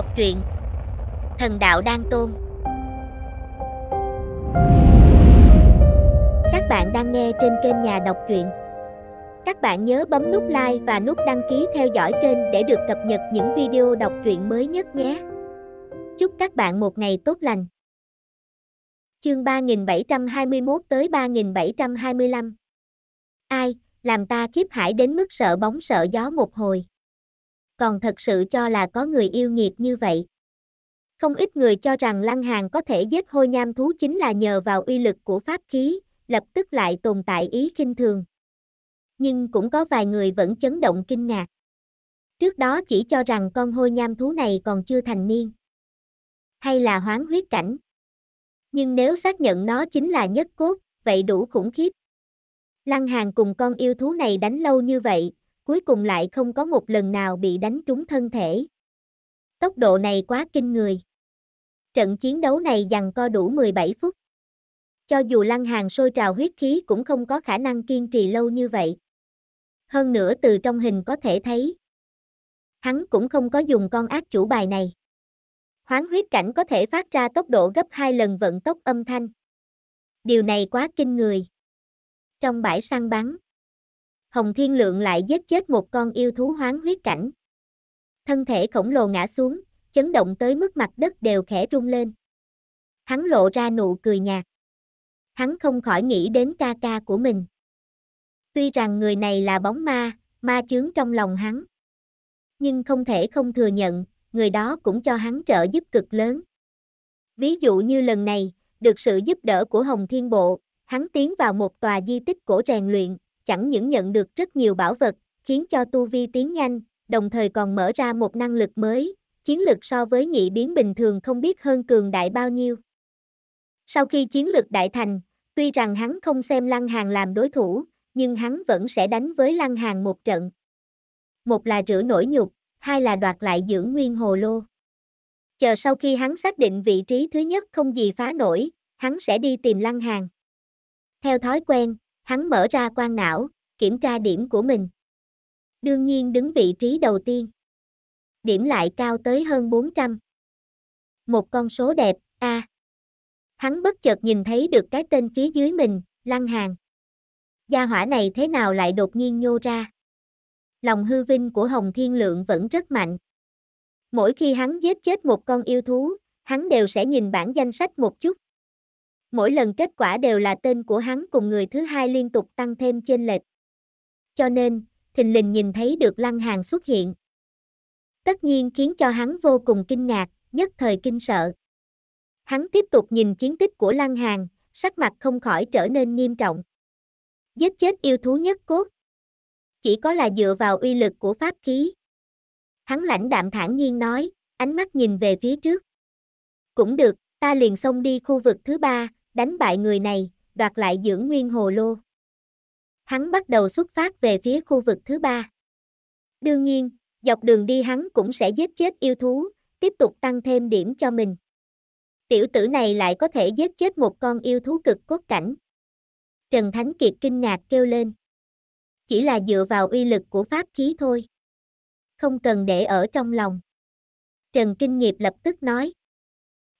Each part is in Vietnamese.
Đọc truyện Thần đạo đang tôn Các bạn đang nghe trên kênh nhà đọc truyện Các bạn nhớ bấm nút like và nút đăng ký theo dõi kênh để được cập nhật những video đọc truyện mới nhất nhé Chúc các bạn một ngày tốt lành Chương 3721 tới 3725 Ai, làm ta khiếp hải đến mức sợ bóng sợ gió một hồi còn thật sự cho là có người yêu nghiệt như vậy. Không ít người cho rằng Lăng Hàn có thể giết hôi nham thú chính là nhờ vào uy lực của pháp khí, lập tức lại tồn tại ý kinh thường. Nhưng cũng có vài người vẫn chấn động kinh ngạc. Trước đó chỉ cho rằng con hôi nham thú này còn chưa thành niên. Hay là hoán huyết cảnh. Nhưng nếu xác nhận nó chính là nhất cốt, vậy đủ khủng khiếp. Lăng Hàn cùng con yêu thú này đánh lâu như vậy, cuối cùng lại không có một lần nào bị đánh trúng thân thể. Tốc độ này quá kinh người. Trận chiến đấu này dằn co đủ 17 phút. Cho dù lăng hàng sôi trào huyết khí cũng không có khả năng kiên trì lâu như vậy. Hơn nữa từ trong hình có thể thấy. Hắn cũng không có dùng con ác chủ bài này. Hoán huyết cảnh có thể phát ra tốc độ gấp 2 lần vận tốc âm thanh. Điều này quá kinh người. Trong bãi săn bắn. Hồng Thiên Lượng lại giết chết một con yêu thú hoáng huyết cảnh. Thân thể khổng lồ ngã xuống, chấn động tới mức mặt đất đều khẽ rung lên. Hắn lộ ra nụ cười nhạt. Hắn không khỏi nghĩ đến ca ca của mình. Tuy rằng người này là bóng ma, ma chướng trong lòng hắn. Nhưng không thể không thừa nhận, người đó cũng cho hắn trợ giúp cực lớn. Ví dụ như lần này, được sự giúp đỡ của Hồng Thiên Bộ, hắn tiến vào một tòa di tích cổ rèn luyện, chẳng những nhận được rất nhiều bảo vật, khiến cho tu vi tiến nhanh, đồng thời còn mở ra một năng lực mới, chiến lực so với nhị biến bình thường không biết hơn cường đại bao nhiêu. Sau khi chiến lực đại thành, tuy rằng hắn không xem Lăng Hàng làm đối thủ, nhưng hắn vẫn sẽ đánh với Lăng Hàng một trận. Một là rửa nổi nhục, hai là đoạt lại giữ nguyên hồ lô. Chờ sau khi hắn xác định vị trí thứ nhất không gì phá nổi, hắn sẽ đi tìm Lăng Hàng. Theo thói quen, Hắn mở ra quan não, kiểm tra điểm của mình. Đương nhiên đứng vị trí đầu tiên. Điểm lại cao tới hơn 400. Một con số đẹp, a. À. Hắn bất chợt nhìn thấy được cái tên phía dưới mình, Lăng hàn Gia hỏa này thế nào lại đột nhiên nhô ra? Lòng hư vinh của Hồng Thiên Lượng vẫn rất mạnh. Mỗi khi hắn giết chết một con yêu thú, hắn đều sẽ nhìn bản danh sách một chút, mỗi lần kết quả đều là tên của hắn cùng người thứ hai liên tục tăng thêm trên lệch. Cho nên, thình lình nhìn thấy được Lăng Hàng xuất hiện. Tất nhiên khiến cho hắn vô cùng kinh ngạc, nhất thời kinh sợ. Hắn tiếp tục nhìn chiến tích của Lăng Hàng, sắc mặt không khỏi trở nên nghiêm trọng. Giết chết yêu thú nhất cốt. Chỉ có là dựa vào uy lực của pháp khí. Hắn lãnh đạm thản nhiên nói, ánh mắt nhìn về phía trước. Cũng được, ta liền xông đi khu vực thứ ba, đánh bại người này, đoạt lại dưỡng nguyên hồ lô. Hắn bắt đầu xuất phát về phía khu vực thứ ba. Đương nhiên, dọc đường đi hắn cũng sẽ giết chết yêu thú, tiếp tục tăng thêm điểm cho mình. Tiểu tử này lại có thể giết chết một con yêu thú cực cốt cảnh. Trần Thánh Kiệt kinh ngạc kêu lên. Chỉ là dựa vào uy lực của pháp khí thôi. Không cần để ở trong lòng. Trần Kinh Nghiệp lập tức nói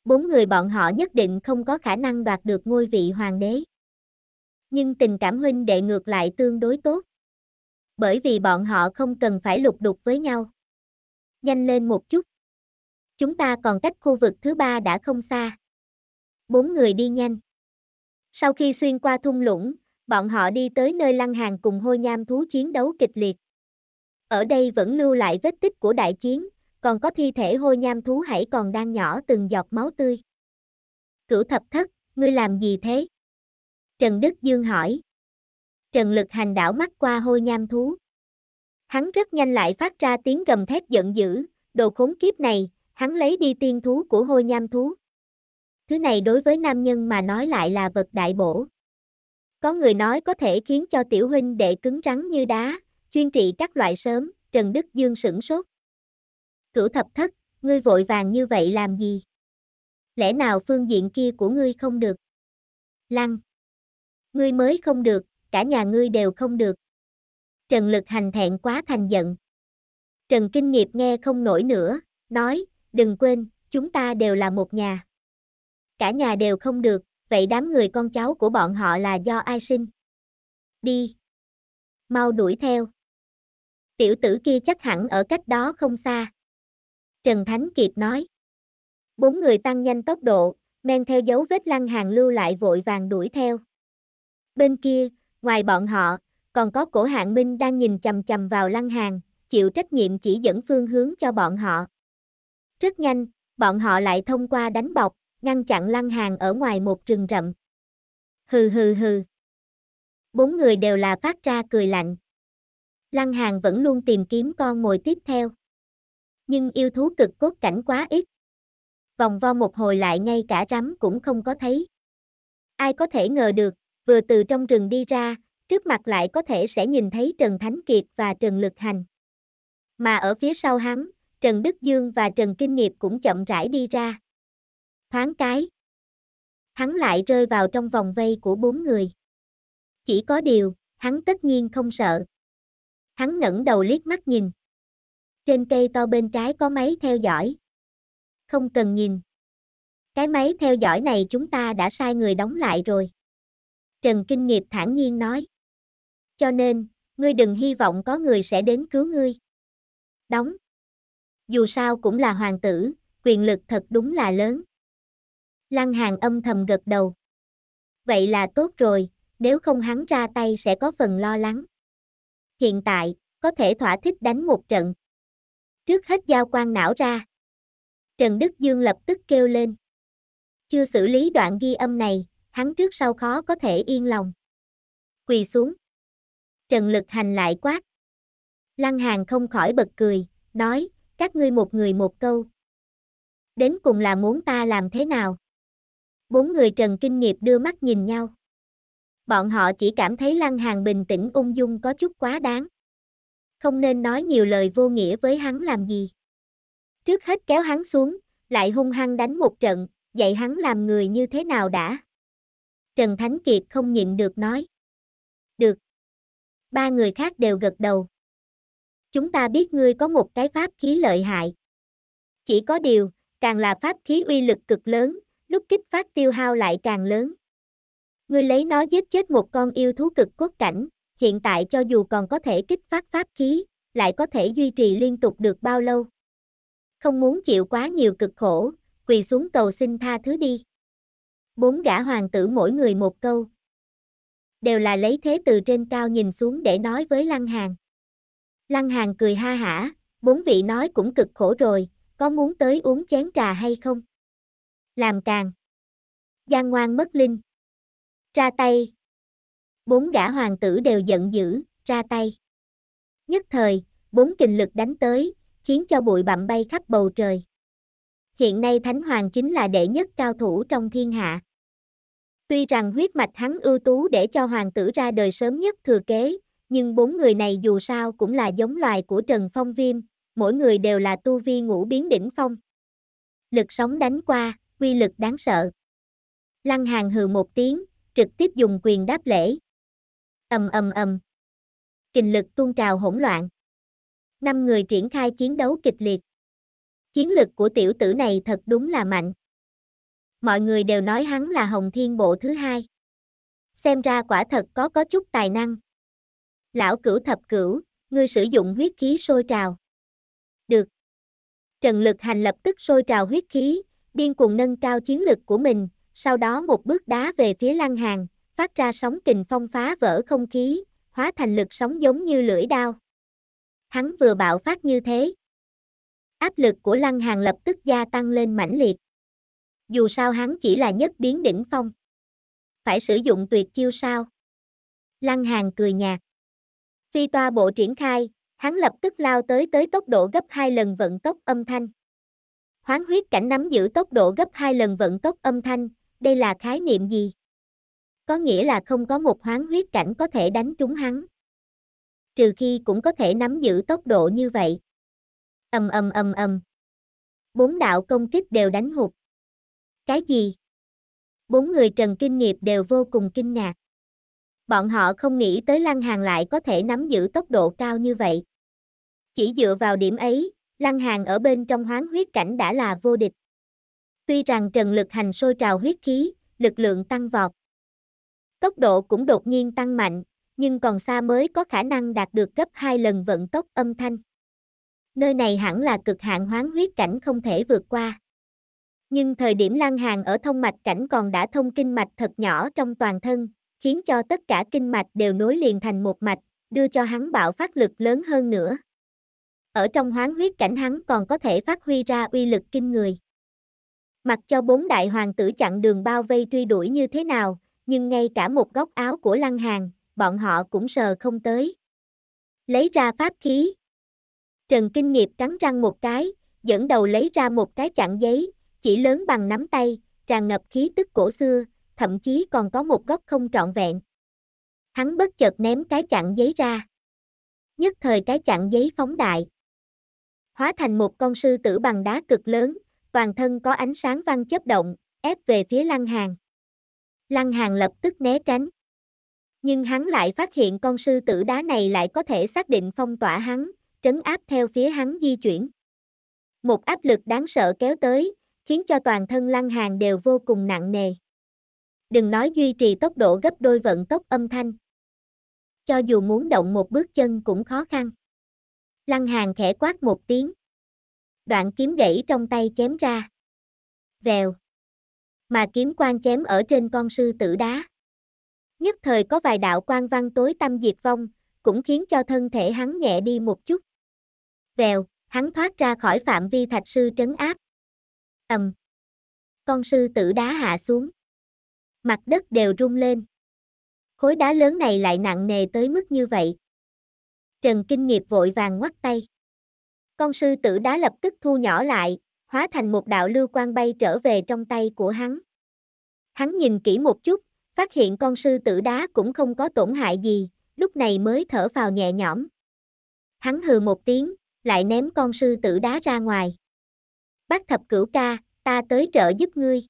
bốn người bọn họ nhất định không có khả năng đoạt được ngôi vị hoàng đế. Nhưng tình cảm huynh đệ ngược lại tương đối tốt. Bởi vì bọn họ không cần phải lục đục với nhau. Nhanh lên một chút. Chúng ta còn cách khu vực thứ ba đã không xa. Bốn người đi nhanh. Sau khi xuyên qua thung lũng, bọn họ đi tới nơi lăng hàng cùng hôi nham thú chiến đấu kịch liệt. Ở đây vẫn lưu lại vết tích của đại chiến, còn có thi thể hôi nham thú hãy còn đang nhỏ từng giọt máu tươi. Cửu thập thất, ngươi làm gì thế? Trần Đức Dương hỏi. Trần Lực Hành đảo mắt qua hôi nham thú. Hắn rất nhanh lại phát ra tiếng gầm thét giận dữ, đồ khốn kiếp này, hắn lấy đi tiên thú của hôi nham thú. Thứ này đối với nam nhân mà nói lại là vật đại bổ. Có người nói có thể khiến cho tiểu huynh đệ cứng rắn như đá, chuyên trị các loại sớm, Trần Đức Dương sửng sốt. Cửu thập thất, ngươi vội vàng như vậy làm gì? Lẽ nào phương diện kia của ngươi không được? Lăng. Ngươi mới không được, cả nhà ngươi đều không được. Trần Lực Hành thẹn quá thành giận. Trần Kinh Nghiệp nghe không nổi nữa, nói, đừng quên, chúng ta đều là một nhà. Cả nhà đều không được, vậy đám người con cháu của bọn họ là do ai sinh? Đi. Mau đuổi theo. Tiểu tử kia chắc hẳn ở cách đó không xa. Trần Thánh Kiệt nói. Bốn người tăng nhanh tốc độ, men theo dấu vết lăng hàng lưu lại vội vàng đuổi theo. Bên kia, ngoài bọn họ, còn có cổ hạng minh đang nhìn chầm chầm vào lăng hàng, chịu trách nhiệm chỉ dẫn phương hướng cho bọn họ. Rất nhanh, bọn họ lại thông qua đánh bọc, ngăn chặn lăng hàng ở ngoài một rừng rậm. Hừ hừ hừ. Bốn người đều là phát ra cười lạnh. Lăng hàng vẫn luôn tìm kiếm con mồi tiếp theo nhưng yêu thú cực cốt cảnh quá ít. Vòng vo một hồi lại ngay cả rắm cũng không có thấy. Ai có thể ngờ được, vừa từ trong rừng đi ra, trước mặt lại có thể sẽ nhìn thấy Trần Thánh Kiệt và Trần Lực Hành. Mà ở phía sau hắn, Trần Đức Dương và Trần Kinh Nghiệp cũng chậm rãi đi ra. Thoáng cái. Hắn lại rơi vào trong vòng vây của bốn người. Chỉ có điều, hắn tất nhiên không sợ. Hắn ngẩng đầu liếc mắt nhìn. Trên cây to bên trái có máy theo dõi. Không cần nhìn. Cái máy theo dõi này chúng ta đã sai người đóng lại rồi. Trần Kinh Nghiệp thản nhiên nói. Cho nên, ngươi đừng hy vọng có người sẽ đến cứu ngươi. Đóng. Dù sao cũng là hoàng tử, quyền lực thật đúng là lớn. Lăng Hàng âm thầm gật đầu. Vậy là tốt rồi, nếu không hắn ra tay sẽ có phần lo lắng. Hiện tại, có thể thỏa thích đánh một trận. Trước hết giao quan não ra. Trần Đức Dương lập tức kêu lên. Chưa xử lý đoạn ghi âm này, hắn trước sau khó có thể yên lòng. Quỳ xuống. Trần Lực Hành lại quát. Lăng Hàng không khỏi bật cười, nói, các ngươi một người một câu. Đến cùng là muốn ta làm thế nào? Bốn người Trần Kinh Nghiệp đưa mắt nhìn nhau. Bọn họ chỉ cảm thấy Lăng Hàng bình tĩnh ung dung có chút quá đáng không nên nói nhiều lời vô nghĩa với hắn làm gì. Trước hết kéo hắn xuống, lại hung hăng đánh một trận, dạy hắn làm người như thế nào đã. Trần Thánh Kiệt không nhịn được nói. Được. Ba người khác đều gật đầu. Chúng ta biết ngươi có một cái pháp khí lợi hại. Chỉ có điều, càng là pháp khí uy lực cực lớn, lúc kích phát tiêu hao lại càng lớn. Ngươi lấy nó giết chết một con yêu thú cực cốt cảnh, hiện tại cho dù còn có thể kích phát pháp khí, lại có thể duy trì liên tục được bao lâu. Không muốn chịu quá nhiều cực khổ, quỳ xuống cầu xin tha thứ đi. Bốn gã hoàng tử mỗi người một câu. Đều là lấy thế từ trên cao nhìn xuống để nói với Lăng hàn. Lăng hàn cười ha hả, bốn vị nói cũng cực khổ rồi, có muốn tới uống chén trà hay không? Làm càng. Giang ngoan mất linh. Ra tay, bốn gã hoàng tử đều giận dữ, ra tay. Nhất thời, bốn kình lực đánh tới, khiến cho bụi bặm bay khắp bầu trời. Hiện nay Thánh Hoàng chính là đệ nhất cao thủ trong thiên hạ. Tuy rằng huyết mạch hắn ưu tú để cho hoàng tử ra đời sớm nhất thừa kế, nhưng bốn người này dù sao cũng là giống loài của Trần Phong Viêm, mỗi người đều là tu vi ngũ biến đỉnh phong. Lực sóng đánh qua, quy lực đáng sợ. Lăng Hàng hừ một tiếng, trực tiếp dùng quyền đáp lễ. Ầm ầm ầm. Kình lực tuôn trào hỗn loạn. Năm người triển khai chiến đấu kịch liệt. Chiến lực của tiểu tử này thật đúng là mạnh. Mọi người đều nói hắn là Hồng Thiên Bộ thứ hai. Xem ra quả thật có có chút tài năng. Lão cửu thập cửu, ngươi sử dụng huyết khí sôi trào. Được. Trần Lực Hành lập tức sôi trào huyết khí, điên cuồng nâng cao chiến lực của mình, sau đó một bước đá về phía Lăng Hàng, phát ra sóng kình phong phá vỡ không khí, hóa thành lực sóng giống như lưỡi đao. Hắn vừa bạo phát như thế. Áp lực của Lăng Hàng lập tức gia tăng lên mãnh liệt. Dù sao hắn chỉ là nhất biến đỉnh phong. Phải sử dụng tuyệt chiêu sao? Lăng Hàng cười nhạt. Phi toa bộ triển khai, hắn lập tức lao tới tới tốc độ gấp 2 lần vận tốc âm thanh. Hoán huyết cảnh nắm giữ tốc độ gấp 2 lần vận tốc âm thanh, đây là khái niệm gì? có nghĩa là không có một hoán huyết cảnh có thể đánh trúng hắn. Trừ khi cũng có thể nắm giữ tốc độ như vậy. Ầm ầm ầm ầm. Bốn đạo công kích đều đánh hụt. Cái gì? Bốn người Trần Kinh Nghiệp đều vô cùng kinh ngạc. Bọn họ không nghĩ tới Lăng Hàng lại có thể nắm giữ tốc độ cao như vậy. Chỉ dựa vào điểm ấy, Lăng Hàng ở bên trong hoán huyết cảnh đã là vô địch. Tuy rằng Trần Lực Hành sôi trào huyết khí, lực lượng tăng vọt. Tốc độ cũng đột nhiên tăng mạnh, nhưng còn xa mới có khả năng đạt được gấp 2 lần vận tốc âm thanh. Nơi này hẳn là cực hạn hoán huyết cảnh không thể vượt qua. Nhưng thời điểm Lan Hàng ở thông mạch cảnh còn đã thông kinh mạch thật nhỏ trong toàn thân, khiến cho tất cả kinh mạch đều nối liền thành một mạch, đưa cho hắn bạo phát lực lớn hơn nữa. Ở trong hoán huyết cảnh hắn còn có thể phát huy ra uy lực kinh người. Mặc cho bốn đại hoàng tử chặn đường bao vây truy đuổi như thế nào, nhưng ngay cả một góc áo của Lăng Hàng, bọn họ cũng sờ không tới. Lấy ra pháp khí. Trần Kinh Nghiệp cắn răng một cái, dẫn đầu lấy ra một cái chặn giấy, chỉ lớn bằng nắm tay, tràn ngập khí tức cổ xưa, thậm chí còn có một góc không trọn vẹn. Hắn bất chợt ném cái chặn giấy ra. Nhất thời cái chặn giấy phóng đại. Hóa thành một con sư tử bằng đá cực lớn, toàn thân có ánh sáng văng chớp động, ép về phía lăng hàng. Lăng Hàng lập tức né tránh. Nhưng hắn lại phát hiện con sư tử đá này lại có thể xác định phong tỏa hắn, trấn áp theo phía hắn di chuyển. Một áp lực đáng sợ kéo tới, khiến cho toàn thân Lăng Hàng đều vô cùng nặng nề. Đừng nói duy trì tốc độ gấp đôi vận tốc âm thanh. Cho dù muốn động một bước chân cũng khó khăn. Lăng Hàng khẽ quát một tiếng. Đoạn kiếm gãy trong tay chém ra. Vèo mà kiếm quan chém ở trên con sư tử đá. Nhất thời có vài đạo quan văn tối tâm diệt vong, cũng khiến cho thân thể hắn nhẹ đi một chút. Vèo, hắn thoát ra khỏi phạm vi thạch sư trấn áp. Ầm. Con sư tử đá hạ xuống. Mặt đất đều rung lên. Khối đá lớn này lại nặng nề tới mức như vậy. Trần Kinh Nghiệp vội vàng ngoắt tay. Con sư tử đá lập tức thu nhỏ lại, hóa thành một đạo lưu quang bay trở về trong tay của hắn. Hắn nhìn kỹ một chút, phát hiện con sư tử đá cũng không có tổn hại gì, lúc này mới thở vào nhẹ nhõm. Hắn hừ một tiếng, lại ném con sư tử đá ra ngoài. Bác thập cửu ca, ta tới trợ giúp ngươi.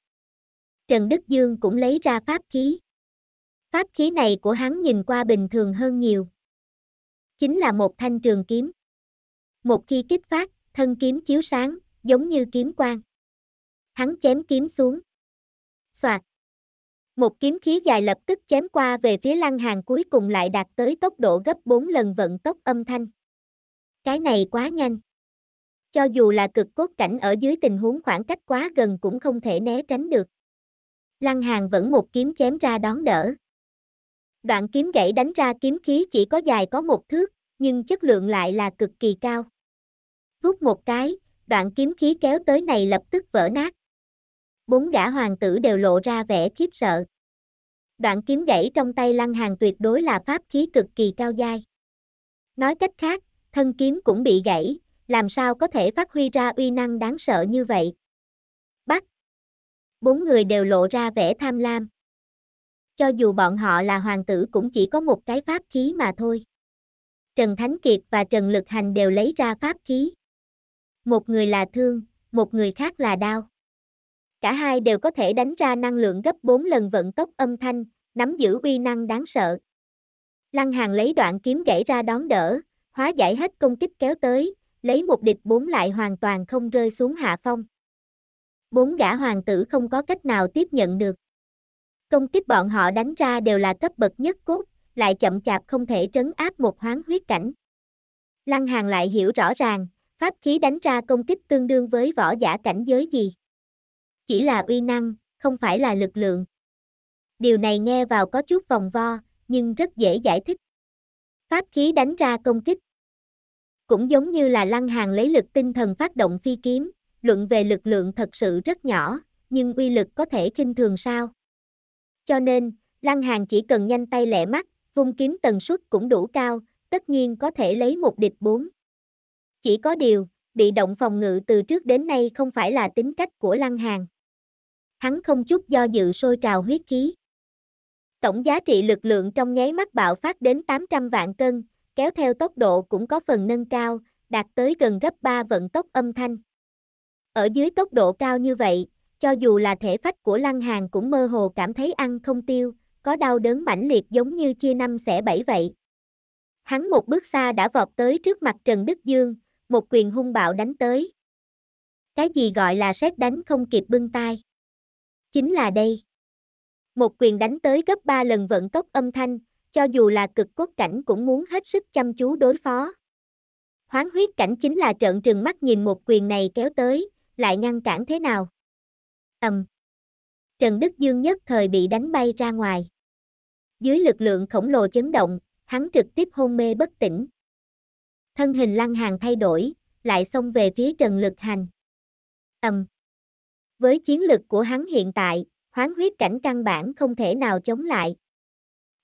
Trần Đức Dương cũng lấy ra pháp khí. Pháp khí này của hắn nhìn qua bình thường hơn nhiều. Chính là một thanh trường kiếm. Một khi kích phát, thân kiếm chiếu sáng, giống như kiếm quang. Hắn chém kiếm xuống. Soạt. Một kiếm khí dài lập tức chém qua về phía lăng hàng cuối cùng lại đạt tới tốc độ gấp 4 lần vận tốc âm thanh. Cái này quá nhanh. Cho dù là cực cốt cảnh ở dưới tình huống khoảng cách quá gần cũng không thể né tránh được. Lăng hàng vẫn một kiếm chém ra đón đỡ. Đoạn kiếm gãy đánh ra kiếm khí chỉ có dài có một thước, nhưng chất lượng lại là cực kỳ cao. Vút một cái, đoạn kiếm khí kéo tới này lập tức vỡ nát. Bốn gã hoàng tử đều lộ ra vẻ khiếp sợ. Đoạn kiếm gãy trong tay lăng hàng tuyệt đối là pháp khí cực kỳ cao dai. Nói cách khác, thân kiếm cũng bị gãy, làm sao có thể phát huy ra uy năng đáng sợ như vậy. Bắt! Bốn người đều lộ ra vẻ tham lam. Cho dù bọn họ là hoàng tử cũng chỉ có một cái pháp khí mà thôi. Trần Thánh Kiệt và Trần Lực Hành đều lấy ra pháp khí một người là thương, một người khác là đao. Cả hai đều có thể đánh ra năng lượng gấp 4 lần vận tốc âm thanh, nắm giữ uy năng đáng sợ. Lăng Hàng lấy đoạn kiếm gãy ra đón đỡ, hóa giải hết công kích kéo tới, lấy một địch bốn lại hoàn toàn không rơi xuống hạ phong. Bốn gã hoàng tử không có cách nào tiếp nhận được. Công kích bọn họ đánh ra đều là cấp bậc nhất cốt, lại chậm chạp không thể trấn áp một hoán huyết cảnh. Lăng Hàng lại hiểu rõ ràng, Pháp khí đánh ra công kích tương đương với võ giả cảnh giới gì? Chỉ là uy năng, không phải là lực lượng. Điều này nghe vào có chút vòng vo, nhưng rất dễ giải thích. Pháp khí đánh ra công kích. Cũng giống như là lăng hàng lấy lực tinh thần phát động phi kiếm, luận về lực lượng thật sự rất nhỏ, nhưng uy lực có thể kinh thường sao. Cho nên, lăng hàng chỉ cần nhanh tay lẹ mắt, vung kiếm tần suất cũng đủ cao, tất nhiên có thể lấy một địch bốn. Chỉ có điều, bị động phòng ngự từ trước đến nay không phải là tính cách của Lăng Hàng. Hắn không chút do dự sôi trào huyết khí. Tổng giá trị lực lượng trong nháy mắt bạo phát đến 800 vạn cân, kéo theo tốc độ cũng có phần nâng cao, đạt tới gần gấp 3 vận tốc âm thanh. Ở dưới tốc độ cao như vậy, cho dù là thể phách của Lăng Hàng cũng mơ hồ cảm thấy ăn không tiêu, có đau đớn mãnh liệt giống như chia năm xẻ bảy vậy. Hắn một bước xa đã vọt tới trước mặt Trần Đức Dương, một quyền hung bạo đánh tới. Cái gì gọi là xét đánh không kịp bưng tai? Chính là đây. Một quyền đánh tới gấp 3 lần vận tốc âm thanh, cho dù là cực cốt cảnh cũng muốn hết sức chăm chú đối phó. Hoán huyết cảnh chính là trợn trừng mắt nhìn một quyền này kéo tới, lại ngăn cản thế nào? Ầm. Trần Đức Dương nhất thời bị đánh bay ra ngoài. Dưới lực lượng khổng lồ chấn động, hắn trực tiếp hôn mê bất tỉnh. Thân hình lăng hàng thay đổi, lại xông về phía Trần Lực Hành. Ầm. Với chiến lực của hắn hiện tại, hoán huyết cảnh căn bản không thể nào chống lại.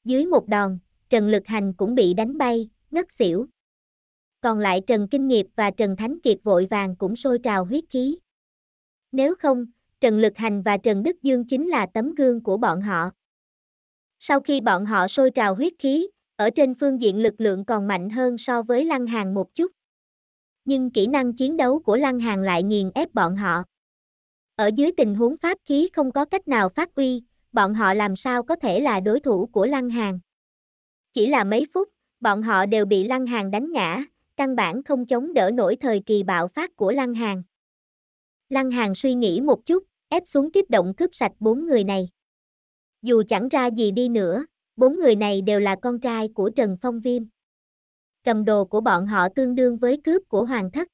Dưới một đòn, Trần Lực Hành cũng bị đánh bay, ngất xỉu. Còn lại Trần Kinh Nghiệp và Trần Thánh Kiệt vội vàng cũng sôi trào huyết khí. Nếu không, Trần Lực Hành và Trần Đức Dương chính là tấm gương của bọn họ. Sau khi bọn họ sôi trào huyết khí, ở trên phương diện lực lượng còn mạnh hơn so với Lăng Hàng một chút. Nhưng kỹ năng chiến đấu của Lăng Hàng lại nghiền ép bọn họ. Ở dưới tình huống pháp khí không có cách nào phát uy, bọn họ làm sao có thể là đối thủ của Lăng Hàng. Chỉ là mấy phút, bọn họ đều bị Lăng Hàng đánh ngã, căn bản không chống đỡ nổi thời kỳ bạo phát của Lăng Hàng. Lăng Hàng suy nghĩ một chút, ép xuống tiếp động cướp sạch bốn người này. Dù chẳng ra gì đi nữa, Bốn người này đều là con trai của Trần Phong Viêm. Cầm đồ của bọn họ tương đương với cướp của Hoàng Thất.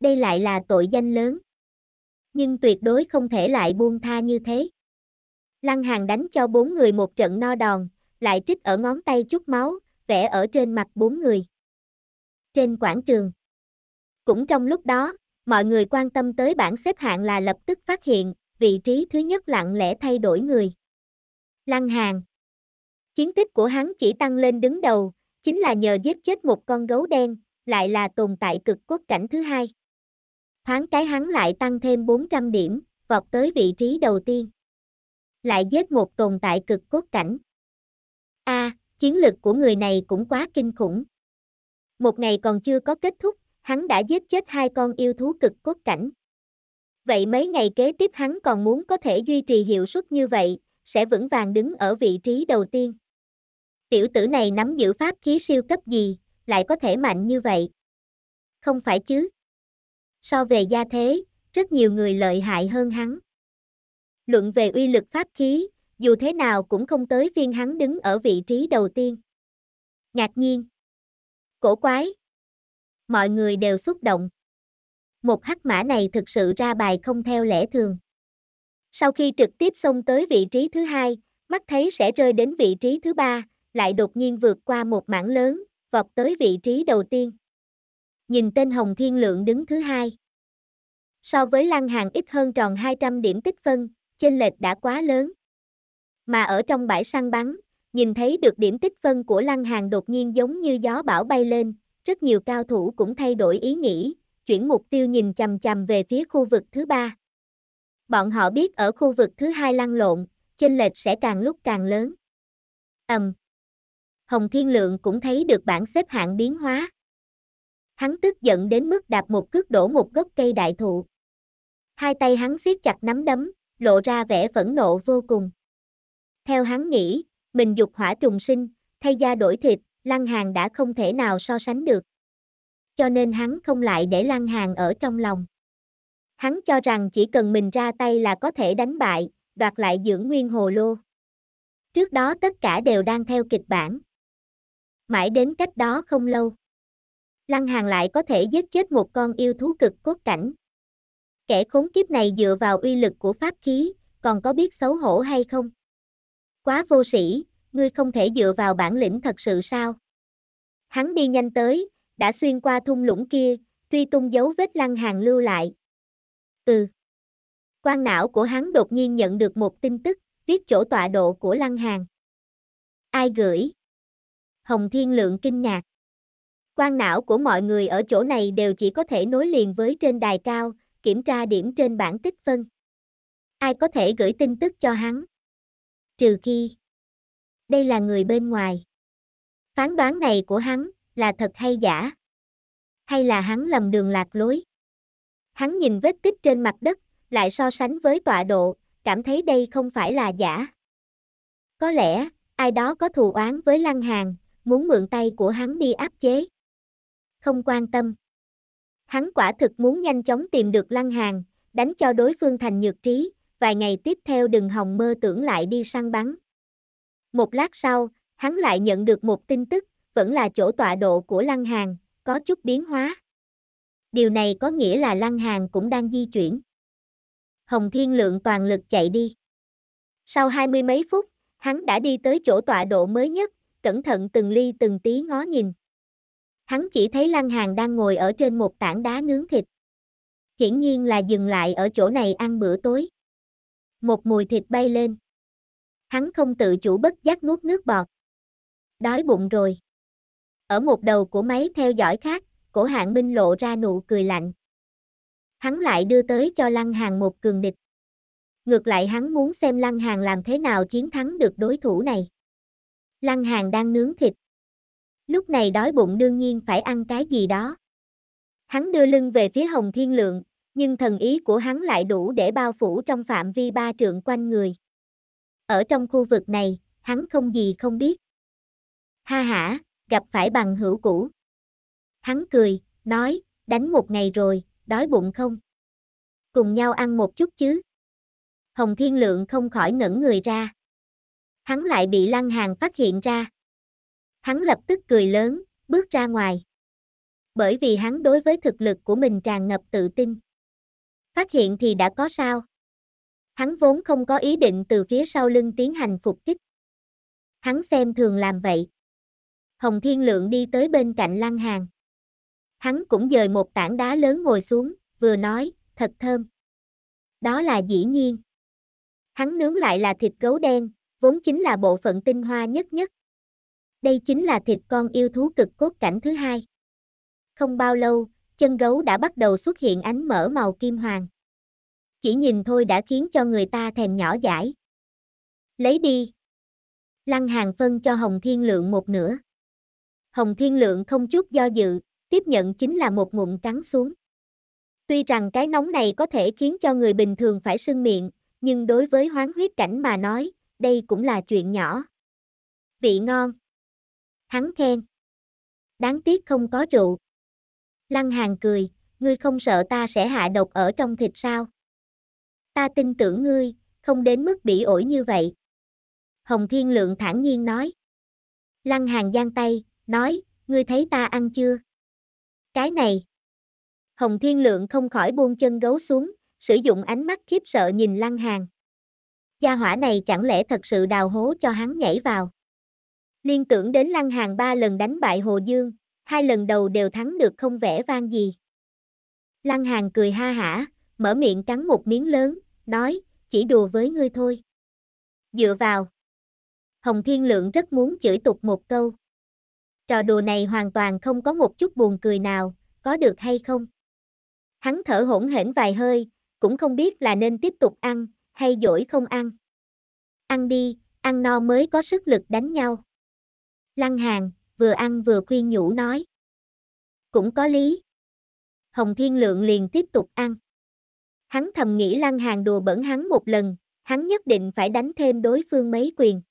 Đây lại là tội danh lớn. Nhưng tuyệt đối không thể lại buông tha như thế. Lăng Hàng đánh cho bốn người một trận no đòn, lại trích ở ngón tay chút máu, vẽ ở trên mặt bốn người. Trên quảng trường. Cũng trong lúc đó, mọi người quan tâm tới bảng xếp hạng là lập tức phát hiện, vị trí thứ nhất lặng lẽ thay đổi người. Lăng Hàng Chiến tích của hắn chỉ tăng lên đứng đầu, chính là nhờ giết chết một con gấu đen, lại là tồn tại cực quốc cảnh thứ hai. Thoáng cái hắn lại tăng thêm 400 điểm, vọt tới vị trí đầu tiên. Lại giết một tồn tại cực cốt cảnh. A, à, chiến lực của người này cũng quá kinh khủng. Một ngày còn chưa có kết thúc, hắn đã giết chết hai con yêu thú cực cốt cảnh. Vậy mấy ngày kế tiếp hắn còn muốn có thể duy trì hiệu suất như vậy, sẽ vững vàng đứng ở vị trí đầu tiên. Tiểu tử này nắm giữ pháp khí siêu cấp gì, lại có thể mạnh như vậy? Không phải chứ? So về gia thế, rất nhiều người lợi hại hơn hắn. Luận về uy lực pháp khí, dù thế nào cũng không tới phiên hắn đứng ở vị trí đầu tiên. Ngạc nhiên. Cổ quái. Mọi người đều xúc động. Một hắc mã này thực sự ra bài không theo lẽ thường. Sau khi trực tiếp xông tới vị trí thứ hai, mắt thấy sẽ rơi đến vị trí thứ ba, lại đột nhiên vượt qua một mảng lớn, vọt tới vị trí đầu tiên. Nhìn tên Hồng Thiên Lượng đứng thứ hai. So với Lăng Hàng ít hơn tròn 200 điểm tích phân, chênh lệch đã quá lớn. Mà ở trong bãi săn bắn, nhìn thấy được điểm tích phân của Lăng Hàng đột nhiên giống như gió bão bay lên, rất nhiều cao thủ cũng thay đổi ý nghĩ, chuyển mục tiêu nhìn chằm chằm về phía khu vực thứ ba. Bọn họ biết ở khu vực thứ hai lăn lộn, chênh lệch sẽ càng lúc càng lớn. Ầm. Um, Hồng Thiên Lượng cũng thấy được bảng xếp hạng biến hóa. Hắn tức giận đến mức đạp một cước đổ một gốc cây đại thụ. Hai tay hắn siết chặt nắm đấm, lộ ra vẻ phẫn nộ vô cùng. Theo hắn nghĩ, mình dục hỏa trùng sinh, thay da đổi thịt, Lăng Hàng đã không thể nào so sánh được. Cho nên hắn không lại để Lăng Hàng ở trong lòng. Hắn cho rằng chỉ cần mình ra tay là có thể đánh bại, đoạt lại dưỡng nguyên hồ lô. Trước đó tất cả đều đang theo kịch bản mãi đến cách đó không lâu. Lăng Hàng lại có thể giết chết một con yêu thú cực cốt cảnh. Kẻ khốn kiếp này dựa vào uy lực của pháp khí, còn có biết xấu hổ hay không? Quá vô sĩ, ngươi không thể dựa vào bản lĩnh thật sự sao? Hắn đi nhanh tới, đã xuyên qua thung lũng kia, truy tung dấu vết Lăng Hàng lưu lại. Ừ. Quan não của hắn đột nhiên nhận được một tin tức, viết chỗ tọa độ của Lăng Hàng. Ai gửi? Hồng Thiên Lượng kinh ngạc. Quan não của mọi người ở chỗ này đều chỉ có thể nối liền với trên đài cao, kiểm tra điểm trên bảng tích phân. Ai có thể gửi tin tức cho hắn? Trừ khi, đây là người bên ngoài. Phán đoán này của hắn là thật hay giả? Hay là hắn lầm đường lạc lối? Hắn nhìn vết tích trên mặt đất, lại so sánh với tọa độ, cảm thấy đây không phải là giả. Có lẽ, ai đó có thù oán với Lăng Hàng, muốn mượn tay của hắn đi áp chế. Không quan tâm. Hắn quả thực muốn nhanh chóng tìm được lăng hàng, đánh cho đối phương thành nhược trí, vài ngày tiếp theo đừng hòng mơ tưởng lại đi săn bắn. Một lát sau, hắn lại nhận được một tin tức, vẫn là chỗ tọa độ của lăng hàng, có chút biến hóa. Điều này có nghĩa là lăng hàng cũng đang di chuyển. Hồng Thiên Lượng toàn lực chạy đi. Sau hai mươi mấy phút, hắn đã đi tới chỗ tọa độ mới nhất, cẩn thận từng ly từng tí ngó nhìn. Hắn chỉ thấy Lăng hàn đang ngồi ở trên một tảng đá nướng thịt. Hiển nhiên là dừng lại ở chỗ này ăn bữa tối. Một mùi thịt bay lên. Hắn không tự chủ bất giác nuốt nước bọt. Đói bụng rồi. Ở một đầu của máy theo dõi khác, cổ hạng minh lộ ra nụ cười lạnh. Hắn lại đưa tới cho Lăng hàn một cường địch. Ngược lại hắn muốn xem Lăng hàn làm thế nào chiến thắng được đối thủ này. Lăng Hàng đang nướng thịt. Lúc này đói bụng đương nhiên phải ăn cái gì đó. Hắn đưa lưng về phía Hồng Thiên Lượng, nhưng thần ý của hắn lại đủ để bao phủ trong phạm vi ba trượng quanh người. Ở trong khu vực này, hắn không gì không biết. Ha ha, gặp phải bằng hữu cũ. Hắn cười, nói, đánh một ngày rồi, đói bụng không? Cùng nhau ăn một chút chứ. Hồng Thiên Lượng không khỏi ngẩn người ra hắn lại bị Lăng Hàng phát hiện ra. Hắn lập tức cười lớn, bước ra ngoài. Bởi vì hắn đối với thực lực của mình tràn ngập tự tin. Phát hiện thì đã có sao. Hắn vốn không có ý định từ phía sau lưng tiến hành phục kích. Hắn xem thường làm vậy. Hồng Thiên Lượng đi tới bên cạnh Lăng Hàng. Hắn cũng dời một tảng đá lớn ngồi xuống, vừa nói, thật thơm. Đó là dĩ nhiên. Hắn nướng lại là thịt gấu đen, vốn chính là bộ phận tinh hoa nhất nhất. Đây chính là thịt con yêu thú cực cốt cảnh thứ hai. Không bao lâu, chân gấu đã bắt đầu xuất hiện ánh mở màu kim hoàng. Chỉ nhìn thôi đã khiến cho người ta thèm nhỏ dãi. Lấy đi. Lăng hàng phân cho Hồng Thiên Lượng một nửa. Hồng Thiên Lượng không chút do dự, tiếp nhận chính là một ngụm cắn xuống. Tuy rằng cái nóng này có thể khiến cho người bình thường phải sưng miệng, nhưng đối với hoán huyết cảnh mà nói, đây cũng là chuyện nhỏ. Vị ngon. Hắn khen. Đáng tiếc không có rượu. Lăng Hàn cười, ngươi không sợ ta sẽ hạ độc ở trong thịt sao? Ta tin tưởng ngươi, không đến mức bị ổi như vậy. Hồng Thiên Lượng thản nhiên nói. Lăng Hàn giang tay, nói, ngươi thấy ta ăn chưa? Cái này. Hồng Thiên Lượng không khỏi buông chân gấu xuống, sử dụng ánh mắt khiếp sợ nhìn Lăng hàng gia hỏa này chẳng lẽ thật sự đào hố cho hắn nhảy vào. Liên tưởng đến Lăng Hàng ba lần đánh bại Hồ Dương, hai lần đầu đều thắng được không vẻ vang gì. Lăng Hàng cười ha hả, mở miệng cắn một miếng lớn, nói, chỉ đùa với ngươi thôi. Dựa vào. Hồng Thiên Lượng rất muốn chửi tục một câu. Trò đùa này hoàn toàn không có một chút buồn cười nào, có được hay không? Hắn thở hổn hển vài hơi, cũng không biết là nên tiếp tục ăn, hay dỗi không ăn. Ăn đi, ăn no mới có sức lực đánh nhau. Lăng Hàn vừa ăn vừa khuyên nhủ nói. Cũng có lý. Hồng Thiên Lượng liền tiếp tục ăn. Hắn thầm nghĩ Lăng Hàn đùa bẩn hắn một lần, hắn nhất định phải đánh thêm đối phương mấy quyền.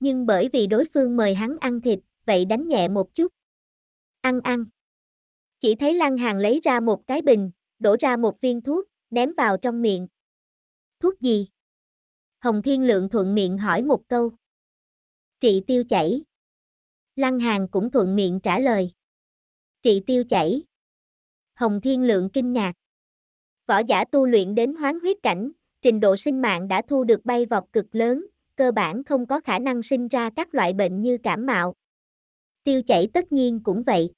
Nhưng bởi vì đối phương mời hắn ăn thịt, vậy đánh nhẹ một chút. Ăn ăn. Chỉ thấy Lăng Hàn lấy ra một cái bình, đổ ra một viên thuốc, ném vào trong miệng, thuốc gì? Hồng Thiên Lượng thuận miệng hỏi một câu. Trị tiêu chảy. Lăng Hàng cũng thuận miệng trả lời. Trị tiêu chảy. Hồng Thiên Lượng kinh ngạc. Võ giả tu luyện đến hoán huyết cảnh, trình độ sinh mạng đã thu được bay vọt cực lớn, cơ bản không có khả năng sinh ra các loại bệnh như cảm mạo. Tiêu chảy tất nhiên cũng vậy.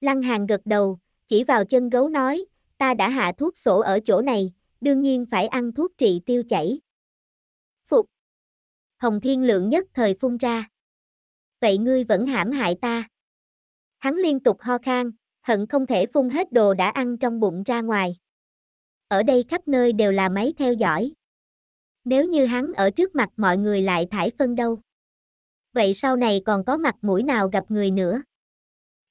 Lăng Hàng gật đầu, chỉ vào chân gấu nói, ta đã hạ thuốc sổ ở chỗ này, đương nhiên phải ăn thuốc trị tiêu chảy. Phục. Hồng Thiên Lượng nhất thời phun ra. Vậy ngươi vẫn hãm hại ta. Hắn liên tục ho khan, hận không thể phun hết đồ đã ăn trong bụng ra ngoài. Ở đây khắp nơi đều là máy theo dõi. Nếu như hắn ở trước mặt mọi người lại thải phân đâu. Vậy sau này còn có mặt mũi nào gặp người nữa?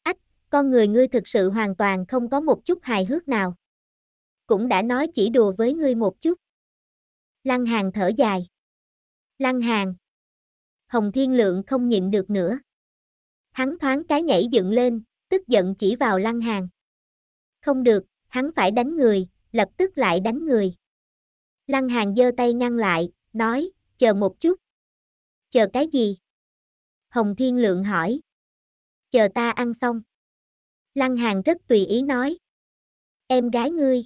Ách, con người ngươi thực sự hoàn toàn không có một chút hài hước nào cũng đã nói chỉ đùa với ngươi một chút. Lăng Hàng thở dài. Lăng Hàng. Hồng Thiên Lượng không nhịn được nữa. Hắn thoáng cái nhảy dựng lên, tức giận chỉ vào Lăng Hàng. Không được, hắn phải đánh người, lập tức lại đánh người. Lăng Hàng giơ tay ngăn lại, nói, chờ một chút. Chờ cái gì? Hồng Thiên Lượng hỏi. Chờ ta ăn xong. Lăng Hàng rất tùy ý nói. Em gái ngươi.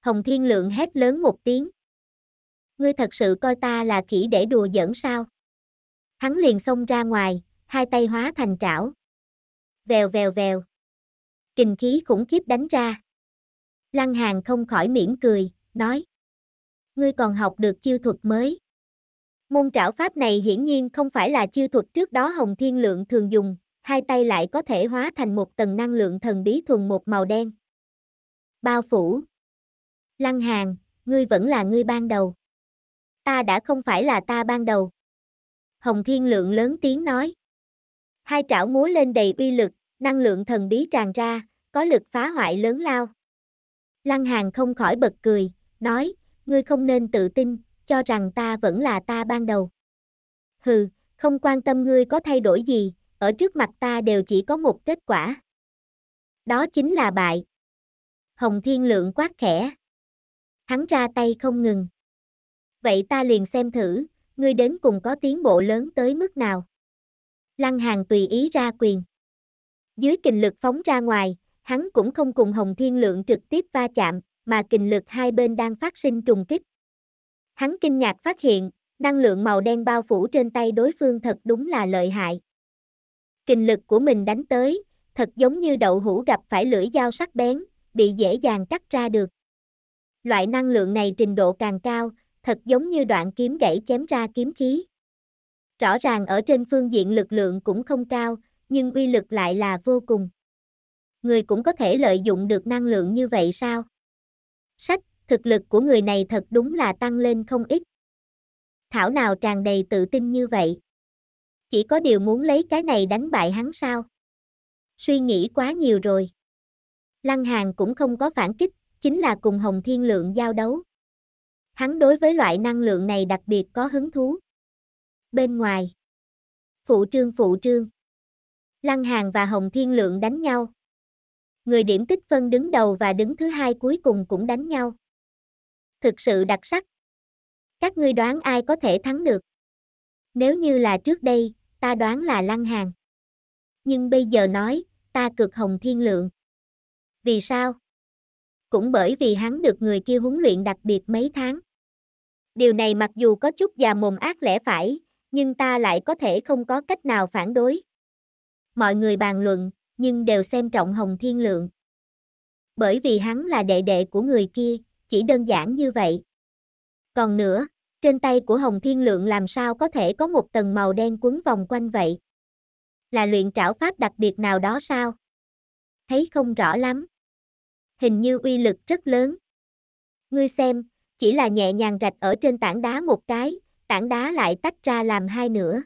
Hồng Thiên Lượng hét lớn một tiếng. Ngươi thật sự coi ta là khỉ để đùa giỡn sao? Hắn liền xông ra ngoài, hai tay hóa thành trảo. Vèo vèo vèo. Kình khí khủng khiếp đánh ra. Lăng Hàng không khỏi mỉm cười, nói. Ngươi còn học được chiêu thuật mới. Môn trảo pháp này hiển nhiên không phải là chiêu thuật trước đó Hồng Thiên Lượng thường dùng, hai tay lại có thể hóa thành một tầng năng lượng thần bí thuần một màu đen. Bao phủ, Lăng Hàn, ngươi vẫn là ngươi ban đầu. Ta đã không phải là ta ban đầu. Hồng Thiên Lượng lớn tiếng nói. Hai trảo múa lên đầy uy lực, năng lượng thần bí tràn ra, có lực phá hoại lớn lao. Lăng Hàn không khỏi bật cười, nói, ngươi không nên tự tin, cho rằng ta vẫn là ta ban đầu. Hừ, không quan tâm ngươi có thay đổi gì, ở trước mặt ta đều chỉ có một kết quả. Đó chính là bại. Hồng Thiên Lượng quát khẽ hắn ra tay không ngừng. Vậy ta liền xem thử, ngươi đến cùng có tiến bộ lớn tới mức nào. Lăng Hàng tùy ý ra quyền. Dưới kình lực phóng ra ngoài, hắn cũng không cùng Hồng Thiên Lượng trực tiếp va chạm, mà kình lực hai bên đang phát sinh trùng kích. Hắn kinh ngạc phát hiện, năng lượng màu đen bao phủ trên tay đối phương thật đúng là lợi hại. Kình lực của mình đánh tới, thật giống như đậu hũ gặp phải lưỡi dao sắc bén, bị dễ dàng cắt ra được. Loại năng lượng này trình độ càng cao, thật giống như đoạn kiếm gãy chém ra kiếm khí. Rõ ràng ở trên phương diện lực lượng cũng không cao, nhưng uy lực lại là vô cùng. Người cũng có thể lợi dụng được năng lượng như vậy sao? Sách, thực lực của người này thật đúng là tăng lên không ít. Thảo nào tràn đầy tự tin như vậy. Chỉ có điều muốn lấy cái này đánh bại hắn sao? Suy nghĩ quá nhiều rồi. Lăng Hàn cũng không có phản kích, chính là cùng Hồng Thiên Lượng giao đấu. Hắn đối với loại năng lượng này đặc biệt có hứng thú. Bên ngoài, phụ trương phụ trương, Lăng Hàng và Hồng Thiên Lượng đánh nhau. Người điểm tích phân đứng đầu và đứng thứ hai cuối cùng cũng đánh nhau. Thực sự đặc sắc. Các ngươi đoán ai có thể thắng được? Nếu như là trước đây, ta đoán là Lăng Hàng. Nhưng bây giờ nói, ta cực Hồng Thiên Lượng. Vì sao? cũng bởi vì hắn được người kia huấn luyện đặc biệt mấy tháng. Điều này mặc dù có chút già mồm ác lẽ phải, nhưng ta lại có thể không có cách nào phản đối. Mọi người bàn luận, nhưng đều xem trọng Hồng Thiên Lượng. Bởi vì hắn là đệ đệ của người kia, chỉ đơn giản như vậy. Còn nữa, trên tay của Hồng Thiên Lượng làm sao có thể có một tầng màu đen quấn vòng quanh vậy? Là luyện trảo pháp đặc biệt nào đó sao? Thấy không rõ lắm hình như uy lực rất lớn. Ngươi xem, chỉ là nhẹ nhàng rạch ở trên tảng đá một cái, tảng đá lại tách ra làm hai nửa.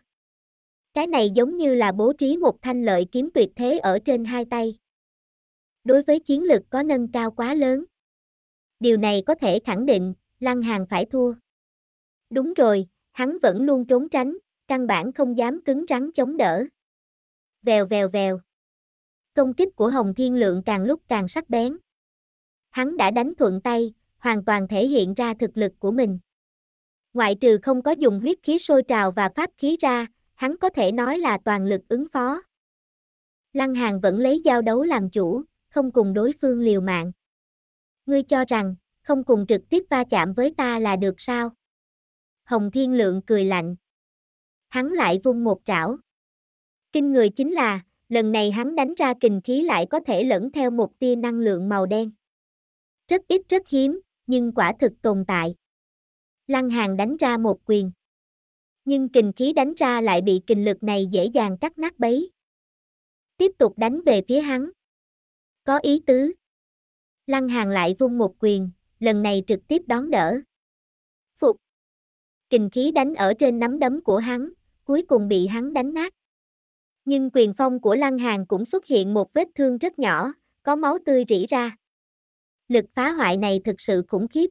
Cái này giống như là bố trí một thanh lợi kiếm tuyệt thế ở trên hai tay. Đối với chiến lực có nâng cao quá lớn. Điều này có thể khẳng định, Lăng Hàng phải thua. Đúng rồi, hắn vẫn luôn trốn tránh, căn bản không dám cứng rắn chống đỡ. Vèo vèo vèo. Công kích của Hồng Thiên Lượng càng lúc càng sắc bén hắn đã đánh thuận tay, hoàn toàn thể hiện ra thực lực của mình. Ngoại trừ không có dùng huyết khí sôi trào và pháp khí ra, hắn có thể nói là toàn lực ứng phó. Lăng hàn vẫn lấy giao đấu làm chủ, không cùng đối phương liều mạng. Ngươi cho rằng, không cùng trực tiếp va chạm với ta là được sao? Hồng Thiên Lượng cười lạnh. Hắn lại vung một trảo. Kinh người chính là, lần này hắn đánh ra kình khí lại có thể lẫn theo một tia năng lượng màu đen. Rất ít rất hiếm, nhưng quả thực tồn tại. Lăng Hàng đánh ra một quyền. Nhưng kình khí đánh ra lại bị kình lực này dễ dàng cắt nát bấy. Tiếp tục đánh về phía hắn. Có ý tứ. Lăng Hàng lại vung một quyền, lần này trực tiếp đón đỡ. Phục. Kình khí đánh ở trên nắm đấm của hắn, cuối cùng bị hắn đánh nát. Nhưng quyền phong của Lăng Hàng cũng xuất hiện một vết thương rất nhỏ, có máu tươi rỉ ra lực phá hoại này thực sự khủng khiếp.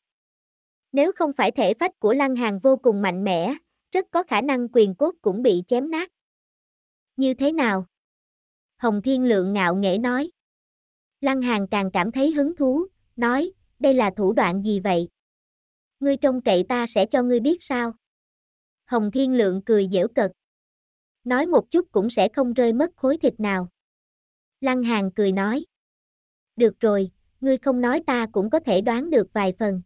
Nếu không phải thể phách của Lăng hàn vô cùng mạnh mẽ, rất có khả năng quyền cốt cũng bị chém nát. Như thế nào? Hồng Thiên Lượng ngạo nghễ nói. Lăng hàn càng cảm thấy hứng thú, nói, đây là thủ đoạn gì vậy? Ngươi trông cậy ta sẽ cho ngươi biết sao? Hồng Thiên Lượng cười dễu cợt. Nói một chút cũng sẽ không rơi mất khối thịt nào. Lăng hàn cười nói. Được rồi, ngươi không nói ta cũng có thể đoán được vài phần.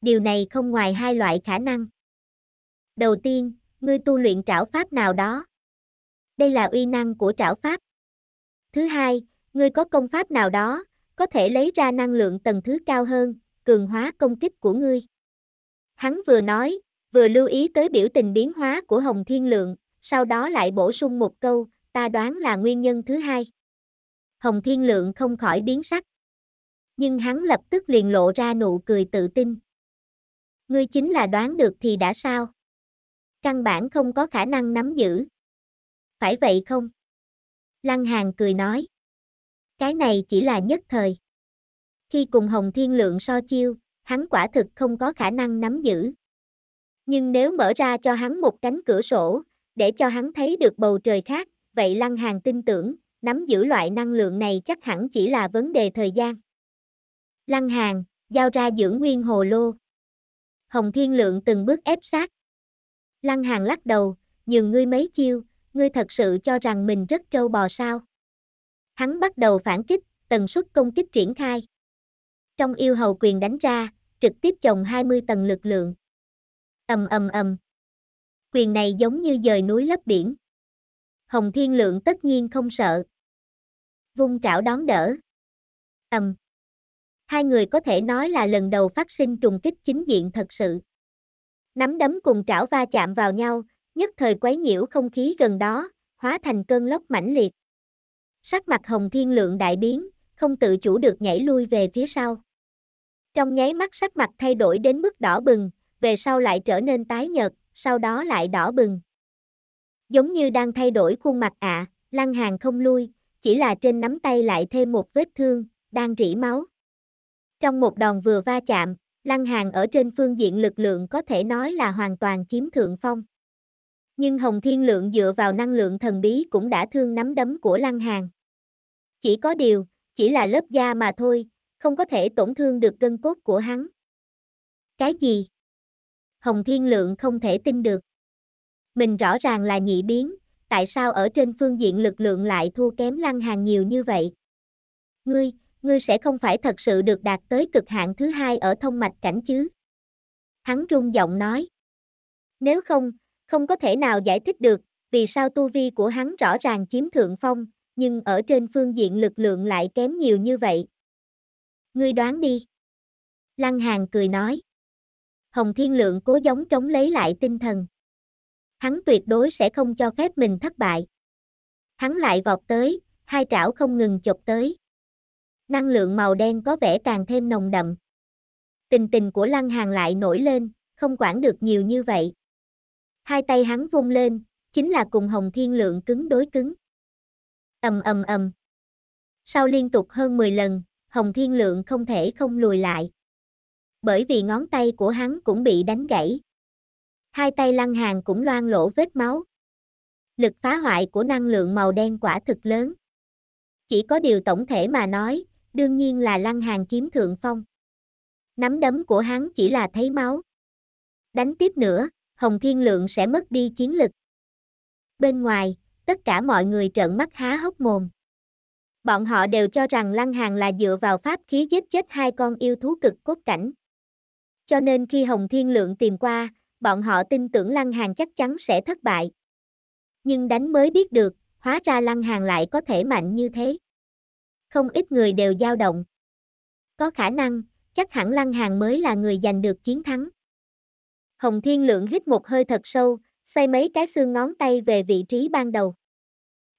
Điều này không ngoài hai loại khả năng. Đầu tiên, ngươi tu luyện trảo pháp nào đó. Đây là uy năng của trảo pháp. Thứ hai, ngươi có công pháp nào đó, có thể lấy ra năng lượng tầng thứ cao hơn, cường hóa công kích của ngươi. Hắn vừa nói, vừa lưu ý tới biểu tình biến hóa của Hồng Thiên Lượng, sau đó lại bổ sung một câu, ta đoán là nguyên nhân thứ hai. Hồng Thiên Lượng không khỏi biến sắc nhưng hắn lập tức liền lộ ra nụ cười tự tin. Ngươi chính là đoán được thì đã sao? Căn bản không có khả năng nắm giữ. Phải vậy không? Lăng Hàn cười nói. Cái này chỉ là nhất thời. Khi cùng Hồng Thiên Lượng so chiêu, hắn quả thực không có khả năng nắm giữ. Nhưng nếu mở ra cho hắn một cánh cửa sổ, để cho hắn thấy được bầu trời khác, vậy Lăng Hàn tin tưởng, nắm giữ loại năng lượng này chắc hẳn chỉ là vấn đề thời gian lăng hàng, giao ra dưỡng nguyên hồ lô. Hồng Thiên Lượng từng bước ép sát. Lăng hàng lắc đầu, nhường ngươi mấy chiêu, ngươi thật sự cho rằng mình rất trâu bò sao. Hắn bắt đầu phản kích, tần suất công kích triển khai. Trong yêu hầu quyền đánh ra, trực tiếp chồng 20 tầng lực lượng. Ầm ầm ầm. Quyền này giống như dời núi lấp biển. Hồng Thiên Lượng tất nhiên không sợ. Vung trảo đón đỡ. Ầm hai người có thể nói là lần đầu phát sinh trùng kích chính diện thật sự. Nắm đấm cùng trảo va chạm vào nhau, nhất thời quấy nhiễu không khí gần đó, hóa thành cơn lốc mãnh liệt. Sắc mặt Hồng Thiên Lượng đại biến, không tự chủ được nhảy lui về phía sau. Trong nháy mắt sắc mặt thay đổi đến mức đỏ bừng, về sau lại trở nên tái nhợt, sau đó lại đỏ bừng. Giống như đang thay đổi khuôn mặt ạ, à, Lăng Hàng không lui, chỉ là trên nắm tay lại thêm một vết thương, đang rỉ máu. Trong một đòn vừa va chạm, Lăng Hàng ở trên phương diện lực lượng có thể nói là hoàn toàn chiếm thượng phong. Nhưng Hồng Thiên Lượng dựa vào năng lượng thần bí cũng đã thương nắm đấm của Lăng Hàng. Chỉ có điều, chỉ là lớp da mà thôi, không có thể tổn thương được gân cốt của hắn. Cái gì? Hồng Thiên Lượng không thể tin được. Mình rõ ràng là nhị biến, tại sao ở trên phương diện lực lượng lại thua kém Lăng Hàng nhiều như vậy? Ngươi, ngươi sẽ không phải thật sự được đạt tới cực hạn thứ hai ở thông mạch cảnh chứ. Hắn rung giọng nói. Nếu không, không có thể nào giải thích được, vì sao tu vi của hắn rõ ràng chiếm thượng phong, nhưng ở trên phương diện lực lượng lại kém nhiều như vậy. Ngươi đoán đi. Lăng hàn cười nói. Hồng Thiên Lượng cố giống trống lấy lại tinh thần. Hắn tuyệt đối sẽ không cho phép mình thất bại. Hắn lại vọt tới, hai trảo không ngừng chộp tới năng lượng màu đen có vẻ càng thêm nồng đậm. Tình tình của Lăng Hàng lại nổi lên, không quản được nhiều như vậy. Hai tay hắn vung lên, chính là cùng Hồng Thiên Lượng cứng đối cứng. Ầm ầm ầm. Sau liên tục hơn 10 lần, Hồng Thiên Lượng không thể không lùi lại. Bởi vì ngón tay của hắn cũng bị đánh gãy. Hai tay Lăng Hàng cũng loang lỗ vết máu. Lực phá hoại của năng lượng màu đen quả thực lớn. Chỉ có điều tổng thể mà nói, đương nhiên là Lăng Hàng chiếm thượng phong. Nắm đấm của hắn chỉ là thấy máu. Đánh tiếp nữa, Hồng Thiên Lượng sẽ mất đi chiến lực. Bên ngoài, tất cả mọi người trợn mắt há hốc mồm. Bọn họ đều cho rằng Lăng Hàng là dựa vào pháp khí giết chết hai con yêu thú cực cốt cảnh. Cho nên khi Hồng Thiên Lượng tìm qua, bọn họ tin tưởng Lăng Hàng chắc chắn sẽ thất bại. Nhưng đánh mới biết được, hóa ra Lăng Hàng lại có thể mạnh như thế không ít người đều dao động. Có khả năng, chắc hẳn Lăng Hàng mới là người giành được chiến thắng. Hồng Thiên Lượng hít một hơi thật sâu, xoay mấy cái xương ngón tay về vị trí ban đầu.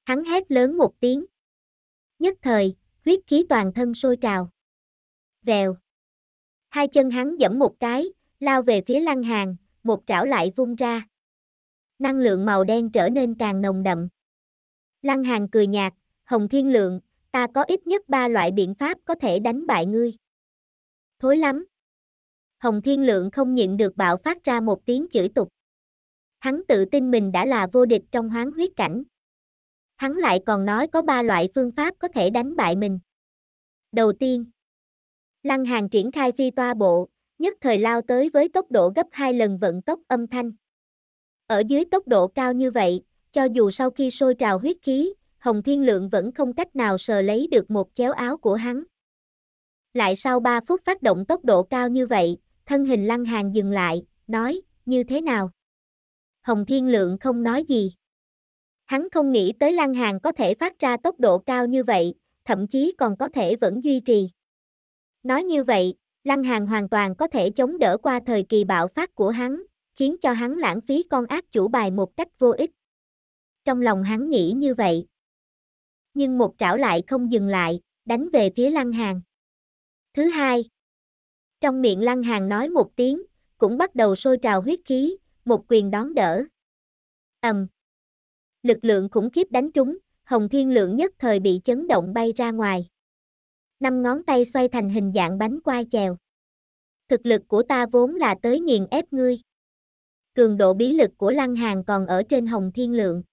Hắn hét lớn một tiếng. Nhất thời, huyết khí toàn thân sôi trào. Vèo. Hai chân hắn giẫm một cái, lao về phía Lăng Hàng, một trảo lại vung ra. Năng lượng màu đen trở nên càng nồng đậm. Lăng Hàng cười nhạt, Hồng Thiên Lượng, ta có ít nhất ba loại biện pháp có thể đánh bại ngươi. Thối lắm. Hồng Thiên Lượng không nhịn được bạo phát ra một tiếng chửi tục. Hắn tự tin mình đã là vô địch trong hoán huyết cảnh. Hắn lại còn nói có ba loại phương pháp có thể đánh bại mình. Đầu tiên, Lăng Hàng triển khai phi toa bộ, nhất thời lao tới với tốc độ gấp 2 lần vận tốc âm thanh. Ở dưới tốc độ cao như vậy, cho dù sau khi sôi trào huyết khí, Hồng Thiên Lượng vẫn không cách nào sờ lấy được một chéo áo của hắn. Lại sau 3 phút phát động tốc độ cao như vậy, thân hình lăng hàng dừng lại, nói, như thế nào? Hồng Thiên Lượng không nói gì. Hắn không nghĩ tới lăng hàng có thể phát ra tốc độ cao như vậy, thậm chí còn có thể vẫn duy trì. Nói như vậy, Lăng Hàng hoàn toàn có thể chống đỡ qua thời kỳ bạo phát của hắn, khiến cho hắn lãng phí con ác chủ bài một cách vô ích. Trong lòng hắn nghĩ như vậy nhưng một trảo lại không dừng lại, đánh về phía Lăng Hàn. Thứ hai, trong miệng Lăng Hàn nói một tiếng, cũng bắt đầu sôi trào huyết khí, một quyền đón đỡ. Ầm. Lực lượng khủng khiếp đánh trúng, Hồng Thiên Lượng nhất thời bị chấn động bay ra ngoài. Năm ngón tay xoay thành hình dạng bánh qua chèo. Thực lực của ta vốn là tới nghiền ép ngươi. Cường độ bí lực của Lăng Hàn còn ở trên Hồng Thiên Lượng.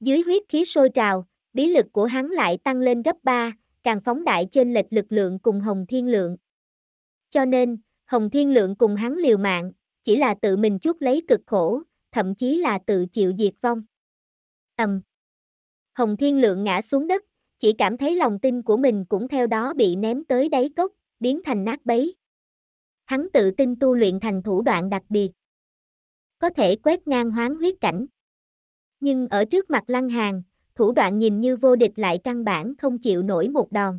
Dưới huyết khí sôi trào, bí lực của hắn lại tăng lên gấp 3, càng phóng đại trên lệch lực lượng cùng Hồng Thiên Lượng. Cho nên, Hồng Thiên Lượng cùng hắn liều mạng, chỉ là tự mình chuốc lấy cực khổ, thậm chí là tự chịu diệt vong. Ầm. Hồng Thiên Lượng ngã xuống đất, chỉ cảm thấy lòng tin của mình cũng theo đó bị ném tới đáy cốc, biến thành nát bấy. Hắn tự tin tu luyện thành thủ đoạn đặc biệt. Có thể quét ngang hoán huyết cảnh. Nhưng ở trước mặt Lăng Hàng, thủ đoạn nhìn như vô địch lại căn bản không chịu nổi một đòn.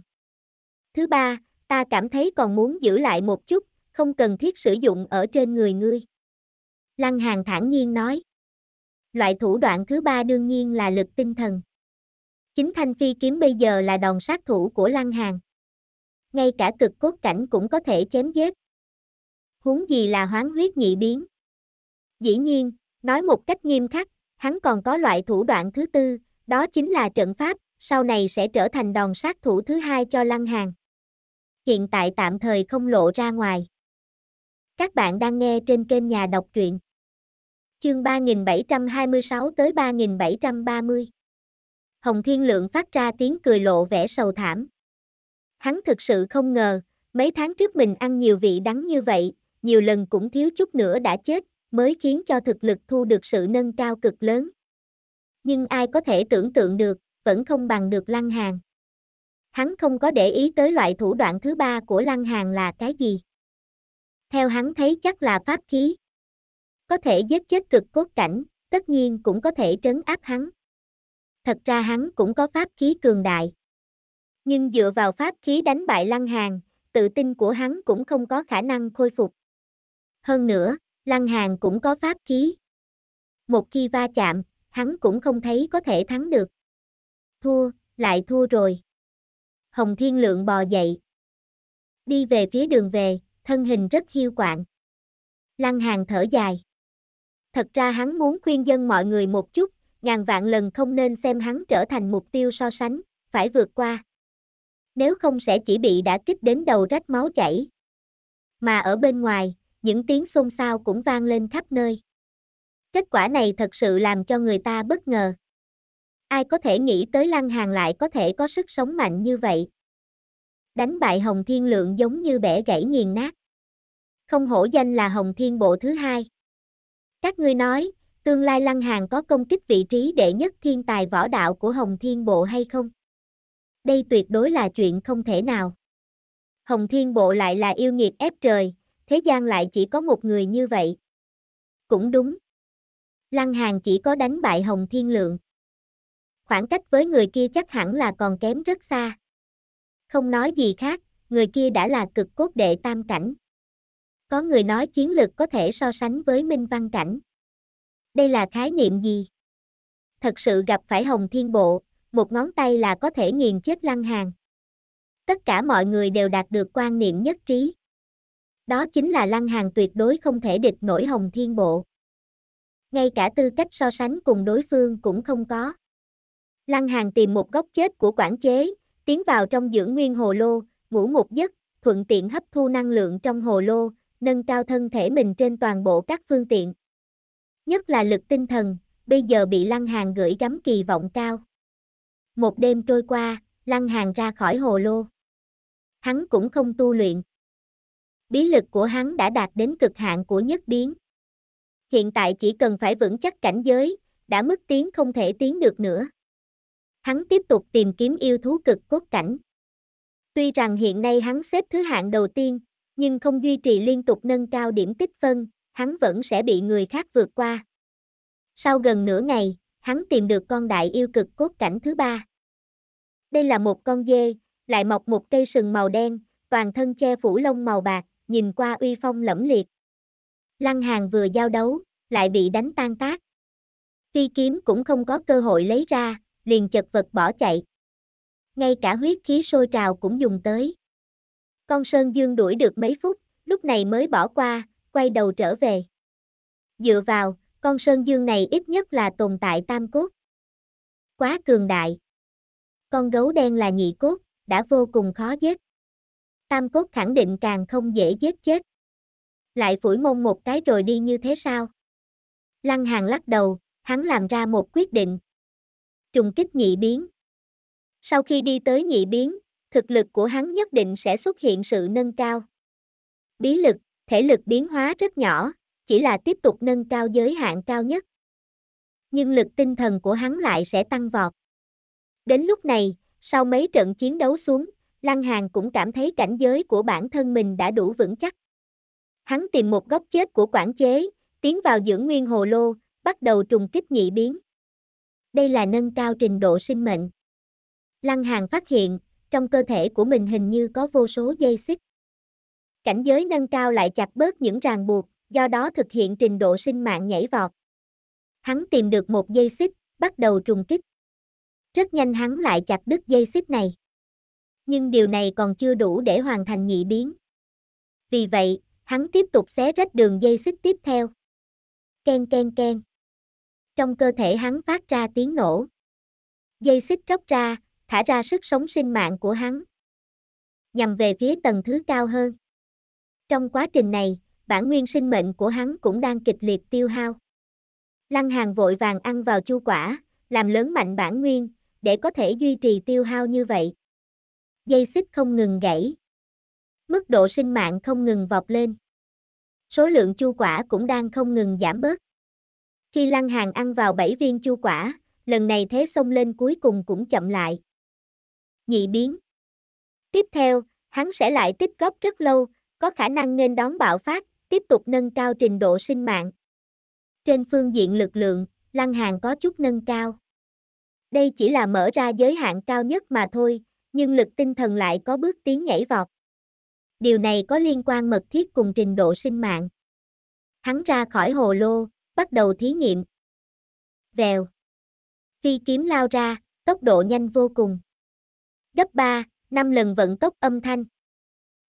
Thứ ba, ta cảm thấy còn muốn giữ lại một chút, không cần thiết sử dụng ở trên người ngươi. Lăng Hàng thản nhiên nói. Loại thủ đoạn thứ ba đương nhiên là lực tinh thần. Chính thanh phi kiếm bây giờ là đòn sát thủ của Lăng Hàng. Ngay cả cực cốt cảnh cũng có thể chém giết. Huống gì là hoán huyết nhị biến. Dĩ nhiên, nói một cách nghiêm khắc, hắn còn có loại thủ đoạn thứ tư, đó chính là trận pháp, sau này sẽ trở thành đòn sát thủ thứ hai cho Lăng hàn. Hiện tại tạm thời không lộ ra ngoài. Các bạn đang nghe trên kênh Nhà đọc truyện. Chương 3726 tới 3730. Hồng Thiên Lượng phát ra tiếng cười lộ vẻ sầu thảm. Hắn thực sự không ngờ, mấy tháng trước mình ăn nhiều vị đắng như vậy, nhiều lần cũng thiếu chút nữa đã chết, mới khiến cho thực lực thu được sự nâng cao cực lớn nhưng ai có thể tưởng tượng được, vẫn không bằng được Lăng Hàn. Hắn không có để ý tới loại thủ đoạn thứ ba của Lăng Hàn là cái gì. Theo hắn thấy chắc là pháp khí. Có thể giết chết cực cốt cảnh, tất nhiên cũng có thể trấn áp hắn. Thật ra hắn cũng có pháp khí cường đại. Nhưng dựa vào pháp khí đánh bại Lăng Hàn, tự tin của hắn cũng không có khả năng khôi phục. Hơn nữa, Lăng Hàn cũng có pháp khí. Một khi va chạm, hắn cũng không thấy có thể thắng được. Thua, lại thua rồi. Hồng Thiên Lượng bò dậy. Đi về phía đường về, thân hình rất hiu quạng. Lăng Hàng thở dài. Thật ra hắn muốn khuyên dân mọi người một chút, ngàn vạn lần không nên xem hắn trở thành mục tiêu so sánh, phải vượt qua. Nếu không sẽ chỉ bị đã kích đến đầu rách máu chảy. Mà ở bên ngoài, những tiếng xôn xao cũng vang lên khắp nơi. Kết quả này thật sự làm cho người ta bất ngờ. Ai có thể nghĩ tới Lăng Hàng lại có thể có sức sống mạnh như vậy? Đánh bại Hồng Thiên Lượng giống như bẻ gãy nghiền nát. Không hổ danh là Hồng Thiên Bộ thứ hai. Các ngươi nói, tương lai Lăng Hàng có công kích vị trí đệ nhất thiên tài võ đạo của Hồng Thiên Bộ hay không? Đây tuyệt đối là chuyện không thể nào. Hồng Thiên Bộ lại là yêu nghiệt ép trời, thế gian lại chỉ có một người như vậy. Cũng đúng. Lăng Hàng chỉ có đánh bại Hồng Thiên Lượng. Khoảng cách với người kia chắc hẳn là còn kém rất xa. Không nói gì khác, người kia đã là cực cốt đệ tam cảnh. Có người nói chiến lực có thể so sánh với minh văn cảnh. Đây là khái niệm gì? Thật sự gặp phải Hồng Thiên Bộ, một ngón tay là có thể nghiền chết Lăng Hàng. Tất cả mọi người đều đạt được quan niệm nhất trí. Đó chính là Lăng Hàng tuyệt đối không thể địch nổi Hồng Thiên Bộ ngay cả tư cách so sánh cùng đối phương cũng không có. Lăng Hàng tìm một góc chết của quản chế, tiến vào trong dưỡng nguyên hồ lô, ngủ một giấc, thuận tiện hấp thu năng lượng trong hồ lô, nâng cao thân thể mình trên toàn bộ các phương tiện. Nhất là lực tinh thần, bây giờ bị Lăng Hàng gửi gắm kỳ vọng cao. Một đêm trôi qua, Lăng Hàng ra khỏi hồ lô. Hắn cũng không tu luyện. Bí lực của hắn đã đạt đến cực hạn của nhất biến hiện tại chỉ cần phải vững chắc cảnh giới, đã mất tiếng không thể tiến được nữa. Hắn tiếp tục tìm kiếm yêu thú cực cốt cảnh. Tuy rằng hiện nay hắn xếp thứ hạng đầu tiên, nhưng không duy trì liên tục nâng cao điểm tích phân, hắn vẫn sẽ bị người khác vượt qua. Sau gần nửa ngày, hắn tìm được con đại yêu cực cốt cảnh thứ ba. Đây là một con dê, lại mọc một cây sừng màu đen, toàn thân che phủ lông màu bạc, nhìn qua uy phong lẫm liệt. Lăng hàn vừa giao đấu, lại bị đánh tan tác. Phi kiếm cũng không có cơ hội lấy ra, liền chật vật bỏ chạy. Ngay cả huyết khí sôi trào cũng dùng tới. Con Sơn Dương đuổi được mấy phút, lúc này mới bỏ qua, quay đầu trở về. Dựa vào, con Sơn Dương này ít nhất là tồn tại tam cốt. Quá cường đại. Con gấu đen là nhị cốt, đã vô cùng khó giết. Tam cốt khẳng định càng không dễ giết chết lại phủi mông một cái rồi đi như thế sao? Lăng Hàng lắc đầu, hắn làm ra một quyết định. Trùng kích nhị biến. Sau khi đi tới nhị biến, thực lực của hắn nhất định sẽ xuất hiện sự nâng cao. Bí lực, thể lực biến hóa rất nhỏ, chỉ là tiếp tục nâng cao giới hạn cao nhất. Nhưng lực tinh thần của hắn lại sẽ tăng vọt. Đến lúc này, sau mấy trận chiến đấu xuống, Lăng Hàng cũng cảm thấy cảnh giới của bản thân mình đã đủ vững chắc. Hắn tìm một góc chết của quản chế, tiến vào dưỡng nguyên hồ lô, bắt đầu trùng kích nhị biến. Đây là nâng cao trình độ sinh mệnh. Lăng Hàng phát hiện, trong cơ thể của mình hình như có vô số dây xích. Cảnh giới nâng cao lại chặt bớt những ràng buộc, do đó thực hiện trình độ sinh mạng nhảy vọt. Hắn tìm được một dây xích, bắt đầu trùng kích. Rất nhanh hắn lại chặt đứt dây xích này. Nhưng điều này còn chưa đủ để hoàn thành nhị biến. Vì vậy, hắn tiếp tục xé rách đường dây xích tiếp theo. Ken ken ken. Trong cơ thể hắn phát ra tiếng nổ. Dây xích róc ra, thả ra sức sống sinh mạng của hắn. Nhằm về phía tầng thứ cao hơn. Trong quá trình này, bản nguyên sinh mệnh của hắn cũng đang kịch liệt tiêu hao. Lăng hàng vội vàng ăn vào chu quả, làm lớn mạnh bản nguyên, để có thể duy trì tiêu hao như vậy. Dây xích không ngừng gãy mức độ sinh mạng không ngừng vọt lên. Số lượng chu quả cũng đang không ngừng giảm bớt. Khi Lăng hàn ăn vào 7 viên chu quả, lần này thế xông lên cuối cùng cũng chậm lại. Nhị biến. Tiếp theo, hắn sẽ lại tiếp góp rất lâu, có khả năng nên đón bạo phát, tiếp tục nâng cao trình độ sinh mạng. Trên phương diện lực lượng, Lăng hàn có chút nâng cao. Đây chỉ là mở ra giới hạn cao nhất mà thôi, nhưng lực tinh thần lại có bước tiến nhảy vọt điều này có liên quan mật thiết cùng trình độ sinh mạng. Hắn ra khỏi hồ lô, bắt đầu thí nghiệm. Vèo. Phi kiếm lao ra, tốc độ nhanh vô cùng. Gấp 3, 5 lần vận tốc âm thanh.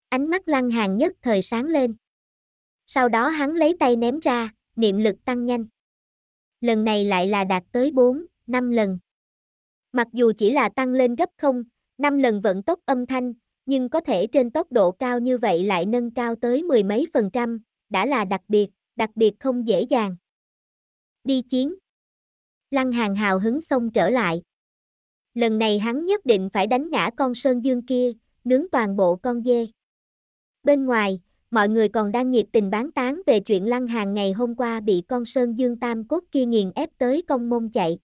Ánh mắt lăng hàng nhất thời sáng lên. Sau đó hắn lấy tay ném ra, niệm lực tăng nhanh. Lần này lại là đạt tới 4, 5 lần. Mặc dù chỉ là tăng lên gấp không, 5 lần vận tốc âm thanh, nhưng có thể trên tốc độ cao như vậy lại nâng cao tới mười mấy phần trăm, đã là đặc biệt, đặc biệt không dễ dàng. Đi chiến. Lăng hàn hào hứng xông trở lại. Lần này hắn nhất định phải đánh ngã con sơn dương kia, nướng toàn bộ con dê. Bên ngoài, mọi người còn đang nhiệt tình bán tán về chuyện lăng hàn ngày hôm qua bị con sơn dương tam cốt kia nghiền ép tới công môn chạy.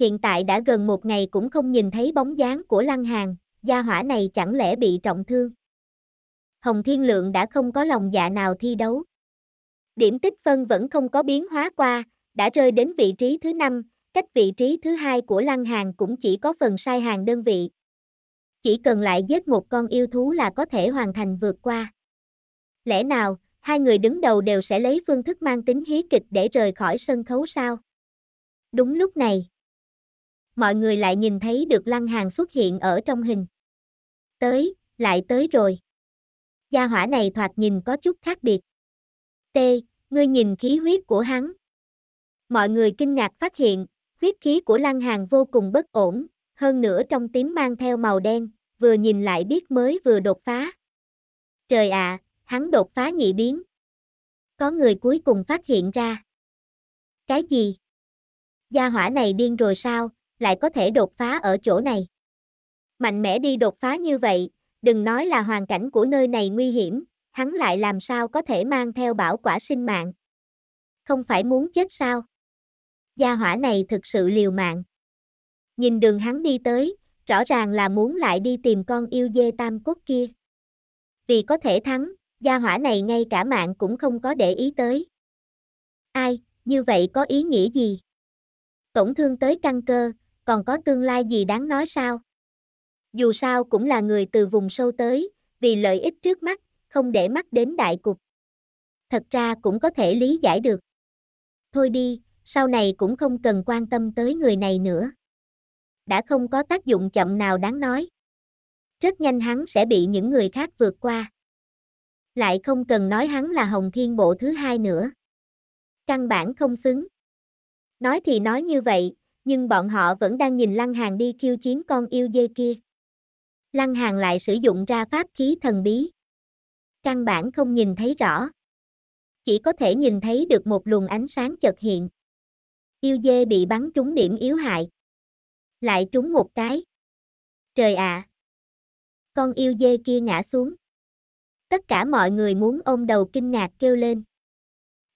Hiện tại đã gần một ngày cũng không nhìn thấy bóng dáng của lăng hàn gia hỏa này chẳng lẽ bị trọng thương. Hồng Thiên Lượng đã không có lòng dạ nào thi đấu. Điểm tích phân vẫn không có biến hóa qua, đã rơi đến vị trí thứ 5, cách vị trí thứ hai của Lăng Hàng cũng chỉ có phần sai hàng đơn vị. Chỉ cần lại giết một con yêu thú là có thể hoàn thành vượt qua. Lẽ nào, hai người đứng đầu đều sẽ lấy phương thức mang tính hí kịch để rời khỏi sân khấu sao? Đúng lúc này, mọi người lại nhìn thấy được Lăng Hàng xuất hiện ở trong hình tới, lại tới rồi. Gia hỏa này thoạt nhìn có chút khác biệt. T, ngươi nhìn khí huyết của hắn. Mọi người kinh ngạc phát hiện, huyết khí của Lăng Hàng vô cùng bất ổn, hơn nữa trong tím mang theo màu đen, vừa nhìn lại biết mới vừa đột phá. Trời ạ, à, hắn đột phá nhị biến. Có người cuối cùng phát hiện ra. Cái gì? Gia hỏa này điên rồi sao, lại có thể đột phá ở chỗ này mạnh mẽ đi đột phá như vậy, đừng nói là hoàn cảnh của nơi này nguy hiểm, hắn lại làm sao có thể mang theo bảo quả sinh mạng. Không phải muốn chết sao? Gia hỏa này thực sự liều mạng. Nhìn đường hắn đi tới, rõ ràng là muốn lại đi tìm con yêu dê tam cốt kia. Vì có thể thắng, gia hỏa này ngay cả mạng cũng không có để ý tới. Ai, như vậy có ý nghĩa gì? Tổn thương tới căn cơ, còn có tương lai gì đáng nói sao? dù sao cũng là người từ vùng sâu tới, vì lợi ích trước mắt, không để mắt đến đại cục. Thật ra cũng có thể lý giải được. Thôi đi, sau này cũng không cần quan tâm tới người này nữa. Đã không có tác dụng chậm nào đáng nói. Rất nhanh hắn sẽ bị những người khác vượt qua. Lại không cần nói hắn là Hồng Thiên Bộ thứ hai nữa. Căn bản không xứng. Nói thì nói như vậy, nhưng bọn họ vẫn đang nhìn Lăng Hàng đi khiêu chiến con yêu dê kia. Lăng Hàng lại sử dụng ra pháp khí thần bí. Căn bản không nhìn thấy rõ. Chỉ có thể nhìn thấy được một luồng ánh sáng chợt hiện. Yêu dê bị bắn trúng điểm yếu hại. Lại trúng một cái. Trời ạ! À. Con yêu dê kia ngã xuống. Tất cả mọi người muốn ôm đầu kinh ngạc kêu lên.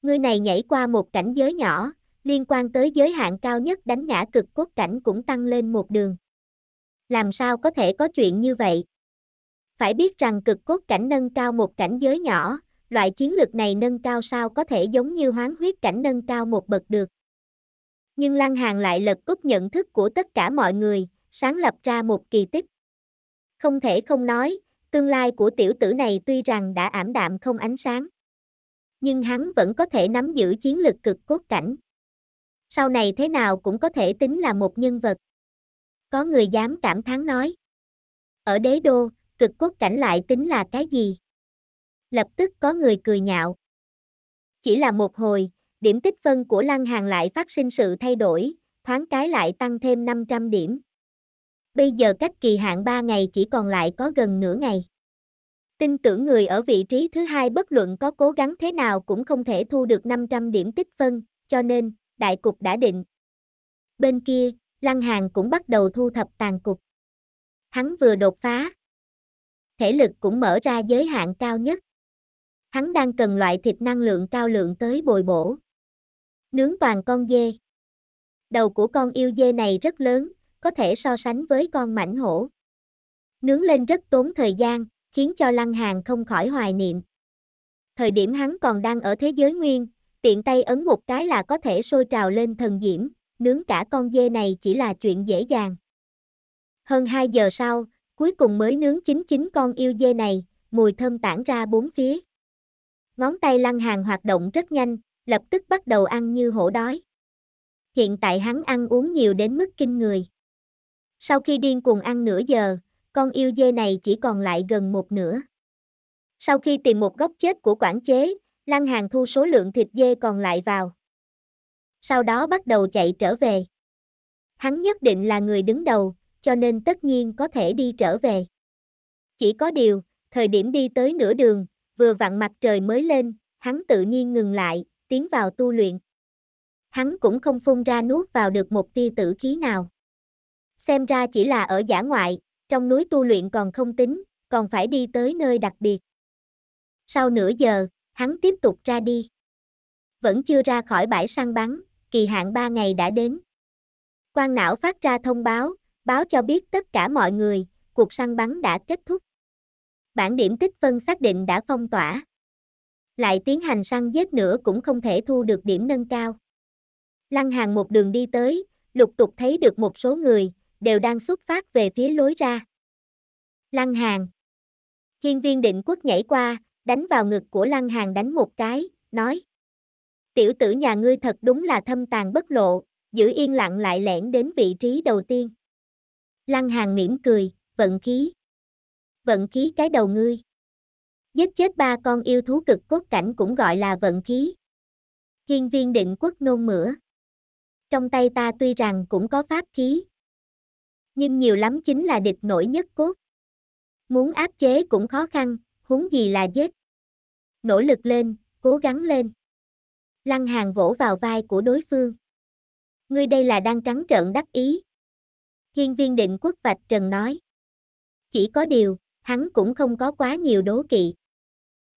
Người này nhảy qua một cảnh giới nhỏ, liên quan tới giới hạn cao nhất đánh ngã cực cốt cảnh cũng tăng lên một đường làm sao có thể có chuyện như vậy? Phải biết rằng cực cốt cảnh nâng cao một cảnh giới nhỏ, loại chiến lược này nâng cao sao có thể giống như hoán huyết cảnh nâng cao một bậc được. Nhưng Lăng Hàng lại lật úp nhận thức của tất cả mọi người, sáng lập ra một kỳ tích. Không thể không nói, tương lai của tiểu tử này tuy rằng đã ảm đạm không ánh sáng, nhưng hắn vẫn có thể nắm giữ chiến lược cực cốt cảnh. Sau này thế nào cũng có thể tính là một nhân vật có người dám cảm thán nói. Ở đế đô, cực cốt cảnh lại tính là cái gì? Lập tức có người cười nhạo. Chỉ là một hồi, điểm tích phân của Lăng Hàng lại phát sinh sự thay đổi, thoáng cái lại tăng thêm 500 điểm. Bây giờ cách kỳ hạn 3 ngày chỉ còn lại có gần nửa ngày. Tin tưởng người ở vị trí thứ hai bất luận có cố gắng thế nào cũng không thể thu được 500 điểm tích phân, cho nên, đại cục đã định. Bên kia, Lăng Hàn cũng bắt đầu thu thập tàn cục. Hắn vừa đột phá. Thể lực cũng mở ra giới hạn cao nhất. Hắn đang cần loại thịt năng lượng cao lượng tới bồi bổ. Nướng toàn con dê. Đầu của con yêu dê này rất lớn, có thể so sánh với con mảnh hổ. Nướng lên rất tốn thời gian, khiến cho Lăng Hàn không khỏi hoài niệm. Thời điểm hắn còn đang ở thế giới nguyên, tiện tay ấn một cái là có thể sôi trào lên thần diễm, nướng cả con dê này chỉ là chuyện dễ dàng. Hơn 2 giờ sau, cuối cùng mới nướng chín chín con yêu dê này, mùi thơm tản ra bốn phía. Ngón tay lăng hàng hoạt động rất nhanh, lập tức bắt đầu ăn như hổ đói. Hiện tại hắn ăn uống nhiều đến mức kinh người. Sau khi điên cuồng ăn nửa giờ, con yêu dê này chỉ còn lại gần một nửa. Sau khi tìm một góc chết của quản chế, Lăng Hàng thu số lượng thịt dê còn lại vào sau đó bắt đầu chạy trở về. Hắn nhất định là người đứng đầu, cho nên tất nhiên có thể đi trở về. Chỉ có điều, thời điểm đi tới nửa đường, vừa vặn mặt trời mới lên, hắn tự nhiên ngừng lại, tiến vào tu luyện. Hắn cũng không phun ra nuốt vào được một tia tử khí nào. Xem ra chỉ là ở giả ngoại, trong núi tu luyện còn không tính, còn phải đi tới nơi đặc biệt. Sau nửa giờ, hắn tiếp tục ra đi. Vẫn chưa ra khỏi bãi săn bắn, kỳ hạn 3 ngày đã đến. Quan não phát ra thông báo, báo cho biết tất cả mọi người, cuộc săn bắn đã kết thúc. Bản điểm tích phân xác định đã phong tỏa. Lại tiến hành săn giết nữa cũng không thể thu được điểm nâng cao. Lăng hàng một đường đi tới, lục tục thấy được một số người, đều đang xuất phát về phía lối ra. Lăng hàng. Hiên viên định quốc nhảy qua, đánh vào ngực của lăng hàng đánh một cái, nói. Tiểu tử nhà ngươi thật đúng là thâm tàn bất lộ, giữ yên lặng lại lẻn đến vị trí đầu tiên. Lăng hàng mỉm cười, vận khí. Vận khí cái đầu ngươi. Giết chết ba con yêu thú cực cốt cảnh cũng gọi là vận khí. Hiên viên định quốc nôn mửa. Trong tay ta tuy rằng cũng có pháp khí. Nhưng nhiều lắm chính là địch nổi nhất cốt. Muốn áp chế cũng khó khăn, huống gì là giết. Nỗ lực lên, cố gắng lên. Lăng Hàng vỗ vào vai của đối phương. Ngươi đây là đang trắng trợn đắc ý. Hiên viên định quốc vạch trần nói. Chỉ có điều, hắn cũng không có quá nhiều đố kỵ.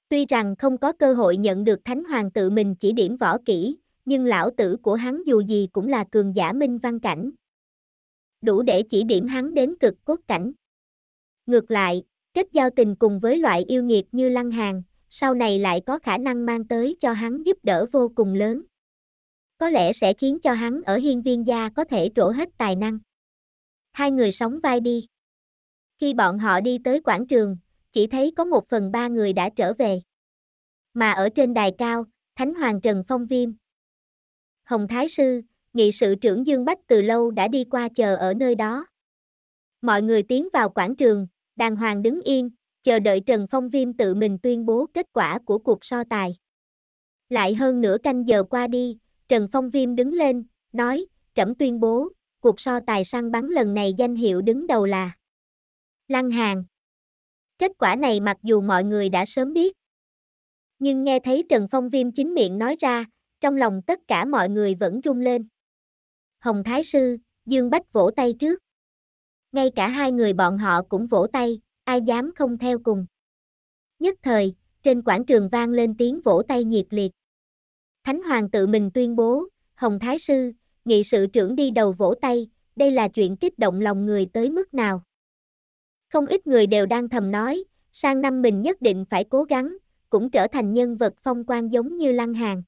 Tuy rằng không có cơ hội nhận được thánh hoàng tự mình chỉ điểm võ kỹ, nhưng lão tử của hắn dù gì cũng là cường giả minh văn cảnh. Đủ để chỉ điểm hắn đến cực cốt cảnh. Ngược lại, kết giao tình cùng với loại yêu nghiệt như lăng hàng, sau này lại có khả năng mang tới cho hắn giúp đỡ vô cùng lớn. Có lẽ sẽ khiến cho hắn ở hiên viên gia có thể trổ hết tài năng. Hai người sống vai đi. Khi bọn họ đi tới quảng trường, chỉ thấy có một phần ba người đã trở về. Mà ở trên đài cao, Thánh Hoàng Trần Phong Viêm. Hồng Thái Sư, nghị sự trưởng Dương Bách từ lâu đã đi qua chờ ở nơi đó. Mọi người tiến vào quảng trường, đàng hoàng đứng yên, chờ đợi Trần Phong Viêm tự mình tuyên bố kết quả của cuộc so tài. Lại hơn nửa canh giờ qua đi, Trần Phong Viêm đứng lên, nói, trẫm tuyên bố, cuộc so tài săn bắn lần này danh hiệu đứng đầu là Lăng Hàng. Kết quả này mặc dù mọi người đã sớm biết, nhưng nghe thấy Trần Phong Viêm chính miệng nói ra, trong lòng tất cả mọi người vẫn rung lên. Hồng Thái Sư, Dương Bách vỗ tay trước. Ngay cả hai người bọn họ cũng vỗ tay, ai dám không theo cùng. Nhất thời, trên quảng trường vang lên tiếng vỗ tay nhiệt liệt. Thánh Hoàng tự mình tuyên bố, Hồng Thái Sư, nghị sự trưởng đi đầu vỗ tay, đây là chuyện kích động lòng người tới mức nào. Không ít người đều đang thầm nói, sang năm mình nhất định phải cố gắng, cũng trở thành nhân vật phong quan giống như Lăng Hàng.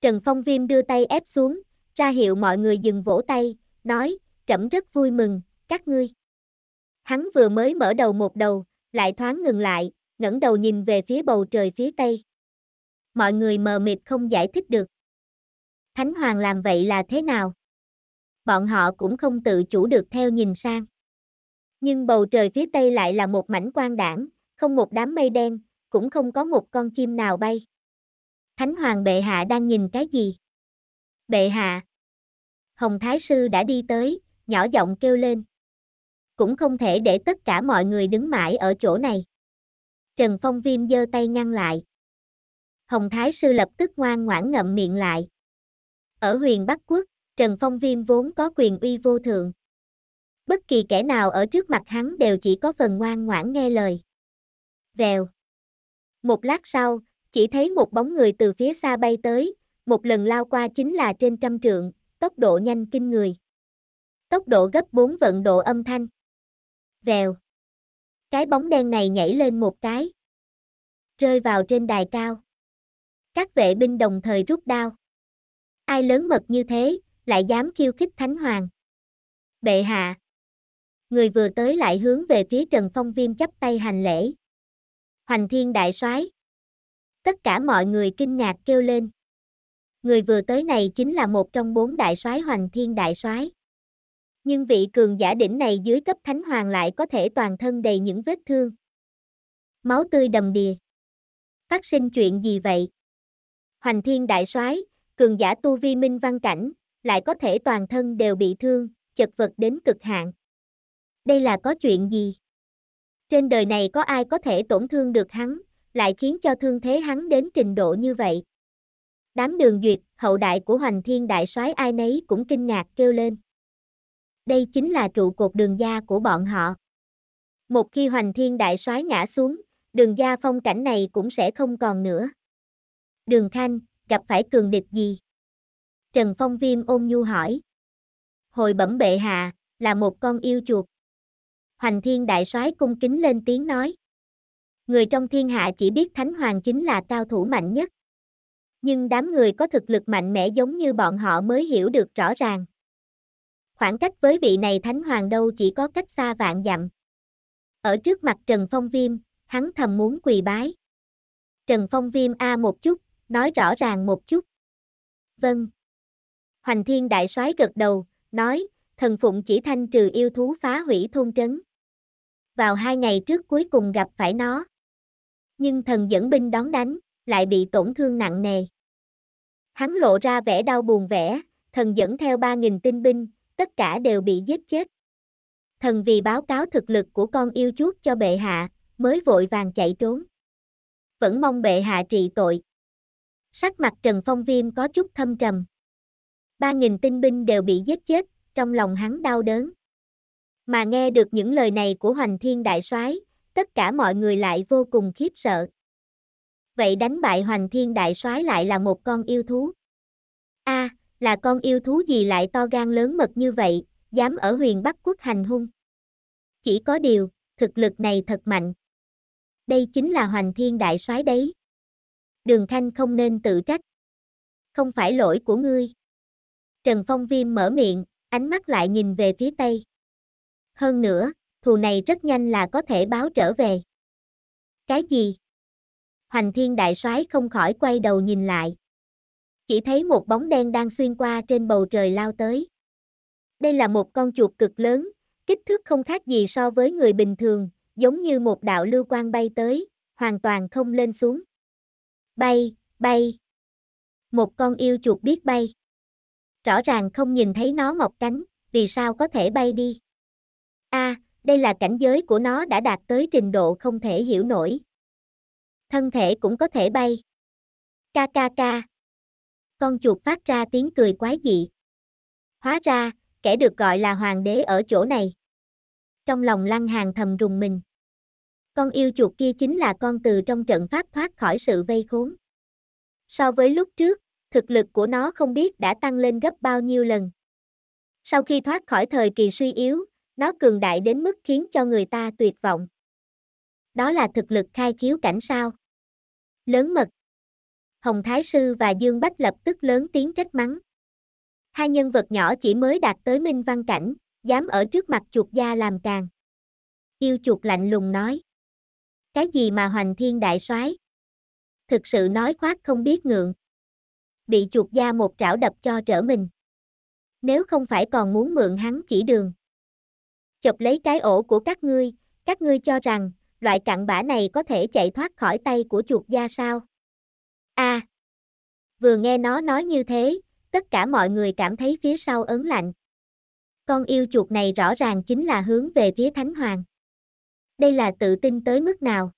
Trần Phong Viêm đưa tay ép xuống, ra hiệu mọi người dừng vỗ tay, nói, trẫm rất vui mừng, các ngươi. Hắn vừa mới mở đầu một đầu, lại thoáng ngừng lại, ngẩng đầu nhìn về phía bầu trời phía tây. Mọi người mờ mịt không giải thích được. Thánh Hoàng làm vậy là thế nào? Bọn họ cũng không tự chủ được theo nhìn sang. Nhưng bầu trời phía tây lại là một mảnh quang đảng, không một đám mây đen, cũng không có một con chim nào bay. Thánh Hoàng bệ hạ đang nhìn cái gì? Bệ hạ. Hồng Thái Sư đã đi tới, nhỏ giọng kêu lên cũng không thể để tất cả mọi người đứng mãi ở chỗ này. Trần Phong Viêm giơ tay ngăn lại. Hồng Thái Sư lập tức ngoan ngoãn ngậm miệng lại. Ở huyền Bắc Quốc, Trần Phong Viêm vốn có quyền uy vô thượng. Bất kỳ kẻ nào ở trước mặt hắn đều chỉ có phần ngoan ngoãn nghe lời. Vèo. Một lát sau, chỉ thấy một bóng người từ phía xa bay tới, một lần lao qua chính là trên trăm trượng, tốc độ nhanh kinh người. Tốc độ gấp 4 vận độ âm thanh. Vèo. Cái bóng đen này nhảy lên một cái. Rơi vào trên đài cao. Các vệ binh đồng thời rút đao. Ai lớn mật như thế, lại dám khiêu khích Thánh Hoàng. Bệ hạ. Người vừa tới lại hướng về phía Trần Phong Viêm chắp tay hành lễ. Hoành thiên đại soái Tất cả mọi người kinh ngạc kêu lên. Người vừa tới này chính là một trong bốn đại soái Hoành thiên đại soái nhưng vị cường giả đỉnh này dưới cấp thánh hoàng lại có thể toàn thân đầy những vết thương. Máu tươi đầm đìa. Phát sinh chuyện gì vậy? Hoành thiên đại soái, cường giả tu vi minh văn cảnh, lại có thể toàn thân đều bị thương, chật vật đến cực hạn. Đây là có chuyện gì? Trên đời này có ai có thể tổn thương được hắn, lại khiến cho thương thế hắn đến trình độ như vậy? Đám đường duyệt, hậu đại của Hoành Thiên Đại soái ai nấy cũng kinh ngạc kêu lên đây chính là trụ cột đường gia của bọn họ. Một khi hoành thiên đại soái ngã xuống, đường gia phong cảnh này cũng sẽ không còn nữa. Đường Khanh, gặp phải cường địch gì? Trần Phong Viêm ôm nhu hỏi. Hồi bẩm bệ hạ, là một con yêu chuột. Hoành thiên đại soái cung kính lên tiếng nói. Người trong thiên hạ chỉ biết Thánh Hoàng chính là cao thủ mạnh nhất. Nhưng đám người có thực lực mạnh mẽ giống như bọn họ mới hiểu được rõ ràng khoảng cách với vị này thánh hoàng đâu chỉ có cách xa vạn dặm. Ở trước mặt Trần Phong Viêm, hắn thầm muốn quỳ bái. Trần Phong Viêm A à một chút, nói rõ ràng một chút. Vâng. Hoành Thiên Đại soái gật đầu, nói, thần phụng chỉ thanh trừ yêu thú phá hủy thôn trấn. Vào hai ngày trước cuối cùng gặp phải nó. Nhưng thần dẫn binh đón đánh, lại bị tổn thương nặng nề. Hắn lộ ra vẻ đau buồn vẻ, thần dẫn theo ba nghìn tinh binh, tất cả đều bị giết chết. Thần vì báo cáo thực lực của con yêu chuốt cho bệ hạ, mới vội vàng chạy trốn. Vẫn mong bệ hạ trị tội. Sắc mặt Trần Phong Viêm có chút thâm trầm. Ba nghìn tinh binh đều bị giết chết, trong lòng hắn đau đớn. Mà nghe được những lời này của Hoành Thiên Đại soái, tất cả mọi người lại vô cùng khiếp sợ. Vậy đánh bại Hoành Thiên Đại soái lại là một con yêu thú. A, à, là con yêu thú gì lại to gan lớn mật như vậy, dám ở huyền Bắc quốc hành hung. Chỉ có điều, thực lực này thật mạnh. Đây chính là hoành thiên đại soái đấy. Đường Thanh không nên tự trách. Không phải lỗi của ngươi. Trần Phong Viêm mở miệng, ánh mắt lại nhìn về phía Tây. Hơn nữa, thù này rất nhanh là có thể báo trở về. Cái gì? Hoành thiên đại soái không khỏi quay đầu nhìn lại. Chỉ thấy một bóng đen đang xuyên qua trên bầu trời lao tới. Đây là một con chuột cực lớn, kích thước không khác gì so với người bình thường, giống như một đạo lưu quang bay tới, hoàn toàn không lên xuống. Bay, bay. Một con yêu chuột biết bay. Rõ ràng không nhìn thấy nó mọc cánh, vì sao có thể bay đi? A, à, đây là cảnh giới của nó đã đạt tới trình độ không thể hiểu nổi. Thân thể cũng có thể bay. Ca ca ca con chuột phát ra tiếng cười quái dị. Hóa ra, kẻ được gọi là hoàng đế ở chỗ này. Trong lòng lăng hàng thầm rùng mình. Con yêu chuột kia chính là con từ trong trận pháp thoát khỏi sự vây khốn. So với lúc trước, thực lực của nó không biết đã tăng lên gấp bao nhiêu lần. Sau khi thoát khỏi thời kỳ suy yếu, nó cường đại đến mức khiến cho người ta tuyệt vọng. Đó là thực lực khai khiếu cảnh sao. Lớn mật. Hồng Thái Sư và Dương Bách lập tức lớn tiếng trách mắng. Hai nhân vật nhỏ chỉ mới đạt tới minh văn cảnh, dám ở trước mặt chuột gia làm càng. Yêu chuột lạnh lùng nói. Cái gì mà hoành thiên đại soái Thực sự nói khoác không biết ngượng. Bị chuột gia một trảo đập cho trở mình. Nếu không phải còn muốn mượn hắn chỉ đường. Chọc lấy cái ổ của các ngươi, các ngươi cho rằng, loại cặn bã này có thể chạy thoát khỏi tay của chuột gia sao? a à, Vừa nghe nó nói như thế, tất cả mọi người cảm thấy phía sau ớn lạnh. Con yêu chuột này rõ ràng chính là hướng về phía Thánh Hoàng. Đây là tự tin tới mức nào?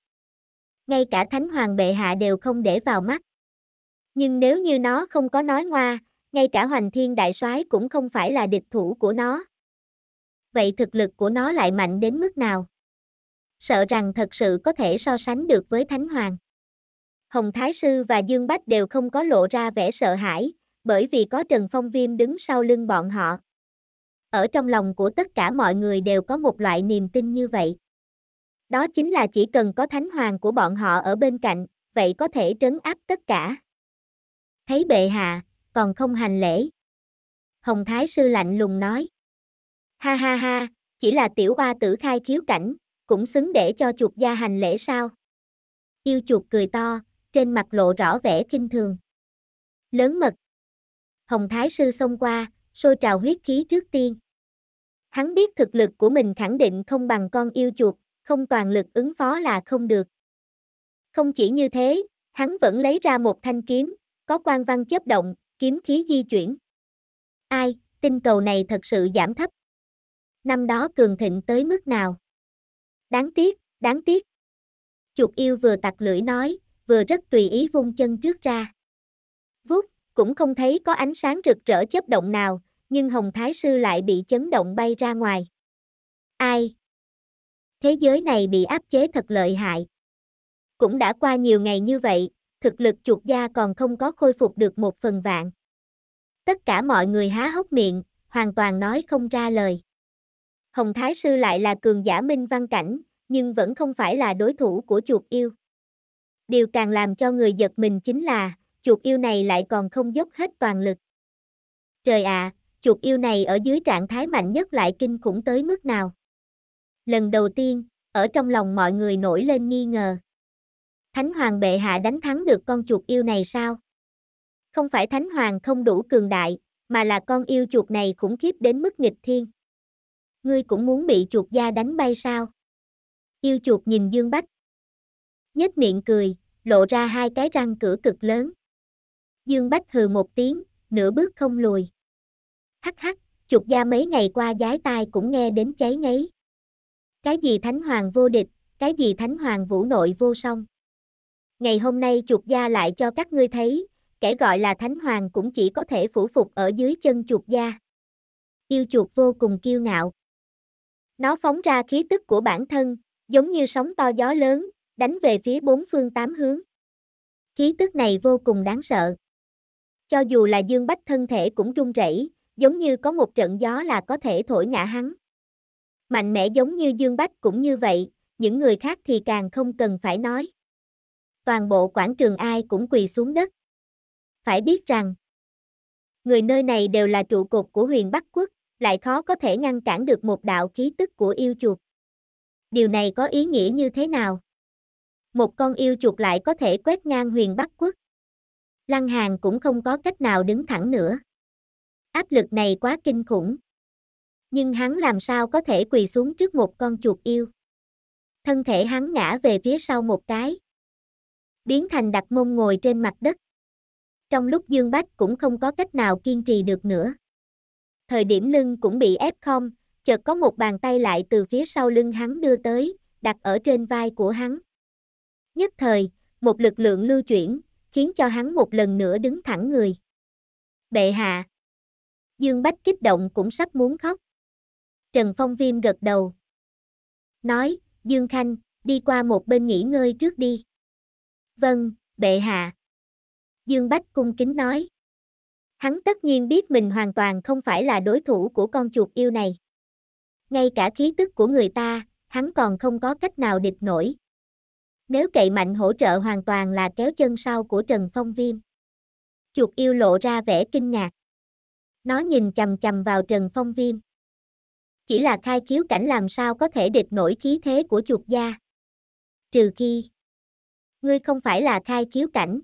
Ngay cả Thánh Hoàng bệ hạ đều không để vào mắt. Nhưng nếu như nó không có nói ngoa, ngay cả Hoành Thiên Đại soái cũng không phải là địch thủ của nó. Vậy thực lực của nó lại mạnh đến mức nào? Sợ rằng thật sự có thể so sánh được với Thánh Hoàng. Hồng Thái Sư và Dương Bách đều không có lộ ra vẻ sợ hãi, bởi vì có Trần Phong Viêm đứng sau lưng bọn họ. Ở trong lòng của tất cả mọi người đều có một loại niềm tin như vậy. Đó chính là chỉ cần có Thánh Hoàng của bọn họ ở bên cạnh, vậy có thể trấn áp tất cả. Thấy bệ hạ, còn không hành lễ. Hồng Thái Sư lạnh lùng nói. Ha ha ha, chỉ là tiểu ba tử khai khiếu cảnh, cũng xứng để cho chuột gia hành lễ sao? Yêu chuột cười to, trên mặt lộ rõ vẻ kinh thường. Lớn mật. Hồng Thái Sư xông qua, sôi trào huyết khí trước tiên. Hắn biết thực lực của mình khẳng định không bằng con yêu chuột, không toàn lực ứng phó là không được. Không chỉ như thế, hắn vẫn lấy ra một thanh kiếm, có quan văn chấp động, kiếm khí di chuyển. Ai, tinh cầu này thật sự giảm thấp. Năm đó cường thịnh tới mức nào? Đáng tiếc, đáng tiếc. Chuột yêu vừa tặc lưỡi nói, vừa rất tùy ý vung chân trước ra. Vút, cũng không thấy có ánh sáng rực rỡ chớp động nào, nhưng Hồng Thái Sư lại bị chấn động bay ra ngoài. Ai? Thế giới này bị áp chế thật lợi hại. Cũng đã qua nhiều ngày như vậy, thực lực chuột da còn không có khôi phục được một phần vạn. Tất cả mọi người há hốc miệng, hoàn toàn nói không ra lời. Hồng Thái Sư lại là cường giả minh văn cảnh, nhưng vẫn không phải là đối thủ của chuột yêu. Điều càng làm cho người giật mình chính là, chuột yêu này lại còn không dốc hết toàn lực. Trời ạ, à, chuột yêu này ở dưới trạng thái mạnh nhất lại kinh khủng tới mức nào. Lần đầu tiên, ở trong lòng mọi người nổi lên nghi ngờ. Thánh Hoàng bệ hạ đánh thắng được con chuột yêu này sao? Không phải Thánh Hoàng không đủ cường đại, mà là con yêu chuột này khủng khiếp đến mức nghịch thiên. Ngươi cũng muốn bị chuột da đánh bay sao? Yêu chuột nhìn Dương Bách, nhếch miệng cười, lộ ra hai cái răng cửa cực lớn. Dương Bách hừ một tiếng, nửa bước không lùi. Hắc hắc, chục gia mấy ngày qua giái tai cũng nghe đến cháy ngấy. Cái gì thánh hoàng vô địch, cái gì thánh hoàng vũ nội vô song. Ngày hôm nay chục gia lại cho các ngươi thấy, kẻ gọi là thánh hoàng cũng chỉ có thể phủ phục ở dưới chân chục gia. Yêu chuột vô cùng kiêu ngạo. Nó phóng ra khí tức của bản thân, giống như sóng to gió lớn, đánh về phía bốn phương tám hướng. Khí tức này vô cùng đáng sợ. Cho dù là Dương Bách thân thể cũng run rẩy, giống như có một trận gió là có thể thổi ngã hắn. Mạnh mẽ giống như Dương Bách cũng như vậy, những người khác thì càng không cần phải nói. Toàn bộ quảng trường ai cũng quỳ xuống đất. Phải biết rằng, người nơi này đều là trụ cột của huyền Bắc Quốc, lại khó có thể ngăn cản được một đạo khí tức của yêu chuột. Điều này có ý nghĩa như thế nào? một con yêu chuột lại có thể quét ngang huyền Bắc Quốc. Lăng Hàn cũng không có cách nào đứng thẳng nữa. Áp lực này quá kinh khủng. Nhưng hắn làm sao có thể quỳ xuống trước một con chuột yêu. Thân thể hắn ngã về phía sau một cái. Biến thành đặt mông ngồi trên mặt đất. Trong lúc Dương Bách cũng không có cách nào kiên trì được nữa. Thời điểm lưng cũng bị ép không, chợt có một bàn tay lại từ phía sau lưng hắn đưa tới, đặt ở trên vai của hắn. Nhất thời, một lực lượng lưu chuyển, khiến cho hắn một lần nữa đứng thẳng người. Bệ hạ. Dương Bách kích động cũng sắp muốn khóc. Trần Phong Viêm gật đầu. Nói, Dương Khanh, đi qua một bên nghỉ ngơi trước đi. Vâng, bệ hạ. Dương Bách cung kính nói. Hắn tất nhiên biết mình hoàn toàn không phải là đối thủ của con chuột yêu này. Ngay cả khí tức của người ta, hắn còn không có cách nào địch nổi. Nếu cậy mạnh hỗ trợ hoàn toàn là kéo chân sau của Trần Phong Viêm. Chuột yêu lộ ra vẻ kinh ngạc. Nó nhìn chầm chầm vào Trần Phong Viêm. Chỉ là khai khiếu cảnh làm sao có thể địch nổi khí thế của chuột gia. Trừ khi, ngươi không phải là khai khiếu cảnh.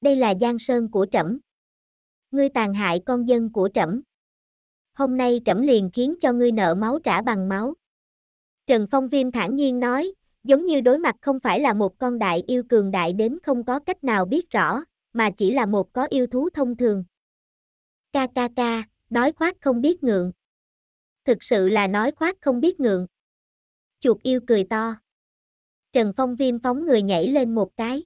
Đây là giang sơn của trẫm. Ngươi tàn hại con dân của trẫm. Hôm nay trẫm liền khiến cho ngươi nợ máu trả bằng máu. Trần Phong Viêm thản nhiên nói, giống như đối mặt không phải là một con đại yêu cường đại đến không có cách nào biết rõ, mà chỉ là một có yêu thú thông thường. Ca ca ca, nói khoác không biết ngượng. Thực sự là nói khoác không biết ngượng. Chuột yêu cười to. Trần Phong Viêm phóng người nhảy lên một cái.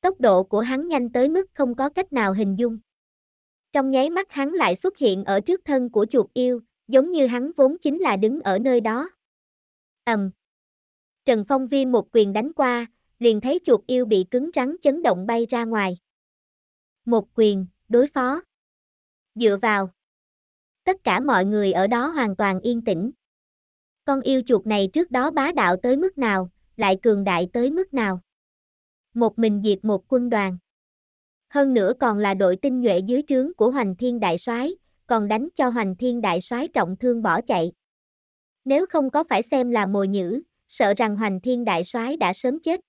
Tốc độ của hắn nhanh tới mức không có cách nào hình dung. Trong nháy mắt hắn lại xuất hiện ở trước thân của chuột yêu, giống như hắn vốn chính là đứng ở nơi đó. Ầm, um, Trần Phong Viêm một quyền đánh qua, liền thấy chuột yêu bị cứng rắn chấn động bay ra ngoài. Một quyền, đối phó. Dựa vào. Tất cả mọi người ở đó hoàn toàn yên tĩnh. Con yêu chuột này trước đó bá đạo tới mức nào, lại cường đại tới mức nào. Một mình diệt một quân đoàn. Hơn nữa còn là đội tinh nhuệ dưới trướng của Hoành Thiên Đại soái, còn đánh cho Hoành Thiên Đại soái trọng thương bỏ chạy. Nếu không có phải xem là mồi nhữ, sợ rằng hoành thiên đại soái đã sớm chết.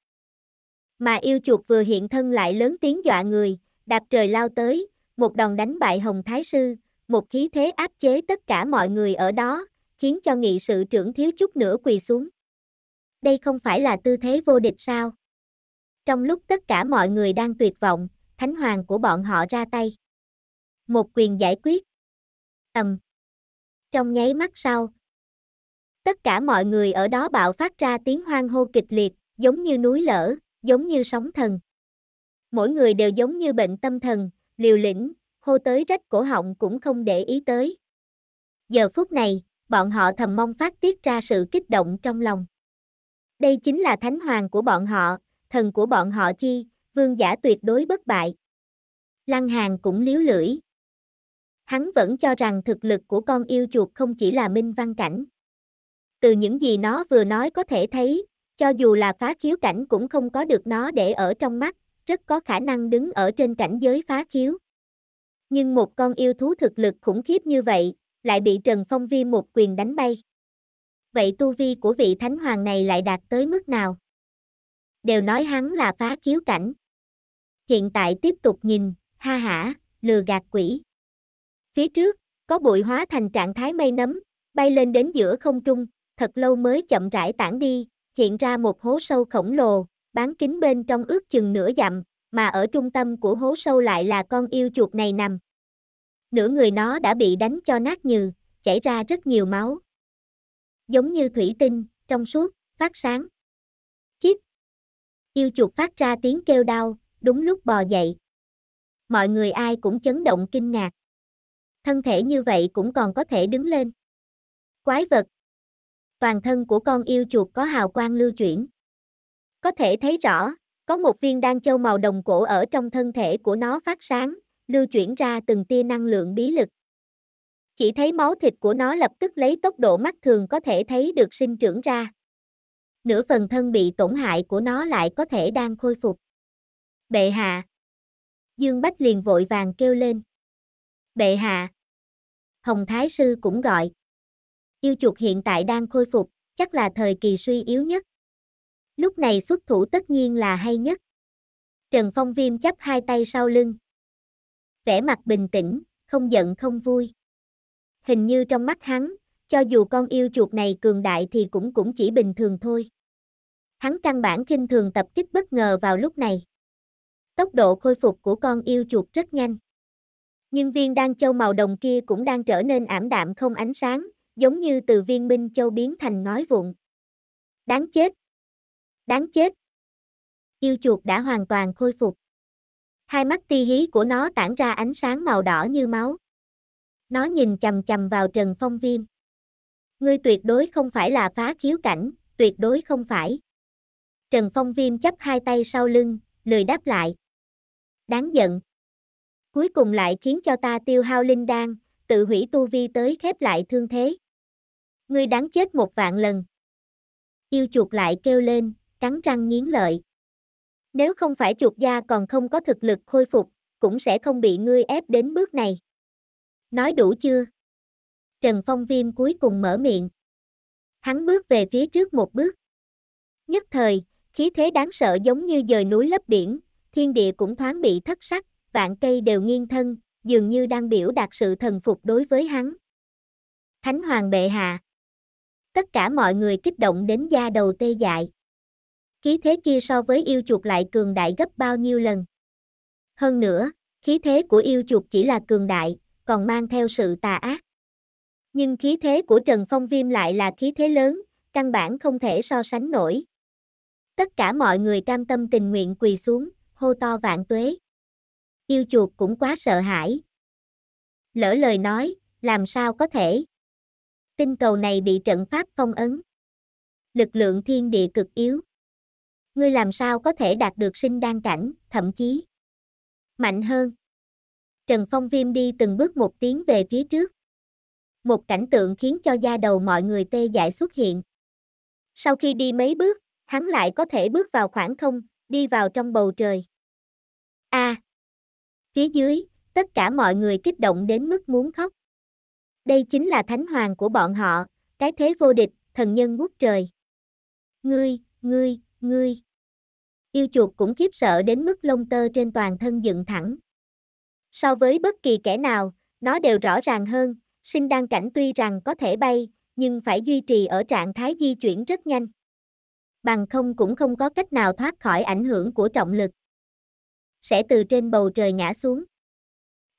Mà yêu chuột vừa hiện thân lại lớn tiếng dọa người, đạp trời lao tới, một đòn đánh bại Hồng Thái Sư, một khí thế áp chế tất cả mọi người ở đó, khiến cho nghị sự trưởng thiếu chút nữa quỳ xuống. Đây không phải là tư thế vô địch sao? Trong lúc tất cả mọi người đang tuyệt vọng, thánh hoàng của bọn họ ra tay. Một quyền giải quyết. Ầm. Trong nháy mắt sau, Tất cả mọi người ở đó bạo phát ra tiếng hoang hô kịch liệt, giống như núi lở, giống như sóng thần. Mỗi người đều giống như bệnh tâm thần, liều lĩnh, hô tới rách cổ họng cũng không để ý tới. Giờ phút này, bọn họ thầm mong phát tiết ra sự kích động trong lòng. Đây chính là thánh hoàng của bọn họ, thần của bọn họ chi, vương giả tuyệt đối bất bại. Lăng Hàng cũng liếu lưỡi. Hắn vẫn cho rằng thực lực của con yêu chuột không chỉ là minh văn cảnh từ những gì nó vừa nói có thể thấy, cho dù là phá khiếu cảnh cũng không có được nó để ở trong mắt, rất có khả năng đứng ở trên cảnh giới phá khiếu. Nhưng một con yêu thú thực lực khủng khiếp như vậy, lại bị Trần Phong Vi một quyền đánh bay. Vậy tu vi của vị thánh hoàng này lại đạt tới mức nào? Đều nói hắn là phá khiếu cảnh. Hiện tại tiếp tục nhìn, ha hả, lừa gạt quỷ. Phía trước, có bụi hóa thành trạng thái mây nấm, bay lên đến giữa không trung, thật lâu mới chậm rãi tản đi, hiện ra một hố sâu khổng lồ, bán kính bên trong ước chừng nửa dặm, mà ở trung tâm của hố sâu lại là con yêu chuột này nằm. Nửa người nó đã bị đánh cho nát nhừ, chảy ra rất nhiều máu. Giống như thủy tinh, trong suốt, phát sáng. Chíp! Yêu chuột phát ra tiếng kêu đau, đúng lúc bò dậy. Mọi người ai cũng chấn động kinh ngạc. Thân thể như vậy cũng còn có thể đứng lên. Quái vật, toàn thân của con yêu chuột có hào quang lưu chuyển. Có thể thấy rõ, có một viên đan châu màu đồng cổ ở trong thân thể của nó phát sáng, lưu chuyển ra từng tia năng lượng bí lực. Chỉ thấy máu thịt của nó lập tức lấy tốc độ mắt thường có thể thấy được sinh trưởng ra. Nửa phần thân bị tổn hại của nó lại có thể đang khôi phục. Bệ hạ. Dương Bách liền vội vàng kêu lên. Bệ hạ. Hồng Thái Sư cũng gọi yêu chuột hiện tại đang khôi phục, chắc là thời kỳ suy yếu nhất. Lúc này xuất thủ tất nhiên là hay nhất. Trần Phong Viêm chắp hai tay sau lưng. Vẻ mặt bình tĩnh, không giận không vui. Hình như trong mắt hắn, cho dù con yêu chuột này cường đại thì cũng cũng chỉ bình thường thôi. Hắn căn bản kinh thường tập kích bất ngờ vào lúc này. Tốc độ khôi phục của con yêu chuột rất nhanh. Nhưng viên đan châu màu đồng kia cũng đang trở nên ảm đạm không ánh sáng, giống như từ viên minh châu biến thành nói vụn. Đáng chết! Đáng chết! Yêu chuột đã hoàn toàn khôi phục. Hai mắt ti hí của nó tản ra ánh sáng màu đỏ như máu. Nó nhìn chầm chầm vào Trần Phong Viêm. Ngươi tuyệt đối không phải là phá khiếu cảnh, tuyệt đối không phải. Trần Phong Viêm chấp hai tay sau lưng, lười đáp lại. Đáng giận. Cuối cùng lại khiến cho ta tiêu hao linh đan, tự hủy tu vi tới khép lại thương thế. Ngươi đáng chết một vạn lần. Yêu chuột lại kêu lên, cắn răng nghiến lợi. Nếu không phải chuột da còn không có thực lực khôi phục, cũng sẽ không bị ngươi ép đến bước này. Nói đủ chưa? Trần Phong Viêm cuối cùng mở miệng. Hắn bước về phía trước một bước. Nhất thời, khí thế đáng sợ giống như dời núi lấp biển, thiên địa cũng thoáng bị thất sắc, vạn cây đều nghiêng thân, dường như đang biểu đạt sự thần phục đối với hắn. Thánh Hoàng Bệ Hạ Tất cả mọi người kích động đến da đầu tê dại. Khí thế kia so với yêu chuột lại cường đại gấp bao nhiêu lần. Hơn nữa, khí thế của yêu chuột chỉ là cường đại, còn mang theo sự tà ác. Nhưng khí thế của Trần Phong Viêm lại là khí thế lớn, căn bản không thể so sánh nổi. Tất cả mọi người cam tâm tình nguyện quỳ xuống, hô to vạn tuế yêu chuột cũng quá sợ hãi. Lỡ lời nói, làm sao có thể? Tinh cầu này bị trận pháp phong ấn. Lực lượng thiên địa cực yếu. Ngươi làm sao có thể đạt được sinh đan cảnh, thậm chí mạnh hơn. Trần Phong Viêm đi từng bước một tiếng về phía trước. Một cảnh tượng khiến cho da đầu mọi người tê dại xuất hiện. Sau khi đi mấy bước, hắn lại có thể bước vào khoảng không, đi vào trong bầu trời. A, à, Phía dưới, tất cả mọi người kích động đến mức muốn khóc. Đây chính là thánh hoàng của bọn họ, cái thế vô địch, thần nhân quốc trời. Ngươi, ngươi, ngươi. Yêu chuột cũng khiếp sợ đến mức lông tơ trên toàn thân dựng thẳng. So với bất kỳ kẻ nào, nó đều rõ ràng hơn, sinh đăng cảnh tuy rằng có thể bay, nhưng phải duy trì ở trạng thái di chuyển rất nhanh. Bằng không cũng không có cách nào thoát khỏi ảnh hưởng của trọng lực sẽ từ trên bầu trời ngã xuống.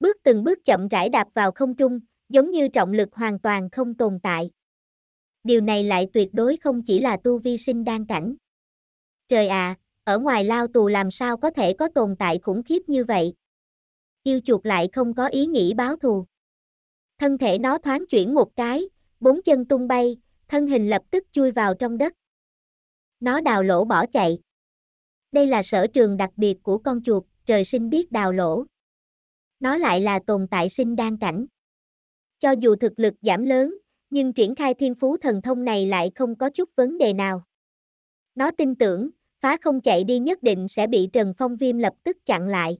Bước từng bước chậm rãi đạp vào không trung, giống như trọng lực hoàn toàn không tồn tại. Điều này lại tuyệt đối không chỉ là tu vi sinh đang cảnh. Trời ạ, à, ở ngoài lao tù làm sao có thể có tồn tại khủng khiếp như vậy? Yêu chuột lại không có ý nghĩ báo thù. Thân thể nó thoáng chuyển một cái, bốn chân tung bay, thân hình lập tức chui vào trong đất. Nó đào lỗ bỏ chạy. Đây là sở trường đặc biệt của con chuột trời sinh biết đào lỗ. Nó lại là tồn tại sinh đan cảnh. Cho dù thực lực giảm lớn, nhưng triển khai thiên phú thần thông này lại không có chút vấn đề nào. Nó tin tưởng, phá không chạy đi nhất định sẽ bị Trần Phong Viêm lập tức chặn lại.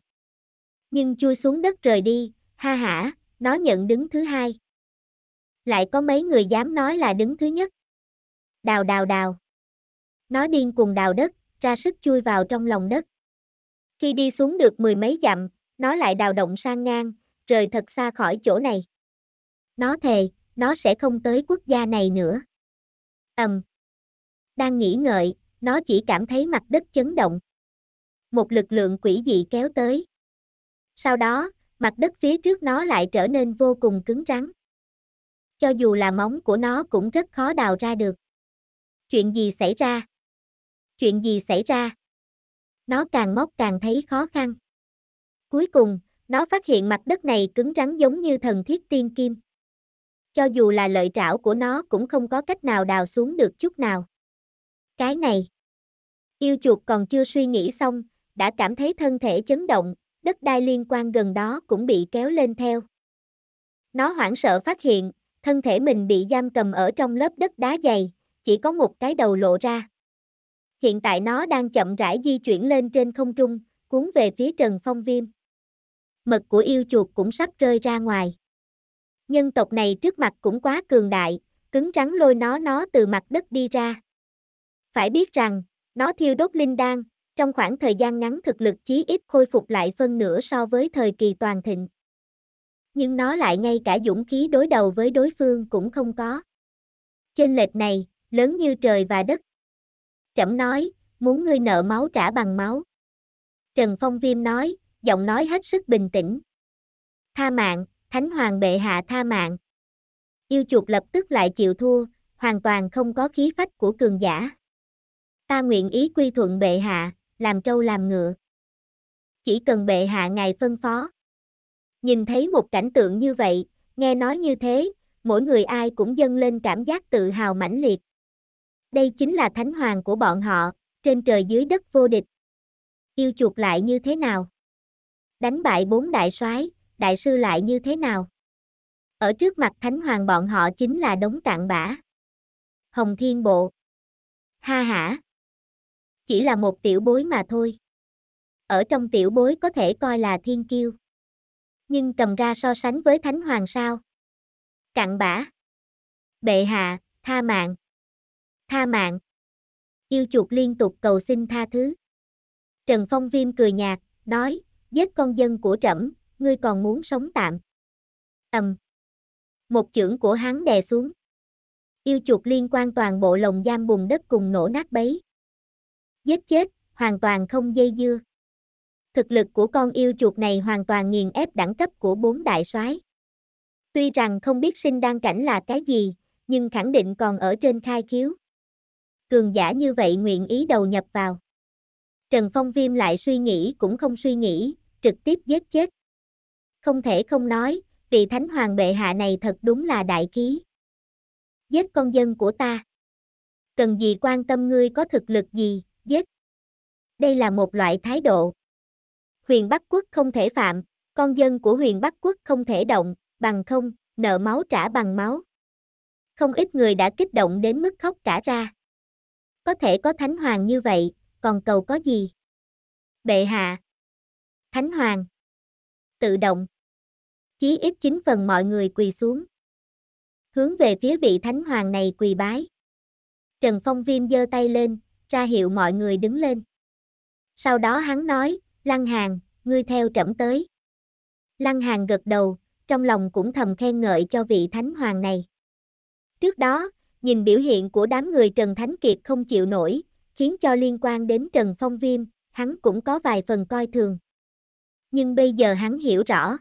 Nhưng chui xuống đất rời đi, ha hả, nó nhận đứng thứ hai. Lại có mấy người dám nói là đứng thứ nhất. Đào đào đào. Nó điên cùng đào đất, ra sức chui vào trong lòng đất. Khi đi xuống được mười mấy dặm, nó lại đào động sang ngang, rời thật xa khỏi chỗ này. Nó thề, nó sẽ không tới quốc gia này nữa. Ầm. Đang nghĩ ngợi, nó chỉ cảm thấy mặt đất chấn động. Một lực lượng quỷ dị kéo tới. Sau đó, mặt đất phía trước nó lại trở nên vô cùng cứng rắn. Cho dù là móng của nó cũng rất khó đào ra được. Chuyện gì xảy ra? Chuyện gì xảy ra? nó càng móc càng thấy khó khăn. Cuối cùng, nó phát hiện mặt đất này cứng rắn giống như thần thiết tiên kim. Cho dù là lợi trảo của nó cũng không có cách nào đào xuống được chút nào. Cái này, yêu chuột còn chưa suy nghĩ xong, đã cảm thấy thân thể chấn động, đất đai liên quan gần đó cũng bị kéo lên theo. Nó hoảng sợ phát hiện, thân thể mình bị giam cầm ở trong lớp đất đá dày, chỉ có một cái đầu lộ ra hiện tại nó đang chậm rãi di chuyển lên trên không trung, cuốn về phía Trần Phong Viêm. Mật của yêu chuột cũng sắp rơi ra ngoài. Nhân tộc này trước mặt cũng quá cường đại, cứng rắn lôi nó nó từ mặt đất đi ra. Phải biết rằng, nó thiêu đốt linh đan, trong khoảng thời gian ngắn thực lực chí ít khôi phục lại phân nửa so với thời kỳ toàn thịnh. Nhưng nó lại ngay cả dũng khí đối đầu với đối phương cũng không có. Trên lệch này, lớn như trời và đất, trẫm nói, muốn ngươi nợ máu trả bằng máu. Trần Phong Viêm nói, giọng nói hết sức bình tĩnh. Tha mạng, Thánh Hoàng bệ hạ tha mạng. Yêu chuột lập tức lại chịu thua, hoàn toàn không có khí phách của cường giả. Ta nguyện ý quy thuận bệ hạ, làm trâu làm ngựa. Chỉ cần bệ hạ ngài phân phó. Nhìn thấy một cảnh tượng như vậy, nghe nói như thế, mỗi người ai cũng dâng lên cảm giác tự hào mãnh liệt. Đây chính là thánh hoàng của bọn họ, trên trời dưới đất vô địch. Yêu chuột lại như thế nào? Đánh bại bốn đại soái, đại sư lại như thế nào? Ở trước mặt thánh hoàng bọn họ chính là đống cạn bã. Hồng Thiên Bộ. Ha ha, Chỉ là một tiểu bối mà thôi. Ở trong tiểu bối có thể coi là thiên kiêu. Nhưng cầm ra so sánh với thánh hoàng sao? Cặn bã. Bệ hạ, tha mạng tha mạng. Yêu chuột liên tục cầu xin tha thứ. Trần Phong Viêm cười nhạt, nói, giết con dân của trẫm, ngươi còn muốn sống tạm. Ầm. Một chưởng của hắn đè xuống. Yêu chuột liên quan toàn bộ lồng giam bùn đất cùng nổ nát bấy. Giết chết, hoàn toàn không dây dưa. Thực lực của con yêu chuột này hoàn toàn nghiền ép đẳng cấp của bốn đại soái. Tuy rằng không biết sinh đan cảnh là cái gì, nhưng khẳng định còn ở trên khai khiếu cường giả như vậy nguyện ý đầu nhập vào. Trần Phong Viêm lại suy nghĩ cũng không suy nghĩ, trực tiếp giết chết. Không thể không nói, vị thánh hoàng bệ hạ này thật đúng là đại ký. Giết con dân của ta. Cần gì quan tâm ngươi có thực lực gì, giết. Đây là một loại thái độ. Huyền Bắc Quốc không thể phạm, con dân của huyền Bắc Quốc không thể động, bằng không, nợ máu trả bằng máu. Không ít người đã kích động đến mức khóc cả ra. Có thể có thánh hoàng như vậy, còn cầu có gì? Bệ hạ. Thánh hoàng. Tự động. Chí ít chính phần mọi người quỳ xuống. Hướng về phía vị thánh hoàng này quỳ bái. Trần Phong Viêm giơ tay lên, ra hiệu mọi người đứng lên. Sau đó hắn nói, Lăng Hàng, ngươi theo trẫm tới. Lăng Hàng gật đầu, trong lòng cũng thầm khen ngợi cho vị thánh hoàng này. Trước đó, nhìn biểu hiện của đám người Trần Thánh Kiệt không chịu nổi, khiến cho liên quan đến Trần Phong Viêm, hắn cũng có vài phần coi thường. Nhưng bây giờ hắn hiểu rõ.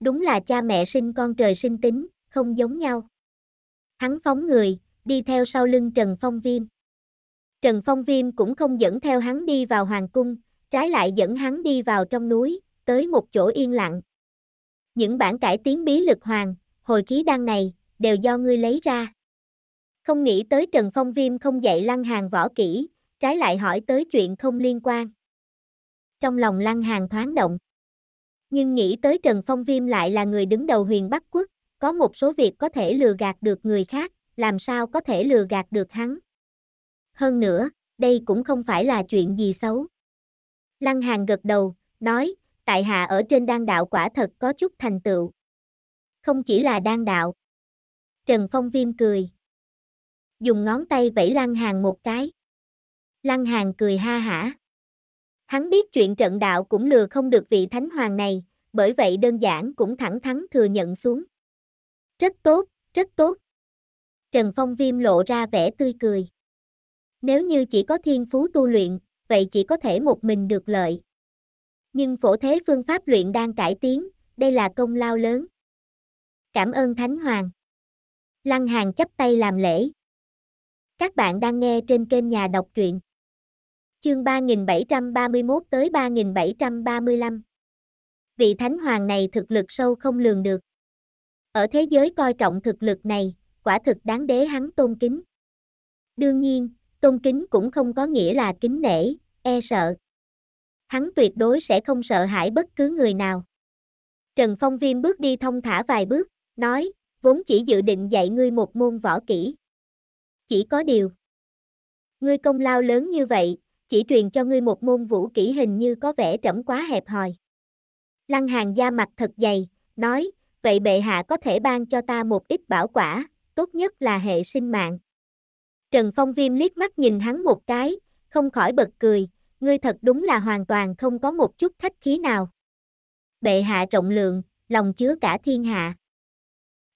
Đúng là cha mẹ sinh con trời sinh tính, không giống nhau. Hắn phóng người, đi theo sau lưng Trần Phong Viêm. Trần Phong Viêm cũng không dẫn theo hắn đi vào hoàng cung, trái lại dẫn hắn đi vào trong núi, tới một chỗ yên lặng. Những bản cải tiến bí lực hoàng, hồi khí đăng này, đều do ngươi lấy ra. Không nghĩ tới Trần Phong Viêm không dạy Lăng Hàng võ kỹ, trái lại hỏi tới chuyện không liên quan. Trong lòng Lăng Hàng thoáng động. Nhưng nghĩ tới Trần Phong Viêm lại là người đứng đầu huyền Bắc Quốc, có một số việc có thể lừa gạt được người khác, làm sao có thể lừa gạt được hắn. Hơn nữa, đây cũng không phải là chuyện gì xấu. Lăng Hàng gật đầu, nói, tại hạ ở trên đan đạo quả thật có chút thành tựu. Không chỉ là đan đạo. Trần Phong Viêm cười, dùng ngón tay vẫy Lăng Hàng một cái. Lăng Hàng cười ha hả. Hắn biết chuyện trận đạo cũng lừa không được vị thánh hoàng này, bởi vậy đơn giản cũng thẳng thắn thừa nhận xuống. Rất tốt, rất tốt. Trần Phong Viêm lộ ra vẻ tươi cười. Nếu như chỉ có thiên phú tu luyện, vậy chỉ có thể một mình được lợi. Nhưng phổ thế phương pháp luyện đang cải tiến, đây là công lao lớn. Cảm ơn Thánh Hoàng. Lăng Hàng chấp tay làm lễ. Các bạn đang nghe trên kênh Nhà đọc truyện. Chương 3731 tới 3735. Vị thánh hoàng này thực lực sâu không lường được. Ở thế giới coi trọng thực lực này, quả thực đáng đế hắn tôn kính. Đương nhiên, tôn kính cũng không có nghĩa là kính nể, e sợ. Hắn tuyệt đối sẽ không sợ hãi bất cứ người nào. Trần Phong Viêm bước đi thông thả vài bước, nói, vốn chỉ dự định dạy ngươi một môn võ kỹ chỉ có điều. Ngươi công lao lớn như vậy, chỉ truyền cho ngươi một môn vũ kỹ hình như có vẻ trẫm quá hẹp hòi. Lăng hàng da mặt thật dày, nói, vậy bệ hạ có thể ban cho ta một ít bảo quả, tốt nhất là hệ sinh mạng. Trần Phong Viêm liếc mắt nhìn hắn một cái, không khỏi bật cười, ngươi thật đúng là hoàn toàn không có một chút khách khí nào. Bệ hạ trọng lượng, lòng chứa cả thiên hạ.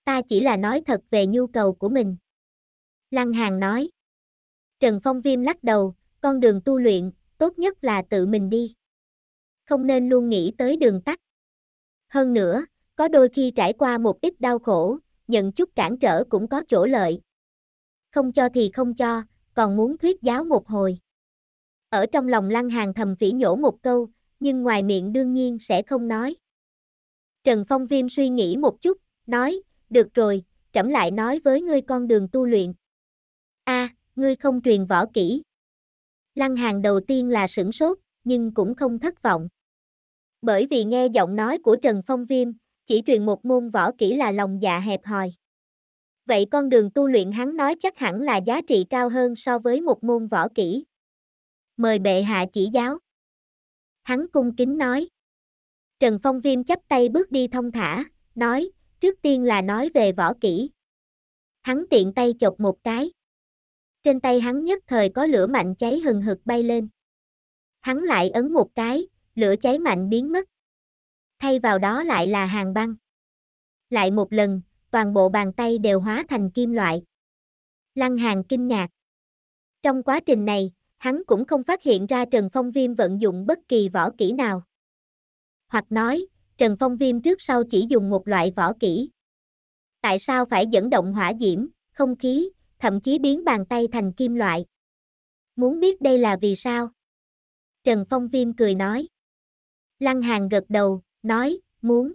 Ta chỉ là nói thật về nhu cầu của mình. Lăng Hàng nói. Trần Phong Viêm lắc đầu, con đường tu luyện, tốt nhất là tự mình đi. Không nên luôn nghĩ tới đường tắt. Hơn nữa, có đôi khi trải qua một ít đau khổ, nhận chút cản trở cũng có chỗ lợi. Không cho thì không cho, còn muốn thuyết giáo một hồi. Ở trong lòng Lăng Hàng thầm phỉ nhổ một câu, nhưng ngoài miệng đương nhiên sẽ không nói. Trần Phong Viêm suy nghĩ một chút, nói, được rồi, trẫm lại nói với ngươi con đường tu luyện a à, ngươi không truyền võ kỹ. Lăng hàng đầu tiên là sửng sốt, nhưng cũng không thất vọng. Bởi vì nghe giọng nói của Trần Phong Viêm, chỉ truyền một môn võ kỹ là lòng dạ hẹp hòi. Vậy con đường tu luyện hắn nói chắc hẳn là giá trị cao hơn so với một môn võ kỹ. Mời bệ hạ chỉ giáo. Hắn cung kính nói. Trần Phong Viêm chắp tay bước đi thông thả, nói, trước tiên là nói về võ kỹ. Hắn tiện tay chọc một cái trên tay hắn nhất thời có lửa mạnh cháy hừng hực bay lên. Hắn lại ấn một cái, lửa cháy mạnh biến mất. Thay vào đó lại là hàng băng. Lại một lần, toàn bộ bàn tay đều hóa thành kim loại. Lăng hàng kinh ngạc. Trong quá trình này, hắn cũng không phát hiện ra Trần Phong Viêm vận dụng bất kỳ võ kỹ nào. Hoặc nói, Trần Phong Viêm trước sau chỉ dùng một loại võ kỹ. Tại sao phải dẫn động hỏa diễm, không khí, thậm chí biến bàn tay thành kim loại. Muốn biết đây là vì sao? Trần Phong Viêm cười nói. Lăng Hàn gật đầu, nói, muốn.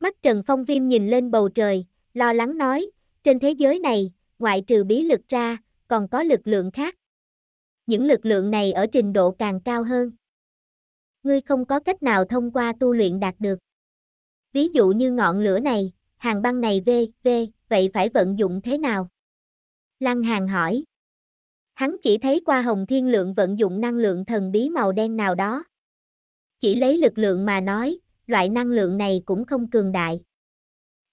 Mắt Trần Phong Viêm nhìn lên bầu trời, lo lắng nói, trên thế giới này, ngoại trừ bí lực ra, còn có lực lượng khác. Những lực lượng này ở trình độ càng cao hơn. Ngươi không có cách nào thông qua tu luyện đạt được. Ví dụ như ngọn lửa này, hàng băng này v, v, vậy phải vận dụng thế nào? Lăng Hàng hỏi. Hắn chỉ thấy qua Hồng Thiên Lượng vận dụng năng lượng thần bí màu đen nào đó. Chỉ lấy lực lượng mà nói, loại năng lượng này cũng không cường đại.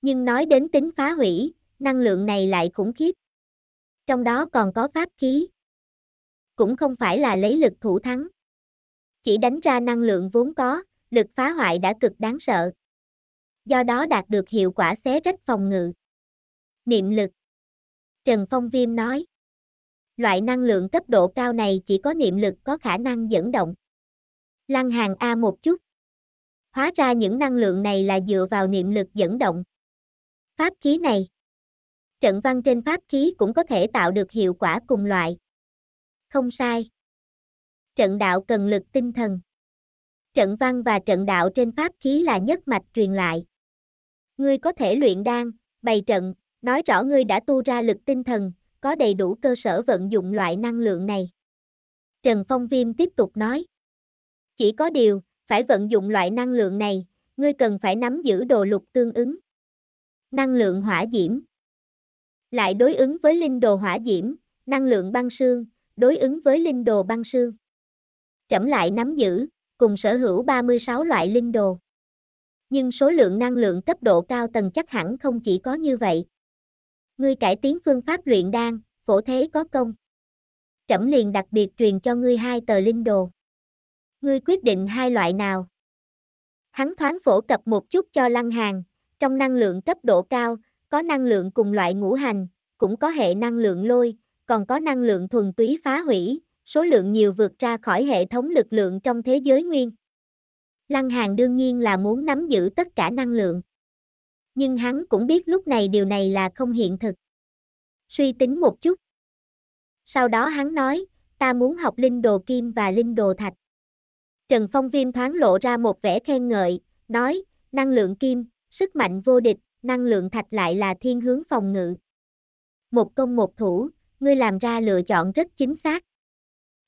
Nhưng nói đến tính phá hủy, năng lượng này lại khủng khiếp. Trong đó còn có pháp khí. Cũng không phải là lấy lực thủ thắng. Chỉ đánh ra năng lượng vốn có, lực phá hoại đã cực đáng sợ. Do đó đạt được hiệu quả xé rách phòng ngự. Niệm lực Trần Phong Viêm nói. Loại năng lượng cấp độ cao này chỉ có niệm lực có khả năng dẫn động. Lăng hàng A một chút. Hóa ra những năng lượng này là dựa vào niệm lực dẫn động. Pháp khí này. Trận văn trên pháp khí cũng có thể tạo được hiệu quả cùng loại. Không sai. Trận đạo cần lực tinh thần. Trận văn và trận đạo trên pháp khí là nhất mạch truyền lại. Ngươi có thể luyện đan, bày trận, Nói rõ ngươi đã tu ra lực tinh thần, có đầy đủ cơ sở vận dụng loại năng lượng này. Trần Phong Viêm tiếp tục nói. Chỉ có điều, phải vận dụng loại năng lượng này, ngươi cần phải nắm giữ đồ lục tương ứng. Năng lượng hỏa diễm. Lại đối ứng với linh đồ hỏa diễm, năng lượng băng sương, đối ứng với linh đồ băng sương. Trẫm lại nắm giữ, cùng sở hữu 36 loại linh đồ. Nhưng số lượng năng lượng cấp độ cao tầng chắc hẳn không chỉ có như vậy. Ngươi cải tiến phương pháp luyện đan, phổ thế có công. Trẫm liền đặc biệt truyền cho ngươi hai tờ linh đồ. Ngươi quyết định hai loại nào? Hắn thoáng phổ cập một chút cho lăng hàng, trong năng lượng cấp độ cao, có năng lượng cùng loại ngũ hành, cũng có hệ năng lượng lôi, còn có năng lượng thuần túy phá hủy, số lượng nhiều vượt ra khỏi hệ thống lực lượng trong thế giới nguyên. Lăng Hàng đương nhiên là muốn nắm giữ tất cả năng lượng nhưng hắn cũng biết lúc này điều này là không hiện thực. Suy tính một chút. Sau đó hắn nói, ta muốn học linh đồ kim và linh đồ thạch. Trần Phong Viêm thoáng lộ ra một vẻ khen ngợi, nói, năng lượng kim, sức mạnh vô địch, năng lượng thạch lại là thiên hướng phòng ngự. Một công một thủ, ngươi làm ra lựa chọn rất chính xác.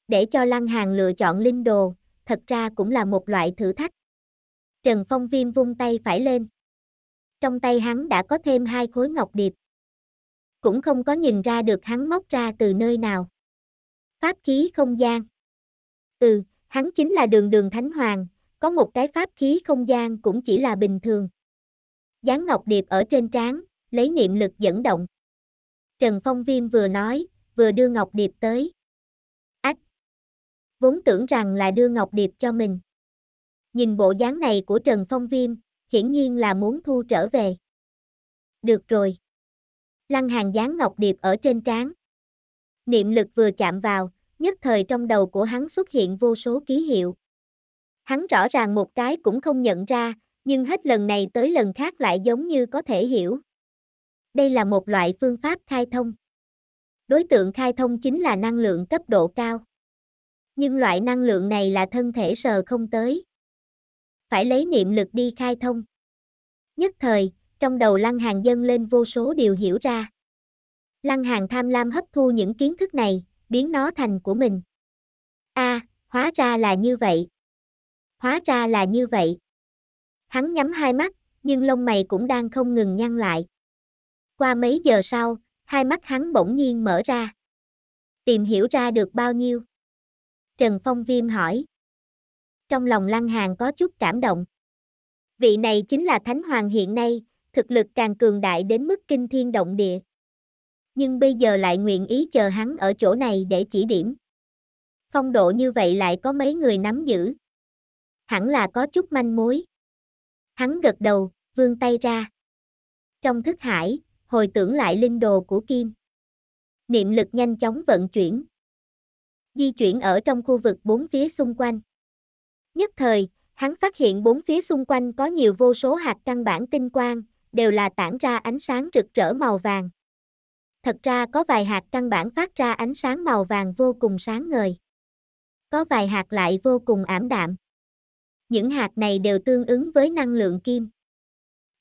Để cho Lăng hàn lựa chọn linh đồ, thật ra cũng là một loại thử thách. Trần Phong Viêm vung tay phải lên trong tay hắn đã có thêm hai khối ngọc điệp. Cũng không có nhìn ra được hắn móc ra từ nơi nào. Pháp khí không gian. Ừ, hắn chính là đường đường thánh hoàng, có một cái pháp khí không gian cũng chỉ là bình thường. Dán ngọc điệp ở trên trán, lấy niệm lực dẫn động. Trần Phong Viêm vừa nói, vừa đưa ngọc điệp tới. Ách! Vốn tưởng rằng là đưa ngọc điệp cho mình. Nhìn bộ dáng này của Trần Phong Viêm, hiển nhiên là muốn thu trở về. Được rồi. Lăng hàng dáng ngọc điệp ở trên trán. Niệm lực vừa chạm vào, nhất thời trong đầu của hắn xuất hiện vô số ký hiệu. Hắn rõ ràng một cái cũng không nhận ra, nhưng hết lần này tới lần khác lại giống như có thể hiểu. Đây là một loại phương pháp khai thông. Đối tượng khai thông chính là năng lượng cấp độ cao. Nhưng loại năng lượng này là thân thể sờ không tới phải lấy niệm lực đi khai thông. Nhất thời, trong đầu Lăng Hàng dâng lên vô số điều hiểu ra. Lăng Hàng tham lam hấp thu những kiến thức này, biến nó thành của mình. A, à, hóa ra là như vậy. Hóa ra là như vậy. Hắn nhắm hai mắt, nhưng lông mày cũng đang không ngừng nhăn lại. Qua mấy giờ sau, hai mắt hắn bỗng nhiên mở ra. Tìm hiểu ra được bao nhiêu? Trần Phong Viêm hỏi trong lòng Lăng Hàng có chút cảm động. Vị này chính là Thánh Hoàng hiện nay, thực lực càng cường đại đến mức kinh thiên động địa. Nhưng bây giờ lại nguyện ý chờ hắn ở chỗ này để chỉ điểm. Phong độ như vậy lại có mấy người nắm giữ. Hẳn là có chút manh mối. Hắn gật đầu, vươn tay ra. Trong thức hải, hồi tưởng lại linh đồ của Kim. Niệm lực nhanh chóng vận chuyển. Di chuyển ở trong khu vực bốn phía xung quanh. Nhất thời, hắn phát hiện bốn phía xung quanh có nhiều vô số hạt căn bản tinh quang, đều là tản ra ánh sáng rực rỡ màu vàng. Thật ra có vài hạt căn bản phát ra ánh sáng màu vàng vô cùng sáng ngời. Có vài hạt lại vô cùng ảm đạm. Những hạt này đều tương ứng với năng lượng kim.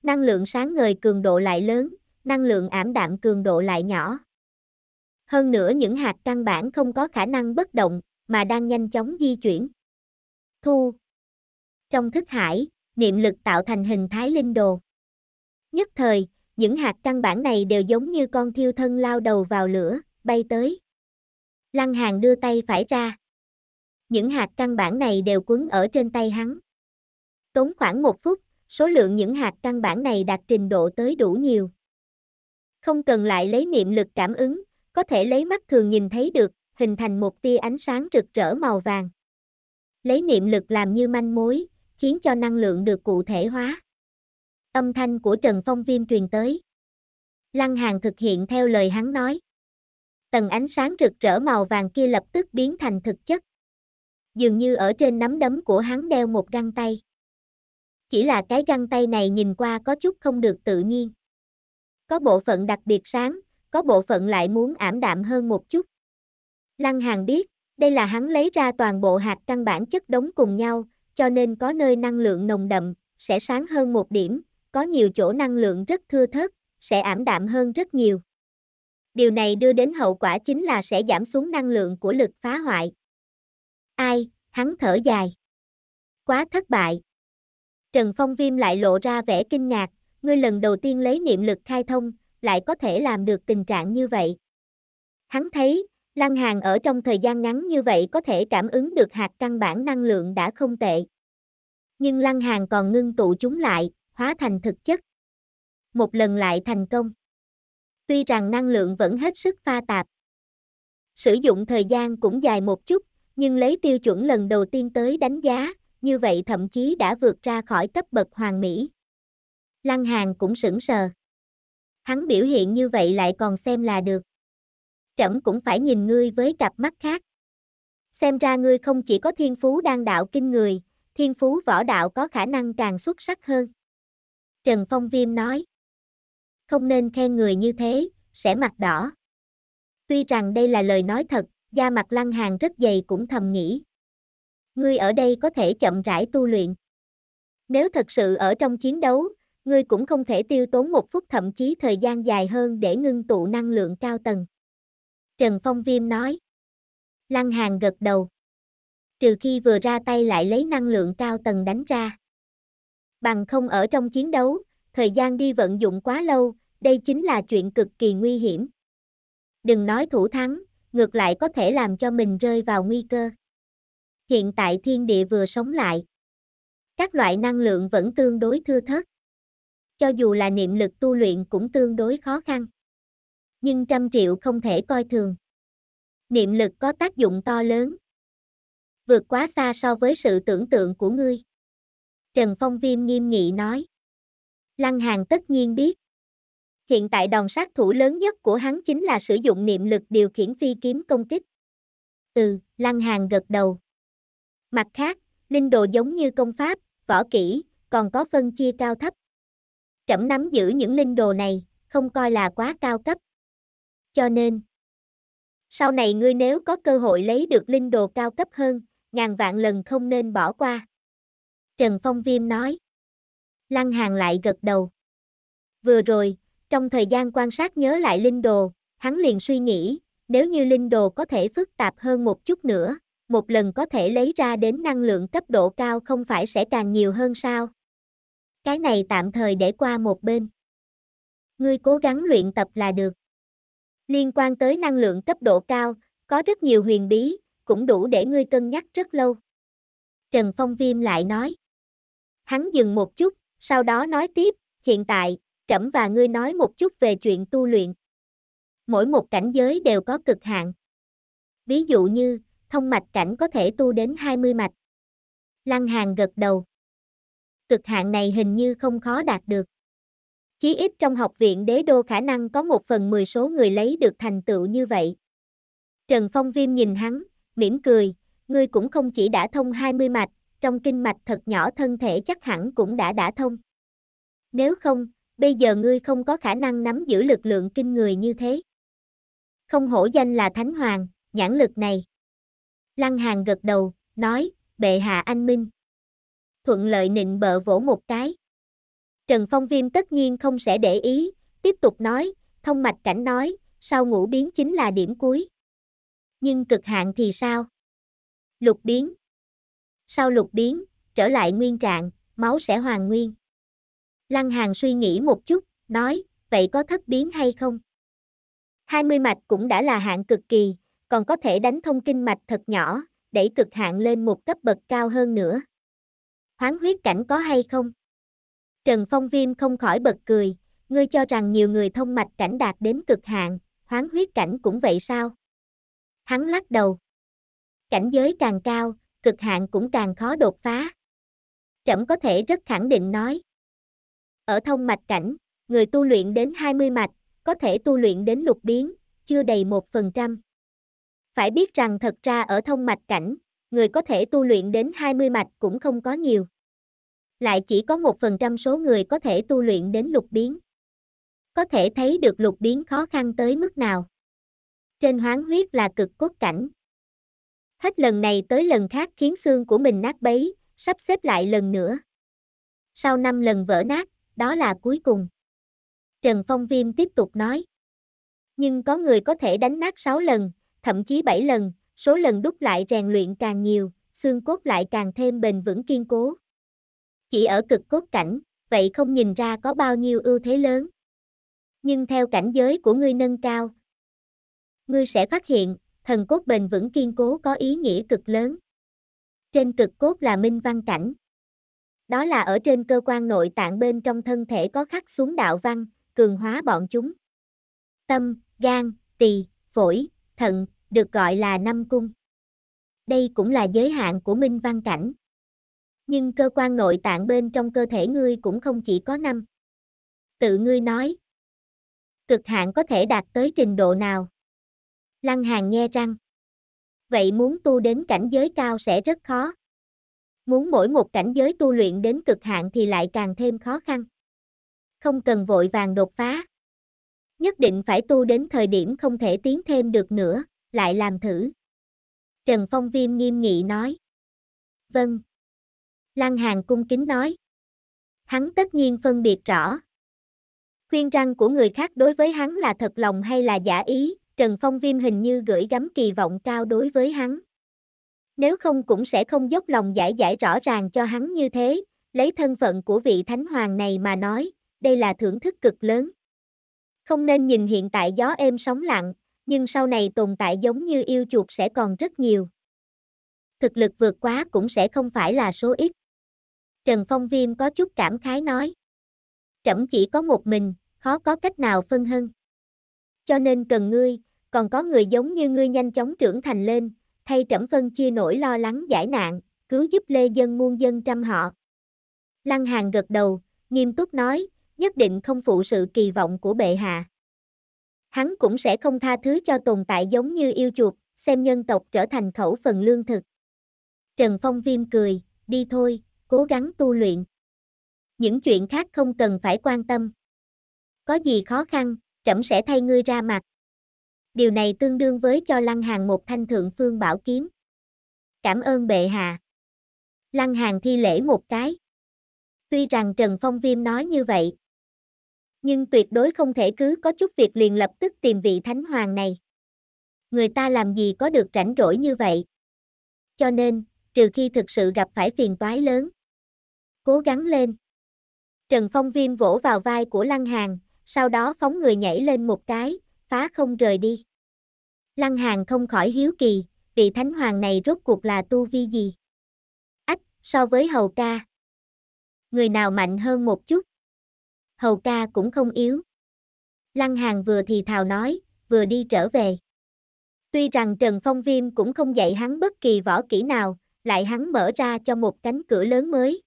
Năng lượng sáng ngời cường độ lại lớn, năng lượng ảm đạm cường độ lại nhỏ. Hơn nữa những hạt căn bản không có khả năng bất động, mà đang nhanh chóng di chuyển thu. Trong thức hải, niệm lực tạo thành hình thái linh đồ. Nhất thời, những hạt căn bản này đều giống như con thiêu thân lao đầu vào lửa, bay tới. Lăng hàn đưa tay phải ra. Những hạt căn bản này đều quấn ở trên tay hắn. Tốn khoảng một phút, số lượng những hạt căn bản này đạt trình độ tới đủ nhiều. Không cần lại lấy niệm lực cảm ứng, có thể lấy mắt thường nhìn thấy được, hình thành một tia ánh sáng rực rỡ màu vàng lấy niệm lực làm như manh mối, khiến cho năng lượng được cụ thể hóa. Âm thanh của Trần Phong Viêm truyền tới. Lăng Hàng thực hiện theo lời hắn nói. Tầng ánh sáng rực rỡ màu vàng kia lập tức biến thành thực chất. Dường như ở trên nắm đấm của hắn đeo một găng tay. Chỉ là cái găng tay này nhìn qua có chút không được tự nhiên. Có bộ phận đặc biệt sáng, có bộ phận lại muốn ảm đạm hơn một chút. Lăng Hàng biết, đây là hắn lấy ra toàn bộ hạt căn bản chất đống cùng nhau, cho nên có nơi năng lượng nồng đậm, sẽ sáng hơn một điểm, có nhiều chỗ năng lượng rất thưa thớt, sẽ ảm đạm hơn rất nhiều. Điều này đưa đến hậu quả chính là sẽ giảm xuống năng lượng của lực phá hoại. Ai, hắn thở dài. Quá thất bại. Trần Phong Viêm lại lộ ra vẻ kinh ngạc, ngươi lần đầu tiên lấy niệm lực khai thông, lại có thể làm được tình trạng như vậy. Hắn thấy, Lăng hàn ở trong thời gian ngắn như vậy có thể cảm ứng được hạt căn bản năng lượng đã không tệ. Nhưng Lăng hàn còn ngưng tụ chúng lại, hóa thành thực chất. Một lần lại thành công. Tuy rằng năng lượng vẫn hết sức pha tạp. Sử dụng thời gian cũng dài một chút, nhưng lấy tiêu chuẩn lần đầu tiên tới đánh giá, như vậy thậm chí đã vượt ra khỏi cấp bậc hoàng mỹ. Lăng hàn cũng sững sờ. Hắn biểu hiện như vậy lại còn xem là được trẫm cũng phải nhìn ngươi với cặp mắt khác. Xem ra ngươi không chỉ có thiên phú đang đạo kinh người, thiên phú võ đạo có khả năng càng xuất sắc hơn. Trần Phong Viêm nói, không nên khen người như thế, sẽ mặt đỏ. Tuy rằng đây là lời nói thật, da mặt lăng hàn rất dày cũng thầm nghĩ. Ngươi ở đây có thể chậm rãi tu luyện. Nếu thật sự ở trong chiến đấu, ngươi cũng không thể tiêu tốn một phút thậm chí thời gian dài hơn để ngưng tụ năng lượng cao tầng. Trần Phong Viêm nói. Lăng Hàng gật đầu. Trừ khi vừa ra tay lại lấy năng lượng cao tầng đánh ra. Bằng không ở trong chiến đấu, thời gian đi vận dụng quá lâu, đây chính là chuyện cực kỳ nguy hiểm. Đừng nói thủ thắng, ngược lại có thể làm cho mình rơi vào nguy cơ. Hiện tại thiên địa vừa sống lại. Các loại năng lượng vẫn tương đối thưa thớt. Cho dù là niệm lực tu luyện cũng tương đối khó khăn nhưng trăm triệu không thể coi thường. Niệm lực có tác dụng to lớn. Vượt quá xa so với sự tưởng tượng của ngươi. Trần Phong Viêm nghiêm nghị nói. Lăng Hàng tất nhiên biết. Hiện tại đòn sát thủ lớn nhất của hắn chính là sử dụng niệm lực điều khiển phi kiếm công kích. Ừ, Lăng Hàng gật đầu. Mặt khác, linh đồ giống như công pháp, võ kỹ, còn có phân chia cao thấp. Trẫm nắm giữ những linh đồ này, không coi là quá cao cấp cho nên. Sau này ngươi nếu có cơ hội lấy được linh đồ cao cấp hơn, ngàn vạn lần không nên bỏ qua. Trần Phong Viêm nói. Lăng Hàng lại gật đầu. Vừa rồi, trong thời gian quan sát nhớ lại linh đồ, hắn liền suy nghĩ, nếu như linh đồ có thể phức tạp hơn một chút nữa, một lần có thể lấy ra đến năng lượng cấp độ cao không phải sẽ càng nhiều hơn sao? Cái này tạm thời để qua một bên. Ngươi cố gắng luyện tập là được. Liên quan tới năng lượng cấp độ cao, có rất nhiều huyền bí, cũng đủ để ngươi cân nhắc rất lâu. Trần Phong Viêm lại nói. Hắn dừng một chút, sau đó nói tiếp, hiện tại, trẫm và ngươi nói một chút về chuyện tu luyện. Mỗi một cảnh giới đều có cực hạn. Ví dụ như, thông mạch cảnh có thể tu đến 20 mạch. Lăng Hàng gật đầu. Cực hạn này hình như không khó đạt được. Chí ít trong học viện đế đô khả năng có một phần mười số người lấy được thành tựu như vậy. Trần Phong Viêm nhìn hắn, mỉm cười, ngươi cũng không chỉ đã thông 20 mạch, trong kinh mạch thật nhỏ thân thể chắc hẳn cũng đã đã thông. Nếu không, bây giờ ngươi không có khả năng nắm giữ lực lượng kinh người như thế. Không hổ danh là Thánh Hoàng, nhãn lực này. Lăng Hàng gật đầu, nói, bệ hạ anh minh. Thuận lợi nịnh bợ vỗ một cái. Trần Phong Viêm tất nhiên không sẽ để ý, tiếp tục nói, thông mạch cảnh nói, sau ngũ biến chính là điểm cuối. Nhưng cực hạn thì sao? Lục biến. Sau lục biến, trở lại nguyên trạng, máu sẽ hoàn nguyên. Lăng Hàng suy nghĩ một chút, nói, vậy có thất biến hay không? 20 mạch cũng đã là hạng cực kỳ, còn có thể đánh thông kinh mạch thật nhỏ, đẩy cực hạn lên một cấp bậc cao hơn nữa. Hoán huyết cảnh có hay không? Trần Phong Viêm không khỏi bật cười, ngươi cho rằng nhiều người thông mạch cảnh đạt đến cực hạn, hoán huyết cảnh cũng vậy sao? Hắn lắc đầu. Cảnh giới càng cao, cực hạn cũng càng khó đột phá. Trẫm có thể rất khẳng định nói. Ở thông mạch cảnh, người tu luyện đến 20 mạch, có thể tu luyện đến lục biến, chưa đầy 1%. Phải biết rằng thật ra ở thông mạch cảnh, người có thể tu luyện đến 20 mạch cũng không có nhiều lại chỉ có một phần trăm số người có thể tu luyện đến lục biến. Có thể thấy được lục biến khó khăn tới mức nào. Trên hoán huyết là cực cốt cảnh. Hết lần này tới lần khác khiến xương của mình nát bấy, sắp xếp lại lần nữa. Sau năm lần vỡ nát, đó là cuối cùng. Trần Phong Viêm tiếp tục nói. Nhưng có người có thể đánh nát 6 lần, thậm chí 7 lần, số lần đúc lại rèn luyện càng nhiều, xương cốt lại càng thêm bền vững kiên cố. Chỉ ở cực cốt cảnh, vậy không nhìn ra có bao nhiêu ưu thế lớn. Nhưng theo cảnh giới của ngươi nâng cao, ngươi sẽ phát hiện, thần cốt bền vững kiên cố có ý nghĩa cực lớn. Trên cực cốt là minh văn cảnh. Đó là ở trên cơ quan nội tạng bên trong thân thể có khắc xuống đạo văn, cường hóa bọn chúng. Tâm, gan, tỳ, phổi, thận, được gọi là năm cung. Đây cũng là giới hạn của minh văn cảnh nhưng cơ quan nội tạng bên trong cơ thể ngươi cũng không chỉ có năm. Tự ngươi nói, cực hạn có thể đạt tới trình độ nào? Lăng Hàn nghe răng. Vậy muốn tu đến cảnh giới cao sẽ rất khó. Muốn mỗi một cảnh giới tu luyện đến cực hạn thì lại càng thêm khó khăn. Không cần vội vàng đột phá. Nhất định phải tu đến thời điểm không thể tiến thêm được nữa, lại làm thử. Trần Phong Viêm nghiêm nghị nói. Vâng. Lan Hàng cung kính nói. Hắn tất nhiên phân biệt rõ. Khuyên răng của người khác đối với hắn là thật lòng hay là giả ý, Trần Phong Viêm hình như gửi gắm kỳ vọng cao đối với hắn. Nếu không cũng sẽ không dốc lòng giải giải rõ ràng cho hắn như thế, lấy thân phận của vị thánh hoàng này mà nói, đây là thưởng thức cực lớn. Không nên nhìn hiện tại gió êm sóng lặng, nhưng sau này tồn tại giống như yêu chuột sẽ còn rất nhiều. Thực lực vượt quá cũng sẽ không phải là số ít. Trần Phong Viêm có chút cảm khái nói. Trẫm chỉ có một mình, khó có cách nào phân hơn. Cho nên cần ngươi, còn có người giống như ngươi nhanh chóng trưởng thành lên, thay trẫm phân chia nỗi lo lắng giải nạn, cứu giúp lê dân muôn dân trăm họ. Lăng Hàng gật đầu, nghiêm túc nói, nhất định không phụ sự kỳ vọng của bệ hạ. Hắn cũng sẽ không tha thứ cho tồn tại giống như yêu chuột, xem nhân tộc trở thành khẩu phần lương thực. Trần Phong Viêm cười, đi thôi, cố gắng tu luyện. Những chuyện khác không cần phải quan tâm. Có gì khó khăn, trẫm sẽ thay ngươi ra mặt. Điều này tương đương với cho Lăng Hàng một thanh thượng phương bảo kiếm. Cảm ơn bệ hạ. Lăng Hàng thi lễ một cái. Tuy rằng Trần Phong Viêm nói như vậy, nhưng tuyệt đối không thể cứ có chút việc liền lập tức tìm vị thánh hoàng này. Người ta làm gì có được rảnh rỗi như vậy. Cho nên, trừ khi thực sự gặp phải phiền toái lớn cố gắng lên. Trần Phong Viêm vỗ vào vai của Lăng Hàng, sau đó phóng người nhảy lên một cái, phá không rời đi. Lăng Hàng không khỏi hiếu kỳ, vị thánh hoàng này rốt cuộc là tu vi gì? Ách, so với Hầu ca. Người nào mạnh hơn một chút? Hầu ca cũng không yếu. Lăng Hàng vừa thì thào nói, vừa đi trở về. Tuy rằng Trần Phong Viêm cũng không dạy hắn bất kỳ võ kỹ nào, lại hắn mở ra cho một cánh cửa lớn mới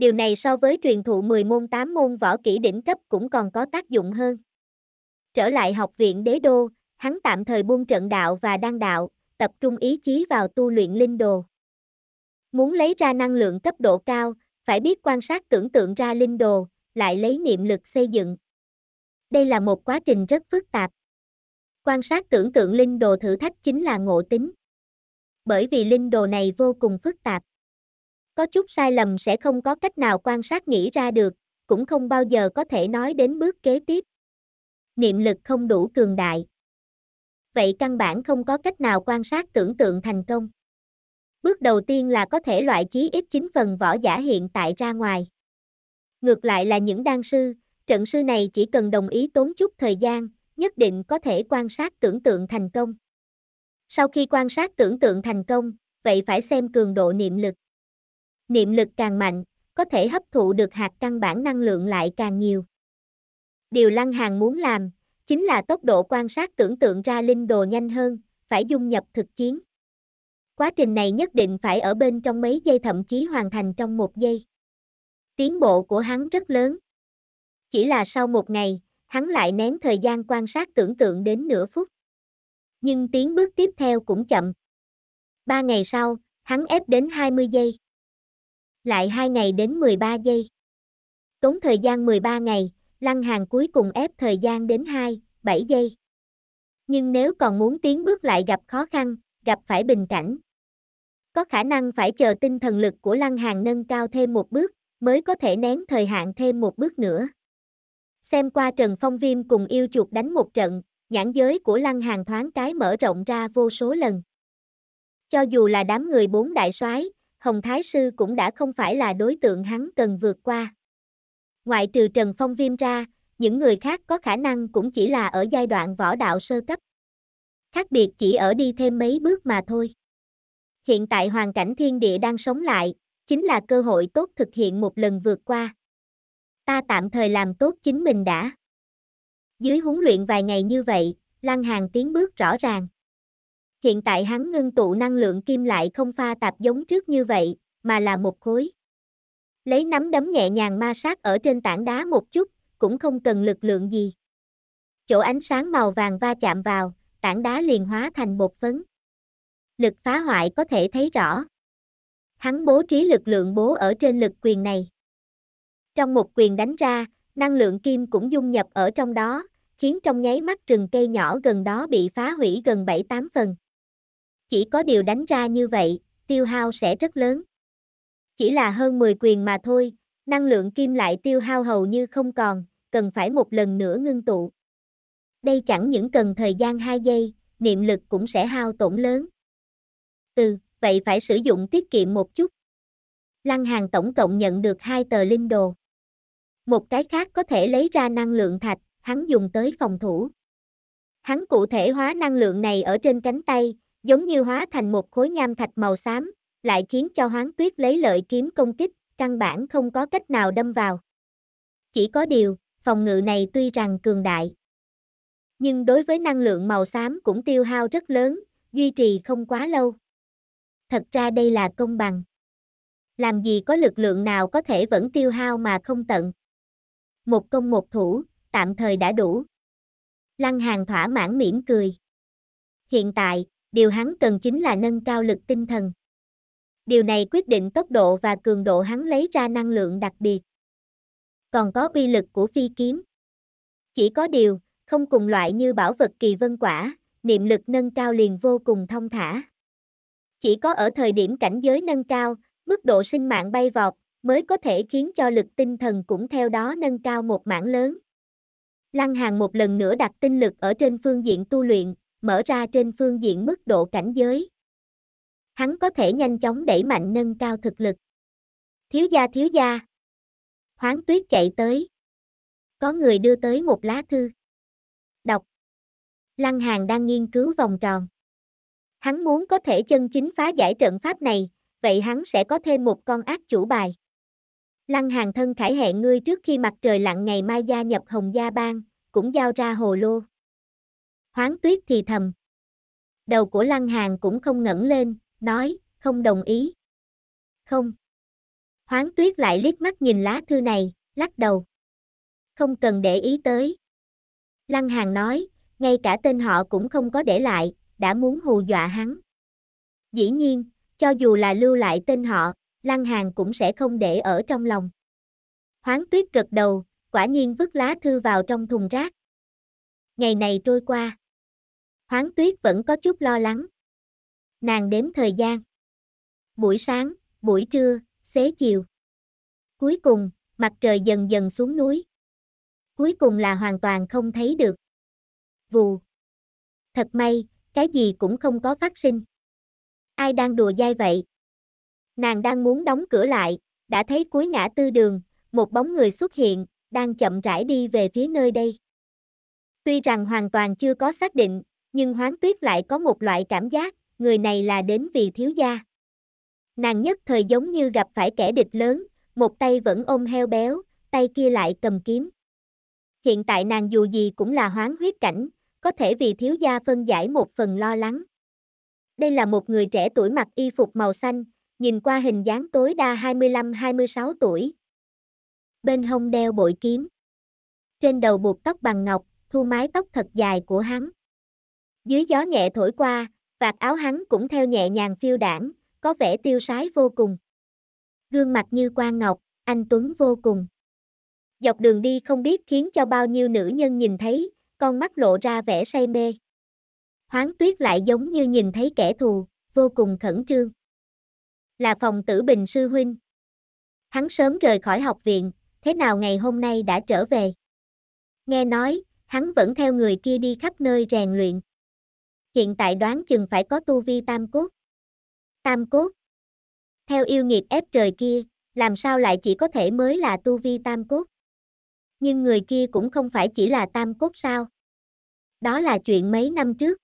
điều này so với truyền thụ 10 môn 8 môn võ kỹ đỉnh cấp cũng còn có tác dụng hơn. Trở lại học viện đế đô, hắn tạm thời buông trận đạo và đăng đạo, tập trung ý chí vào tu luyện linh đồ. Muốn lấy ra năng lượng cấp độ cao, phải biết quan sát tưởng tượng ra linh đồ, lại lấy niệm lực xây dựng. Đây là một quá trình rất phức tạp. Quan sát tưởng tượng linh đồ thử thách chính là ngộ tính. Bởi vì linh đồ này vô cùng phức tạp. Có chút sai lầm sẽ không có cách nào quan sát nghĩ ra được, cũng không bao giờ có thể nói đến bước kế tiếp. Niệm lực không đủ cường đại. Vậy căn bản không có cách nào quan sát tưởng tượng thành công. Bước đầu tiên là có thể loại chí ít chính phần võ giả hiện tại ra ngoài. Ngược lại là những đan sư, trận sư này chỉ cần đồng ý tốn chút thời gian, nhất định có thể quan sát tưởng tượng thành công. Sau khi quan sát tưởng tượng thành công, vậy phải xem cường độ niệm lực niệm lực càng mạnh, có thể hấp thụ được hạt căn bản năng lượng lại càng nhiều. Điều Lăng Hàng muốn làm, chính là tốc độ quan sát tưởng tượng ra linh đồ nhanh hơn, phải dung nhập thực chiến. Quá trình này nhất định phải ở bên trong mấy giây thậm chí hoàn thành trong một giây. Tiến bộ của hắn rất lớn. Chỉ là sau một ngày, hắn lại nén thời gian quan sát tưởng tượng đến nửa phút. Nhưng tiến bước tiếp theo cũng chậm. Ba ngày sau, hắn ép đến 20 giây. Lại 2 ngày đến 13 giây. Tốn thời gian 13 ngày, Lăng Hàng cuối cùng ép thời gian đến 2, 7 giây. Nhưng nếu còn muốn tiến bước lại gặp khó khăn, gặp phải bình cảnh. Có khả năng phải chờ tinh thần lực của Lăng Hàng nâng cao thêm một bước, mới có thể nén thời hạn thêm một bước nữa. Xem qua Trần Phong Viêm cùng yêu chuột đánh một trận, nhãn giới của Lăng Hàng thoáng cái mở rộng ra vô số lần. Cho dù là đám người bốn đại soái, Hồng Thái Sư cũng đã không phải là đối tượng hắn cần vượt qua. Ngoại trừ Trần Phong Viêm ra, những người khác có khả năng cũng chỉ là ở giai đoạn võ đạo sơ cấp. Khác biệt chỉ ở đi thêm mấy bước mà thôi. Hiện tại hoàn cảnh thiên địa đang sống lại, chính là cơ hội tốt thực hiện một lần vượt qua. Ta tạm thời làm tốt chính mình đã. Dưới huấn luyện vài ngày như vậy, Lăng Hàng tiến bước rõ ràng hiện tại hắn ngưng tụ năng lượng kim lại không pha tạp giống trước như vậy, mà là một khối. Lấy nắm đấm nhẹ nhàng ma sát ở trên tảng đá một chút, cũng không cần lực lượng gì. Chỗ ánh sáng màu vàng va chạm vào, tảng đá liền hóa thành bột phấn. Lực phá hoại có thể thấy rõ. Hắn bố trí lực lượng bố ở trên lực quyền này. Trong một quyền đánh ra, năng lượng kim cũng dung nhập ở trong đó, khiến trong nháy mắt rừng cây nhỏ gần đó bị phá hủy gần 7-8 phần. Chỉ có điều đánh ra như vậy, tiêu hao sẽ rất lớn. Chỉ là hơn 10 quyền mà thôi, năng lượng kim lại tiêu hao hầu như không còn, cần phải một lần nữa ngưng tụ. Đây chẳng những cần thời gian 2 giây, niệm lực cũng sẽ hao tổn lớn. Từ, vậy phải sử dụng tiết kiệm một chút. Lăng hàng tổng cộng nhận được hai tờ linh đồ. Một cái khác có thể lấy ra năng lượng thạch, hắn dùng tới phòng thủ. Hắn cụ thể hóa năng lượng này ở trên cánh tay, giống như hóa thành một khối nham thạch màu xám, lại khiến cho hoán tuyết lấy lợi kiếm công kích, căn bản không có cách nào đâm vào. Chỉ có điều, phòng ngự này tuy rằng cường đại, nhưng đối với năng lượng màu xám cũng tiêu hao rất lớn, duy trì không quá lâu. Thật ra đây là công bằng. Làm gì có lực lượng nào có thể vẫn tiêu hao mà không tận. Một công một thủ, tạm thời đã đủ. Lăng hàng thỏa mãn mỉm cười. Hiện tại, điều hắn cần chính là nâng cao lực tinh thần. Điều này quyết định tốc độ và cường độ hắn lấy ra năng lượng đặc biệt. Còn có uy lực của phi kiếm. Chỉ có điều, không cùng loại như bảo vật kỳ vân quả, niệm lực nâng cao liền vô cùng thông thả. Chỉ có ở thời điểm cảnh giới nâng cao, mức độ sinh mạng bay vọt, mới có thể khiến cho lực tinh thần cũng theo đó nâng cao một mảng lớn. Lăng Hàng một lần nữa đặt tinh lực ở trên phương diện tu luyện, mở ra trên phương diện mức độ cảnh giới. Hắn có thể nhanh chóng đẩy mạnh nâng cao thực lực. Thiếu gia thiếu gia. Hoán tuyết chạy tới. Có người đưa tới một lá thư. Đọc. Lăng Hàng đang nghiên cứu vòng tròn. Hắn muốn có thể chân chính phá giải trận pháp này, vậy hắn sẽ có thêm một con ác chủ bài. Lăng Hàng thân khải hẹn ngươi trước khi mặt trời lặn ngày mai gia nhập Hồng Gia Bang, cũng giao ra hồ lô. Hoáng tuyết thì thầm. Đầu của Lăng Hàng cũng không ngẩng lên, nói, không đồng ý. Không. Hoáng tuyết lại liếc mắt nhìn lá thư này, lắc đầu. Không cần để ý tới. Lăng Hàng nói, ngay cả tên họ cũng không có để lại, đã muốn hù dọa hắn. Dĩ nhiên, cho dù là lưu lại tên họ, Lăng Hàng cũng sẽ không để ở trong lòng. Hoáng tuyết gật đầu, quả nhiên vứt lá thư vào trong thùng rác. Ngày này trôi qua. Hoán tuyết vẫn có chút lo lắng. Nàng đếm thời gian. Buổi sáng, buổi trưa, xế chiều. Cuối cùng, mặt trời dần dần xuống núi. Cuối cùng là hoàn toàn không thấy được. Vù. Thật may, cái gì cũng không có phát sinh. Ai đang đùa dai vậy? Nàng đang muốn đóng cửa lại, đã thấy cuối ngã tư đường, một bóng người xuất hiện, đang chậm rãi đi về phía nơi đây. Tuy rằng hoàn toàn chưa có xác định, nhưng hoán tuyết lại có một loại cảm giác, người này là đến vì thiếu gia. Nàng nhất thời giống như gặp phải kẻ địch lớn, một tay vẫn ôm heo béo, tay kia lại cầm kiếm. Hiện tại nàng dù gì cũng là hoán huyết cảnh, có thể vì thiếu gia phân giải một phần lo lắng. Đây là một người trẻ tuổi mặc y phục màu xanh, nhìn qua hình dáng tối đa 25-26 tuổi. Bên hông đeo bội kiếm. Trên đầu buộc tóc bằng ngọc, thu mái tóc thật dài của hắn. Dưới gió nhẹ thổi qua, vạt áo hắn cũng theo nhẹ nhàng phiêu đảng, có vẻ tiêu sái vô cùng. Gương mặt như quan ngọc, anh Tuấn vô cùng. Dọc đường đi không biết khiến cho bao nhiêu nữ nhân nhìn thấy, con mắt lộ ra vẻ say mê. Hoáng tuyết lại giống như nhìn thấy kẻ thù, vô cùng khẩn trương. Là phòng tử bình sư huynh. Hắn sớm rời khỏi học viện, thế nào ngày hôm nay đã trở về? Nghe nói, hắn vẫn theo người kia đi khắp nơi rèn luyện hiện tại đoán chừng phải có tu vi tam cốt. Tam cốt. Theo yêu nghiệt ép trời kia, làm sao lại chỉ có thể mới là tu vi tam cốt. Nhưng người kia cũng không phải chỉ là tam cốt sao. Đó là chuyện mấy năm trước.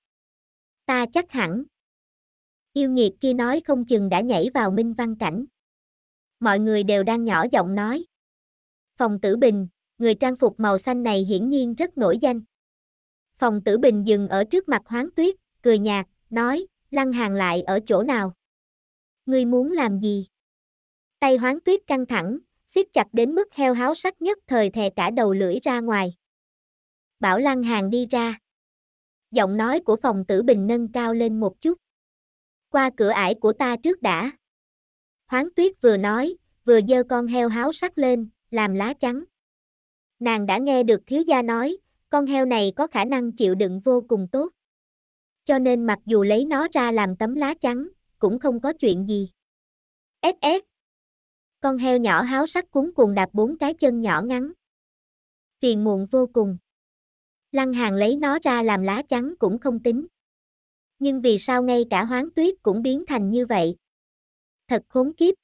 Ta chắc hẳn. Yêu nghiệt kia nói không chừng đã nhảy vào minh văn cảnh. Mọi người đều đang nhỏ giọng nói. Phòng tử bình, người trang phục màu xanh này hiển nhiên rất nổi danh. Phòng tử bình dừng ở trước mặt hoáng tuyết, cười nhạt, nói, lăng hàng lại ở chỗ nào? Ngươi muốn làm gì? Tay hoáng tuyết căng thẳng, siết chặt đến mức heo háo sắc nhất thời thè cả đầu lưỡi ra ngoài. Bảo lăng hàng đi ra. Giọng nói của phòng tử bình nâng cao lên một chút. Qua cửa ải của ta trước đã. Hoáng tuyết vừa nói, vừa dơ con heo háo sắc lên, làm lá trắng. Nàng đã nghe được thiếu gia nói, con heo này có khả năng chịu đựng vô cùng tốt. Cho nên mặc dù lấy nó ra làm tấm lá chắn, cũng không có chuyện gì. SS Con heo nhỏ háo sắc cuốn cuồng đạp bốn cái chân nhỏ ngắn. Phiền muộn vô cùng. Lăng hàng lấy nó ra làm lá chắn cũng không tính. Nhưng vì sao ngay cả hoáng tuyết cũng biến thành như vậy? Thật khốn kiếp.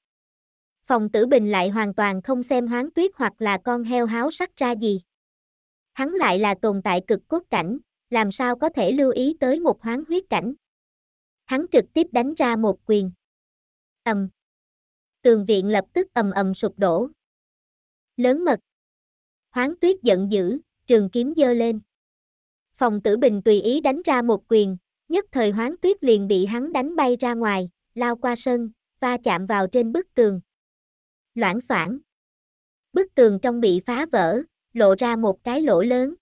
Phòng tử bình lại hoàn toàn không xem hoáng tuyết hoặc là con heo háo sắc ra gì. Hắn lại là tồn tại cực cốt cảnh, làm sao có thể lưu ý tới một hoán huyết cảnh. Hắn trực tiếp đánh ra một quyền. Ầm. Tường viện lập tức ầm ầm sụp đổ. Lớn mật. Hoán tuyết giận dữ, trường kiếm dơ lên. Phòng tử bình tùy ý đánh ra một quyền, nhất thời hoán tuyết liền bị hắn đánh bay ra ngoài, lao qua sân, va chạm vào trên bức tường. Loãng xoảng. Bức tường trong bị phá vỡ, lộ ra một cái lỗ lớn.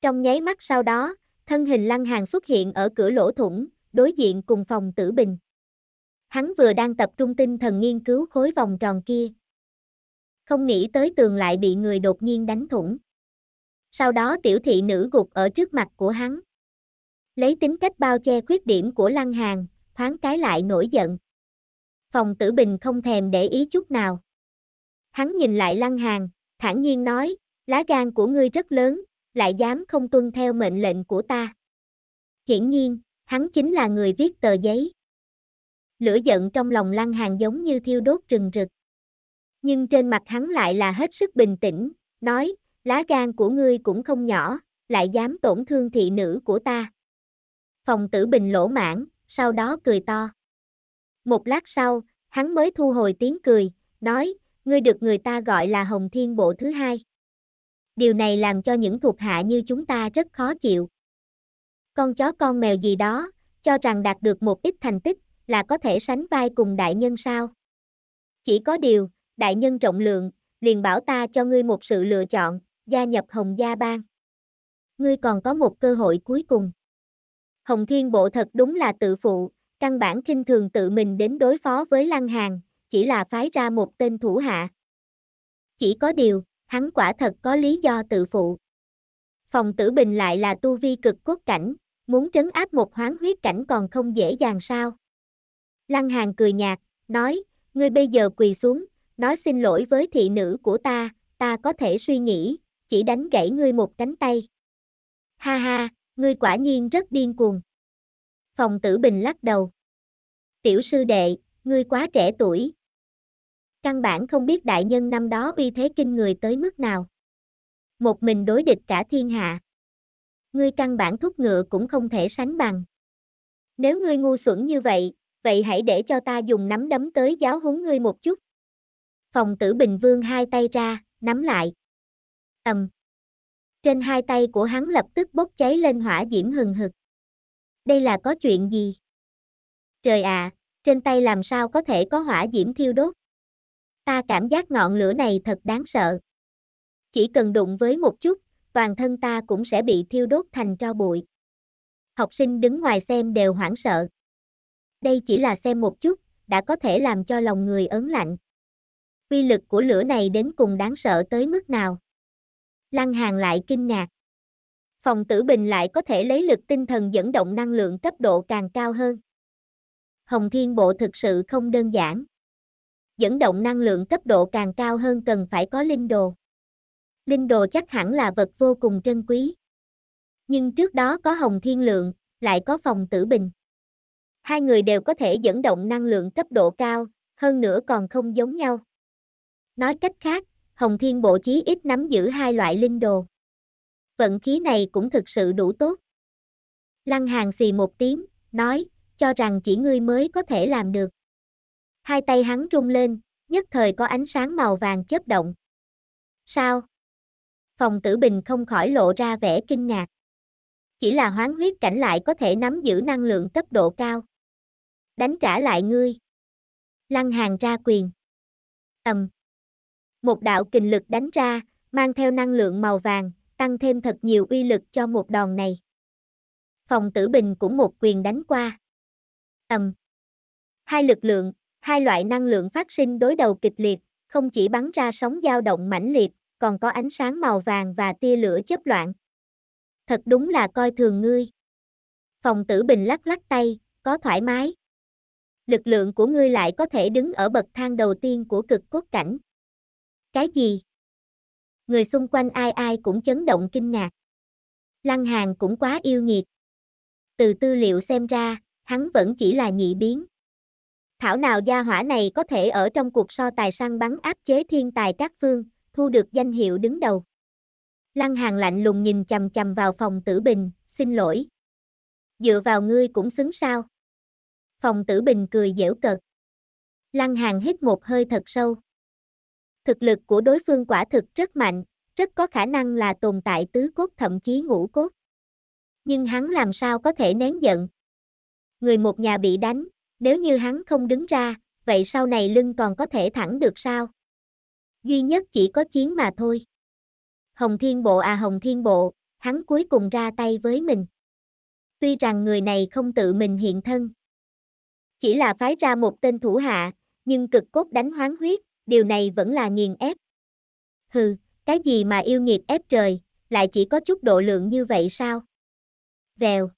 Trong nháy mắt sau đó, thân hình lăng hàn xuất hiện ở cửa lỗ thủng, đối diện cùng phòng tử bình. Hắn vừa đang tập trung tinh thần nghiên cứu khối vòng tròn kia. Không nghĩ tới tường lại bị người đột nhiên đánh thủng. Sau đó tiểu thị nữ gục ở trước mặt của hắn. Lấy tính cách bao che khuyết điểm của lăng hàn, thoáng cái lại nổi giận. Phòng tử bình không thèm để ý chút nào. Hắn nhìn lại lăng hàn, thản nhiên nói, Lá gan của ngươi rất lớn, lại dám không tuân theo mệnh lệnh của ta. Hiển nhiên, hắn chính là người viết tờ giấy. Lửa giận trong lòng Lăng Hàng giống như thiêu đốt rừng rực. Nhưng trên mặt hắn lại là hết sức bình tĩnh, nói, lá gan của ngươi cũng không nhỏ, lại dám tổn thương thị nữ của ta. Phòng tử bình lỗ mãn, sau đó cười to. Một lát sau, hắn mới thu hồi tiếng cười, nói, ngươi được người ta gọi là Hồng Thiên Bộ thứ hai điều này làm cho những thuộc hạ như chúng ta rất khó chịu. Con chó con mèo gì đó, cho rằng đạt được một ít thành tích, là có thể sánh vai cùng đại nhân sao. Chỉ có điều, đại nhân rộng lượng, liền bảo ta cho ngươi một sự lựa chọn, gia nhập Hồng Gia Bang. Ngươi còn có một cơ hội cuối cùng. Hồng Thiên Bộ thật đúng là tự phụ, căn bản kinh thường tự mình đến đối phó với Lăng Hàng, chỉ là phái ra một tên thủ hạ. Chỉ có điều, hắn quả thật có lý do tự phụ. Phòng tử bình lại là tu vi cực cốt cảnh, muốn trấn áp một hoán huyết cảnh còn không dễ dàng sao. Lăng hàn cười nhạt, nói, ngươi bây giờ quỳ xuống, nói xin lỗi với thị nữ của ta, ta có thể suy nghĩ, chỉ đánh gãy ngươi một cánh tay. Ha ha, ngươi quả nhiên rất điên cuồng. Phòng tử bình lắc đầu. Tiểu sư đệ, ngươi quá trẻ tuổi, căn bản không biết đại nhân năm đó uy thế kinh người tới mức nào. Một mình đối địch cả thiên hạ. Ngươi căn bản thúc ngựa cũng không thể sánh bằng. Nếu ngươi ngu xuẩn như vậy, vậy hãy để cho ta dùng nắm đấm tới giáo huấn ngươi một chút. Phòng tử Bình Vương hai tay ra, nắm lại. Ầm. Trên hai tay của hắn lập tức bốc cháy lên hỏa diễm hừng hực. Đây là có chuyện gì? Trời ạ, à, trên tay làm sao có thể có hỏa diễm thiêu đốt? ta cảm giác ngọn lửa này thật đáng sợ. Chỉ cần đụng với một chút, toàn thân ta cũng sẽ bị thiêu đốt thành tro bụi. Học sinh đứng ngoài xem đều hoảng sợ. Đây chỉ là xem một chút, đã có thể làm cho lòng người ớn lạnh. Quy lực của lửa này đến cùng đáng sợ tới mức nào? Lăng Hàng lại kinh ngạc. Phòng tử bình lại có thể lấy lực tinh thần dẫn động năng lượng cấp độ càng cao hơn. Hồng Thiên Bộ thực sự không đơn giản dẫn động năng lượng cấp độ càng cao hơn cần phải có linh đồ. Linh đồ chắc hẳn là vật vô cùng trân quý. Nhưng trước đó có Hồng Thiên Lượng, lại có Phòng Tử Bình. Hai người đều có thể dẫn động năng lượng cấp độ cao, hơn nữa còn không giống nhau. Nói cách khác, Hồng Thiên Bộ trí ít nắm giữ hai loại linh đồ. Vận khí này cũng thực sự đủ tốt. Lăng Hàng xì một tiếng, nói, cho rằng chỉ ngươi mới có thể làm được. Hai tay hắn rung lên, nhất thời có ánh sáng màu vàng chớp động. Sao? Phòng tử bình không khỏi lộ ra vẻ kinh ngạc. Chỉ là hoán huyết cảnh lại có thể nắm giữ năng lượng cấp độ cao. Đánh trả lại ngươi. Lăng hàng ra quyền. Ầm. Một đạo kình lực đánh ra, mang theo năng lượng màu vàng, tăng thêm thật nhiều uy lực cho một đòn này. Phòng tử bình cũng một quyền đánh qua. Ầm. Hai lực lượng, Hai loại năng lượng phát sinh đối đầu kịch liệt, không chỉ bắn ra sóng dao động mãnh liệt, còn có ánh sáng màu vàng và tia lửa chớp loạn. Thật đúng là coi thường ngươi. Phòng tử bình lắc lắc tay, có thoải mái. Lực lượng của ngươi lại có thể đứng ở bậc thang đầu tiên của cực cốt cảnh. Cái gì? Người xung quanh ai ai cũng chấn động kinh ngạc. Lăng Hàn cũng quá yêu nghiệt. Từ tư liệu xem ra, hắn vẫn chỉ là nhị biến. Thảo nào gia hỏa này có thể ở trong cuộc so tài săn bắn áp chế thiên tài các phương, thu được danh hiệu đứng đầu. Lăng hàng lạnh lùng nhìn chầm chầm vào phòng tử bình, xin lỗi. Dựa vào ngươi cũng xứng sao. Phòng tử bình cười dễu cợt. Lăng hàng hít một hơi thật sâu. Thực lực của đối phương quả thực rất mạnh, rất có khả năng là tồn tại tứ cốt thậm chí ngũ cốt. Nhưng hắn làm sao có thể nén giận. Người một nhà bị đánh, nếu như hắn không đứng ra, vậy sau này lưng còn có thể thẳng được sao? Duy nhất chỉ có chiến mà thôi. Hồng Thiên Bộ à Hồng Thiên Bộ, hắn cuối cùng ra tay với mình. Tuy rằng người này không tự mình hiện thân. Chỉ là phái ra một tên thủ hạ, nhưng cực cốt đánh hoán huyết, điều này vẫn là nghiền ép. Hừ, cái gì mà yêu nghiệt ép trời, lại chỉ có chút độ lượng như vậy sao? Vèo.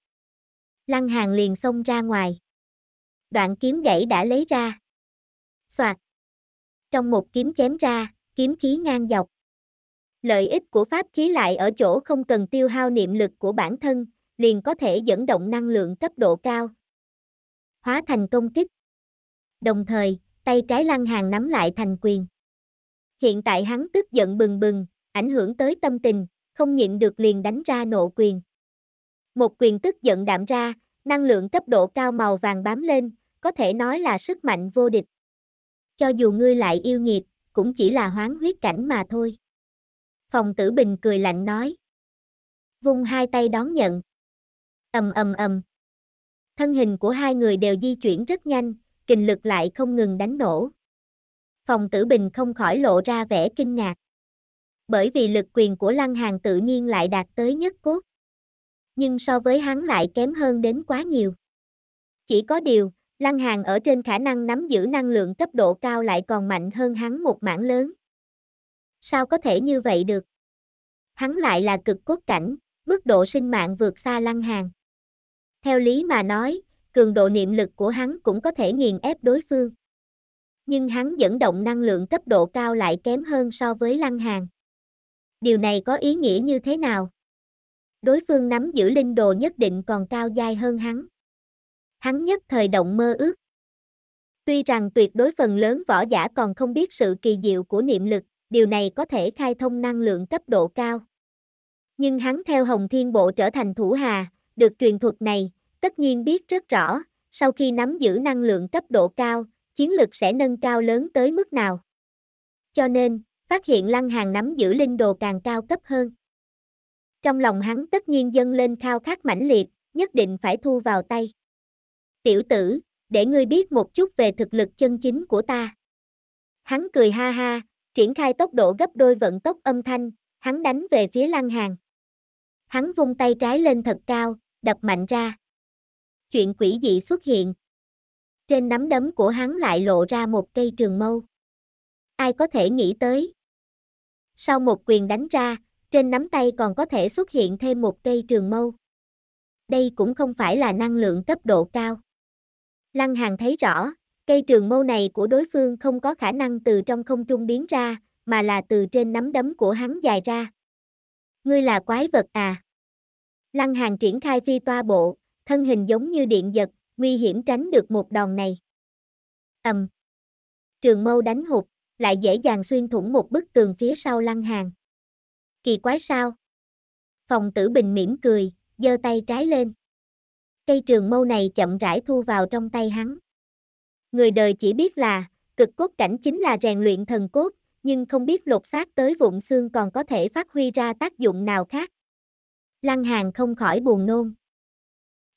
Lăng hàng liền xông ra ngoài đoạn kiếm gãy đã lấy ra. Soạt. Trong một kiếm chém ra, kiếm khí ngang dọc. Lợi ích của pháp khí lại ở chỗ không cần tiêu hao niệm lực của bản thân, liền có thể dẫn động năng lượng cấp độ cao. Hóa thành công kích. Đồng thời, tay trái lăng hàng nắm lại thành quyền. Hiện tại hắn tức giận bừng bừng, ảnh hưởng tới tâm tình, không nhịn được liền đánh ra nộ quyền. Một quyền tức giận đạm ra, năng lượng cấp độ cao màu vàng bám lên, có thể nói là sức mạnh vô địch. Cho dù ngươi lại yêu nghiệt, cũng chỉ là hoán huyết cảnh mà thôi. Phòng tử bình cười lạnh nói. Vung hai tay đón nhận. ầm ầm ầm. Thân hình của hai người đều di chuyển rất nhanh, kình lực lại không ngừng đánh nổ. Phòng tử bình không khỏi lộ ra vẻ kinh ngạc. Bởi vì lực quyền của lăng hàng tự nhiên lại đạt tới nhất cốt. Nhưng so với hắn lại kém hơn đến quá nhiều. Chỉ có điều, Lăng Hàng ở trên khả năng nắm giữ năng lượng cấp độ cao lại còn mạnh hơn hắn một mảng lớn. Sao có thể như vậy được? Hắn lại là cực cốt cảnh, mức độ sinh mạng vượt xa Lăng Hàng. Theo lý mà nói, cường độ niệm lực của hắn cũng có thể nghiền ép đối phương. Nhưng hắn dẫn động năng lượng cấp độ cao lại kém hơn so với Lăng Hàng. Điều này có ý nghĩa như thế nào? Đối phương nắm giữ linh đồ nhất định còn cao dai hơn hắn hắn nhất thời động mơ ước. Tuy rằng tuyệt đối phần lớn võ giả còn không biết sự kỳ diệu của niệm lực, điều này có thể khai thông năng lượng cấp độ cao. Nhưng hắn theo Hồng Thiên Bộ trở thành thủ hà, được truyền thuật này, tất nhiên biết rất rõ, sau khi nắm giữ năng lượng cấp độ cao, chiến lực sẽ nâng cao lớn tới mức nào. Cho nên, phát hiện Lăng Hàng nắm giữ linh đồ càng cao cấp hơn. Trong lòng hắn tất nhiên dâng lên khao khát mãnh liệt, nhất định phải thu vào tay tiểu tử, để ngươi biết một chút về thực lực chân chính của ta. Hắn cười ha ha, triển khai tốc độ gấp đôi vận tốc âm thanh, hắn đánh về phía Lăng hàng. Hắn vung tay trái lên thật cao, đập mạnh ra. Chuyện quỷ dị xuất hiện. Trên nắm đấm của hắn lại lộ ra một cây trường mâu. Ai có thể nghĩ tới? Sau một quyền đánh ra, trên nắm tay còn có thể xuất hiện thêm một cây trường mâu. Đây cũng không phải là năng lượng cấp độ cao. Lăng Hàng thấy rõ, cây trường mâu này của đối phương không có khả năng từ trong không trung biến ra, mà là từ trên nắm đấm của hắn dài ra. Ngươi là quái vật à? Lăng Hàng triển khai phi toa bộ, thân hình giống như điện giật, nguy hiểm tránh được một đòn này. Ầm. Trường mâu đánh hụt, lại dễ dàng xuyên thủng một bức tường phía sau Lăng Hàng. Kỳ quái sao? Phòng tử bình mỉm cười, giơ tay trái lên cây trường mâu này chậm rãi thu vào trong tay hắn. Người đời chỉ biết là, cực cốt cảnh chính là rèn luyện thần cốt, nhưng không biết lột xác tới vụn xương còn có thể phát huy ra tác dụng nào khác. Lăng Hàng không khỏi buồn nôn.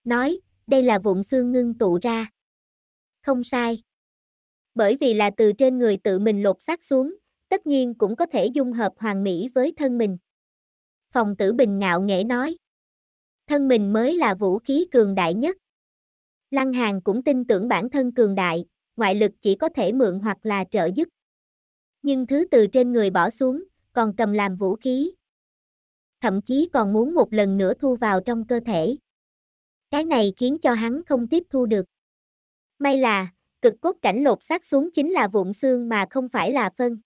Nói, đây là vụn xương ngưng tụ ra. Không sai. Bởi vì là từ trên người tự mình lột xác xuống, tất nhiên cũng có thể dung hợp hoàn mỹ với thân mình. Phòng tử bình ngạo nghễ nói thân mình mới là vũ khí cường đại nhất. Lăng Hàn cũng tin tưởng bản thân cường đại, ngoại lực chỉ có thể mượn hoặc là trợ giúp. Nhưng thứ từ trên người bỏ xuống, còn cầm làm vũ khí. Thậm chí còn muốn một lần nữa thu vào trong cơ thể. Cái này khiến cho hắn không tiếp thu được. May là, cực cốt cảnh lột xác xuống chính là vụn xương mà không phải là phân.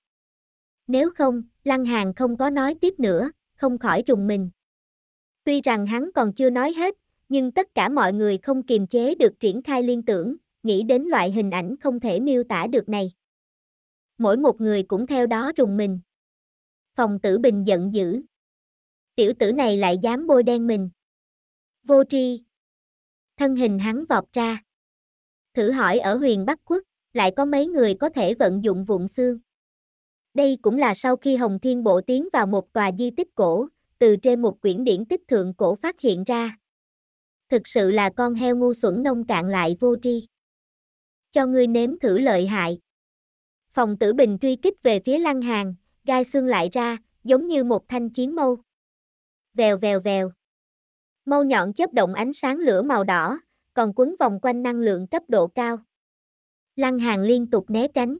Nếu không, Lăng Hàn không có nói tiếp nữa, không khỏi trùng mình. Tuy rằng hắn còn chưa nói hết, nhưng tất cả mọi người không kiềm chế được triển khai liên tưởng, nghĩ đến loại hình ảnh không thể miêu tả được này. Mỗi một người cũng theo đó rùng mình. Phòng tử bình giận dữ. Tiểu tử này lại dám bôi đen mình. Vô tri. Thân hình hắn vọt ra. Thử hỏi ở huyền Bắc Quốc, lại có mấy người có thể vận dụng vụn xương. Đây cũng là sau khi Hồng Thiên Bộ tiến vào một tòa di tích cổ, từ trên một quyển điển tích thượng cổ phát hiện ra. Thực sự là con heo ngu xuẩn nông cạn lại vô tri. Cho ngươi nếm thử lợi hại. Phòng tử bình truy kích về phía lăng hàng, gai xương lại ra, giống như một thanh chiến mâu. Vèo vèo vèo. Mâu nhọn chớp động ánh sáng lửa màu đỏ, còn quấn vòng quanh năng lượng cấp độ cao. Lăng hàng liên tục né tránh.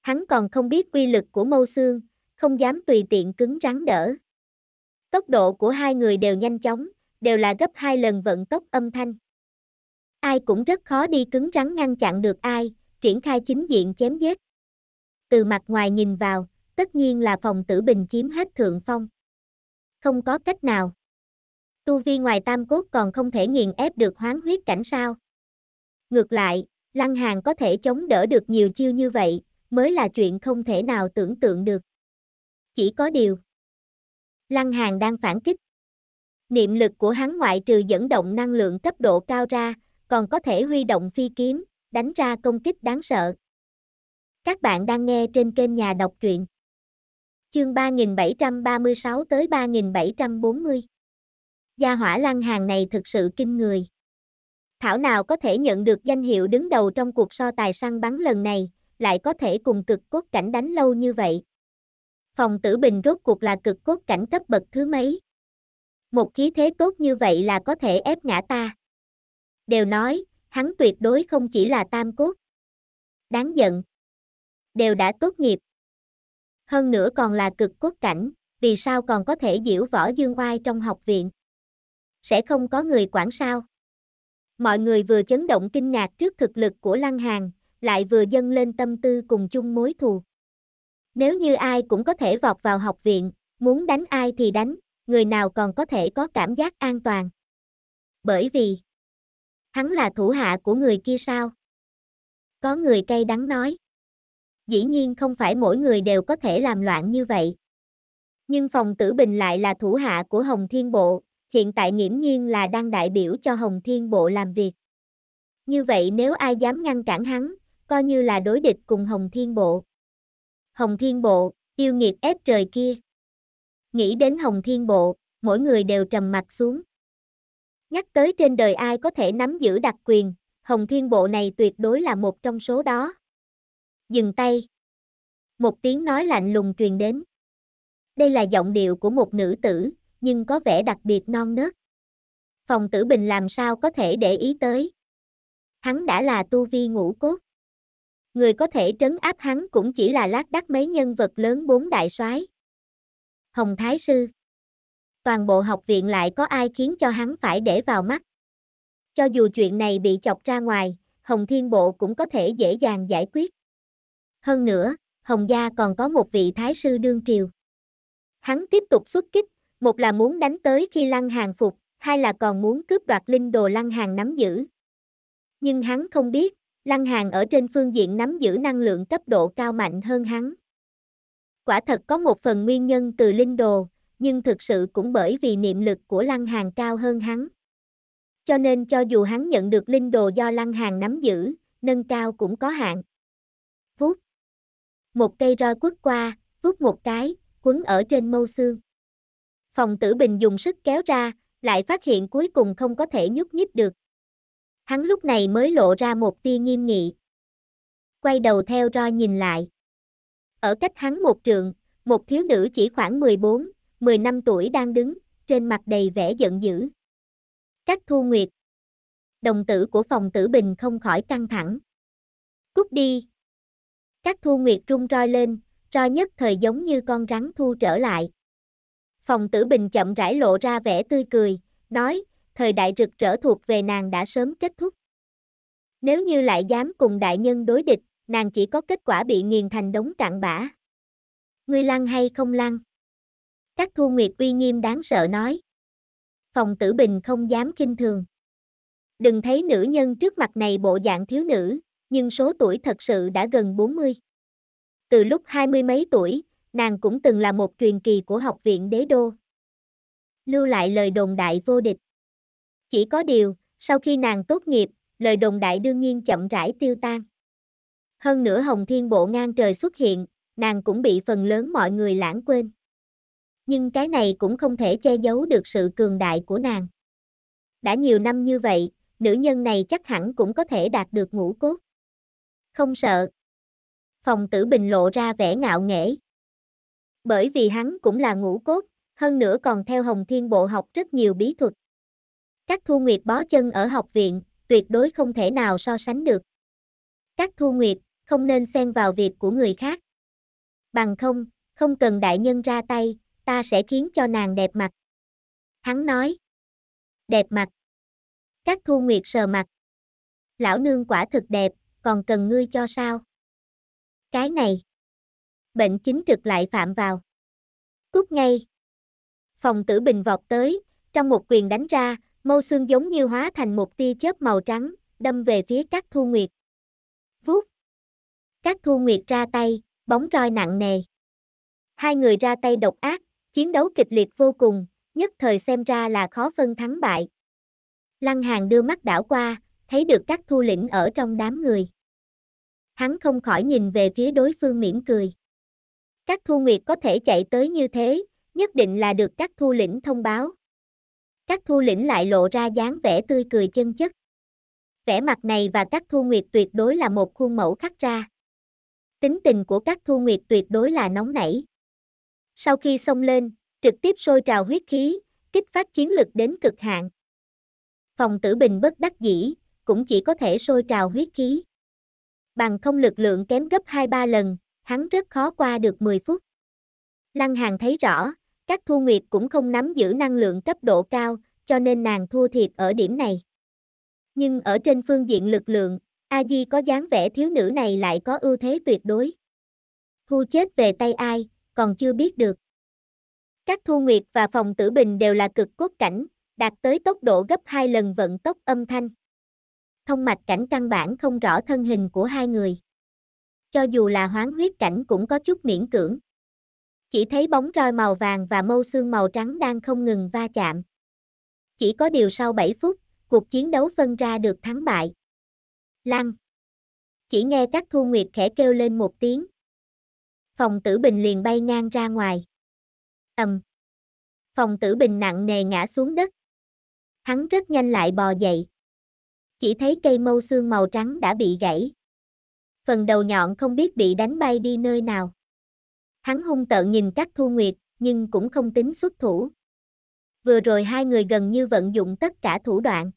Hắn còn không biết quy lực của mâu xương, không dám tùy tiện cứng rắn đỡ. Tốc độ của hai người đều nhanh chóng, đều là gấp hai lần vận tốc âm thanh. Ai cũng rất khó đi cứng rắn ngăn chặn được ai, triển khai chính diện chém giết. Từ mặt ngoài nhìn vào, tất nhiên là phòng tử bình chiếm hết thượng phong. Không có cách nào. Tu vi ngoài tam cốt còn không thể nghiền ép được hoán huyết cảnh sao. Ngược lại, Lăng Hàng có thể chống đỡ được nhiều chiêu như vậy, mới là chuyện không thể nào tưởng tượng được. Chỉ có điều, Lăng Hàng đang phản kích. Niệm lực của hắn ngoại trừ dẫn động năng lượng cấp độ cao ra, còn có thể huy động phi kiếm, đánh ra công kích đáng sợ. Các bạn đang nghe trên kênh Nhà đọc truyện. Chương 3736 tới 3740. Gia hỏa lăng hàng này thực sự kinh người. Thảo nào có thể nhận được danh hiệu đứng đầu trong cuộc so tài săn bắn lần này, lại có thể cùng cực cốt cảnh đánh lâu như vậy, phòng tử bình rốt cuộc là cực cốt cảnh cấp bậc thứ mấy. Một khí thế tốt như vậy là có thể ép ngã ta. Đều nói, hắn tuyệt đối không chỉ là tam cốt. Đáng giận. Đều đã tốt nghiệp. Hơn nữa còn là cực cốt cảnh, vì sao còn có thể diễu võ dương oai trong học viện. Sẽ không có người quản sao. Mọi người vừa chấn động kinh ngạc trước thực lực của Lăng Hàng, lại vừa dâng lên tâm tư cùng chung mối thù. Nếu như ai cũng có thể vọt vào học viện, muốn đánh ai thì đánh, người nào còn có thể có cảm giác an toàn. Bởi vì, hắn là thủ hạ của người kia sao? Có người cay đắng nói. Dĩ nhiên không phải mỗi người đều có thể làm loạn như vậy. Nhưng phòng tử bình lại là thủ hạ của Hồng Thiên Bộ, hiện tại nghiễm nhiên là đang đại biểu cho Hồng Thiên Bộ làm việc. Như vậy nếu ai dám ngăn cản hắn, coi như là đối địch cùng Hồng Thiên Bộ. Hồng Thiên Bộ, yêu nghiệt ép trời kia. Nghĩ đến Hồng Thiên Bộ, mỗi người đều trầm mặt xuống. Nhắc tới trên đời ai có thể nắm giữ đặc quyền, Hồng Thiên Bộ này tuyệt đối là một trong số đó. Dừng tay. Một tiếng nói lạnh lùng truyền đến. Đây là giọng điệu của một nữ tử, nhưng có vẻ đặc biệt non nớt. Phòng tử bình làm sao có thể để ý tới. Hắn đã là tu vi ngũ cốt người có thể trấn áp hắn cũng chỉ là lác đắc mấy nhân vật lớn bốn đại soái. Hồng Thái Sư Toàn bộ học viện lại có ai khiến cho hắn phải để vào mắt. Cho dù chuyện này bị chọc ra ngoài, Hồng Thiên Bộ cũng có thể dễ dàng giải quyết. Hơn nữa, Hồng Gia còn có một vị Thái Sư đương triều. Hắn tiếp tục xuất kích, một là muốn đánh tới khi Lăng Hàng phục, hai là còn muốn cướp đoạt linh đồ Lăng Hàng nắm giữ. Nhưng hắn không biết, Lăng Hàng ở trên phương diện nắm giữ năng lượng cấp độ cao mạnh hơn hắn. Quả thật có một phần nguyên nhân từ linh đồ, nhưng thực sự cũng bởi vì niệm lực của Lăng Hàng cao hơn hắn. Cho nên cho dù hắn nhận được linh đồ do Lăng Hàng nắm giữ, nâng cao cũng có hạn. Vút. Một cây roi quất qua, vút một cái, quấn ở trên mâu xương. Phòng tử bình dùng sức kéo ra, lại phát hiện cuối cùng không có thể nhúc nhích được. Hắn lúc này mới lộ ra một tia nghiêm nghị. Quay đầu theo roi nhìn lại. Ở cách hắn một trường, một thiếu nữ chỉ khoảng 14, 15 tuổi đang đứng, trên mặt đầy vẻ giận dữ. Các thu nguyệt. Đồng tử của phòng tử bình không khỏi căng thẳng. Cút đi. Các thu nguyệt rung roi lên, roi nhất thời giống như con rắn thu trở lại. Phòng tử bình chậm rãi lộ ra vẻ tươi cười, nói, thời đại rực rỡ thuộc về nàng đã sớm kết thúc. Nếu như lại dám cùng đại nhân đối địch, nàng chỉ có kết quả bị nghiền thành đống cạn bã. Ngươi lăng hay không lăng? Các thu nguyệt uy nghiêm đáng sợ nói. Phòng tử bình không dám kinh thường. Đừng thấy nữ nhân trước mặt này bộ dạng thiếu nữ, nhưng số tuổi thật sự đã gần 40. Từ lúc hai mươi mấy tuổi, nàng cũng từng là một truyền kỳ của học viện đế đô. Lưu lại lời đồn đại vô địch. Chỉ có điều, sau khi nàng tốt nghiệp, lời đồng đại đương nhiên chậm rãi tiêu tan. Hơn nữa Hồng Thiên Bộ ngang trời xuất hiện, nàng cũng bị phần lớn mọi người lãng quên. Nhưng cái này cũng không thể che giấu được sự cường đại của nàng. Đã nhiều năm như vậy, nữ nhân này chắc hẳn cũng có thể đạt được ngũ cốt. Không sợ. Phòng tử bình lộ ra vẻ ngạo nghễ. Bởi vì hắn cũng là ngũ cốt, hơn nữa còn theo Hồng Thiên Bộ học rất nhiều bí thuật. Các thu nguyệt bó chân ở học viện, tuyệt đối không thể nào so sánh được. Các thu nguyệt, không nên xen vào việc của người khác. Bằng không, không cần đại nhân ra tay, ta sẽ khiến cho nàng đẹp mặt. Hắn nói. Đẹp mặt. Các thu nguyệt sờ mặt. Lão nương quả thực đẹp, còn cần ngươi cho sao? Cái này. Bệnh chính trực lại phạm vào. Cút ngay. Phòng tử bình vọt tới, trong một quyền đánh ra, Mâu xương giống như hóa thành một tia chớp màu trắng, đâm về phía các thu nguyệt. Vút. Các thu nguyệt ra tay, bóng roi nặng nề. Hai người ra tay độc ác, chiến đấu kịch liệt vô cùng, nhất thời xem ra là khó phân thắng bại. Lăng Hàng đưa mắt đảo qua, thấy được các thu lĩnh ở trong đám người. Hắn không khỏi nhìn về phía đối phương mỉm cười. Các thu nguyệt có thể chạy tới như thế, nhất định là được các thu lĩnh thông báo. Các thu lĩnh lại lộ ra dáng vẻ tươi cười chân chất. Vẻ mặt này và các thu nguyệt tuyệt đối là một khuôn mẫu khắc ra. Tính tình của các thu nguyệt tuyệt đối là nóng nảy. Sau khi xông lên, trực tiếp sôi trào huyết khí, kích phát chiến lực đến cực hạn. Phòng tử bình bất đắc dĩ, cũng chỉ có thể sôi trào huyết khí. Bằng không lực lượng kém gấp 2-3 lần, hắn rất khó qua được 10 phút. Lăng Hàng thấy rõ, các thu nguyệt cũng không nắm giữ năng lượng cấp độ cao, cho nên nàng thua thiệt ở điểm này. Nhưng ở trên phương diện lực lượng, a di có dáng vẻ thiếu nữ này lại có ưu thế tuyệt đối. Thu chết về tay ai, còn chưa biết được. Các thu nguyệt và phòng tử bình đều là cực cốt cảnh, đạt tới tốc độ gấp 2 lần vận tốc âm thanh. Thông mạch cảnh căn bản không rõ thân hình của hai người. Cho dù là hoán huyết cảnh cũng có chút miễn cưỡng. Chỉ thấy bóng roi màu vàng và mâu xương màu trắng đang không ngừng va chạm. Chỉ có điều sau 7 phút, cuộc chiến đấu phân ra được thắng bại. Lăng. Chỉ nghe các thu nguyệt khẽ kêu lên một tiếng. Phòng tử bình liền bay ngang ra ngoài. Ầm. Phòng tử bình nặng nề ngã xuống đất. Hắn rất nhanh lại bò dậy. Chỉ thấy cây mâu xương màu trắng đã bị gãy. Phần đầu nhọn không biết bị đánh bay đi nơi nào. Hắn hung tợn nhìn các thu nguyệt, nhưng cũng không tính xuất thủ. Vừa rồi hai người gần như vận dụng tất cả thủ đoạn.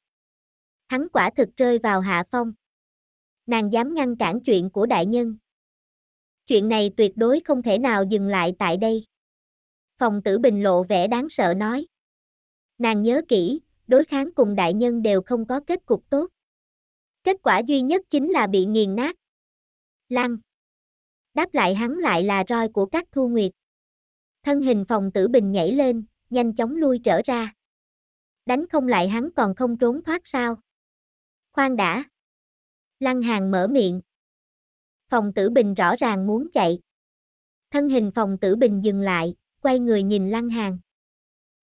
Hắn quả thực rơi vào hạ phong. Nàng dám ngăn cản chuyện của đại nhân. Chuyện này tuyệt đối không thể nào dừng lại tại đây. Phòng tử bình lộ vẻ đáng sợ nói. Nàng nhớ kỹ, đối kháng cùng đại nhân đều không có kết cục tốt. Kết quả duy nhất chính là bị nghiền nát. Lăng đáp lại hắn lại là roi của các thu nguyệt. Thân hình phòng tử bình nhảy lên, nhanh chóng lui trở ra. Đánh không lại hắn còn không trốn thoát sao. Khoan đã. Lăng hàng mở miệng. Phòng tử bình rõ ràng muốn chạy. Thân hình phòng tử bình dừng lại, quay người nhìn lăng hàng.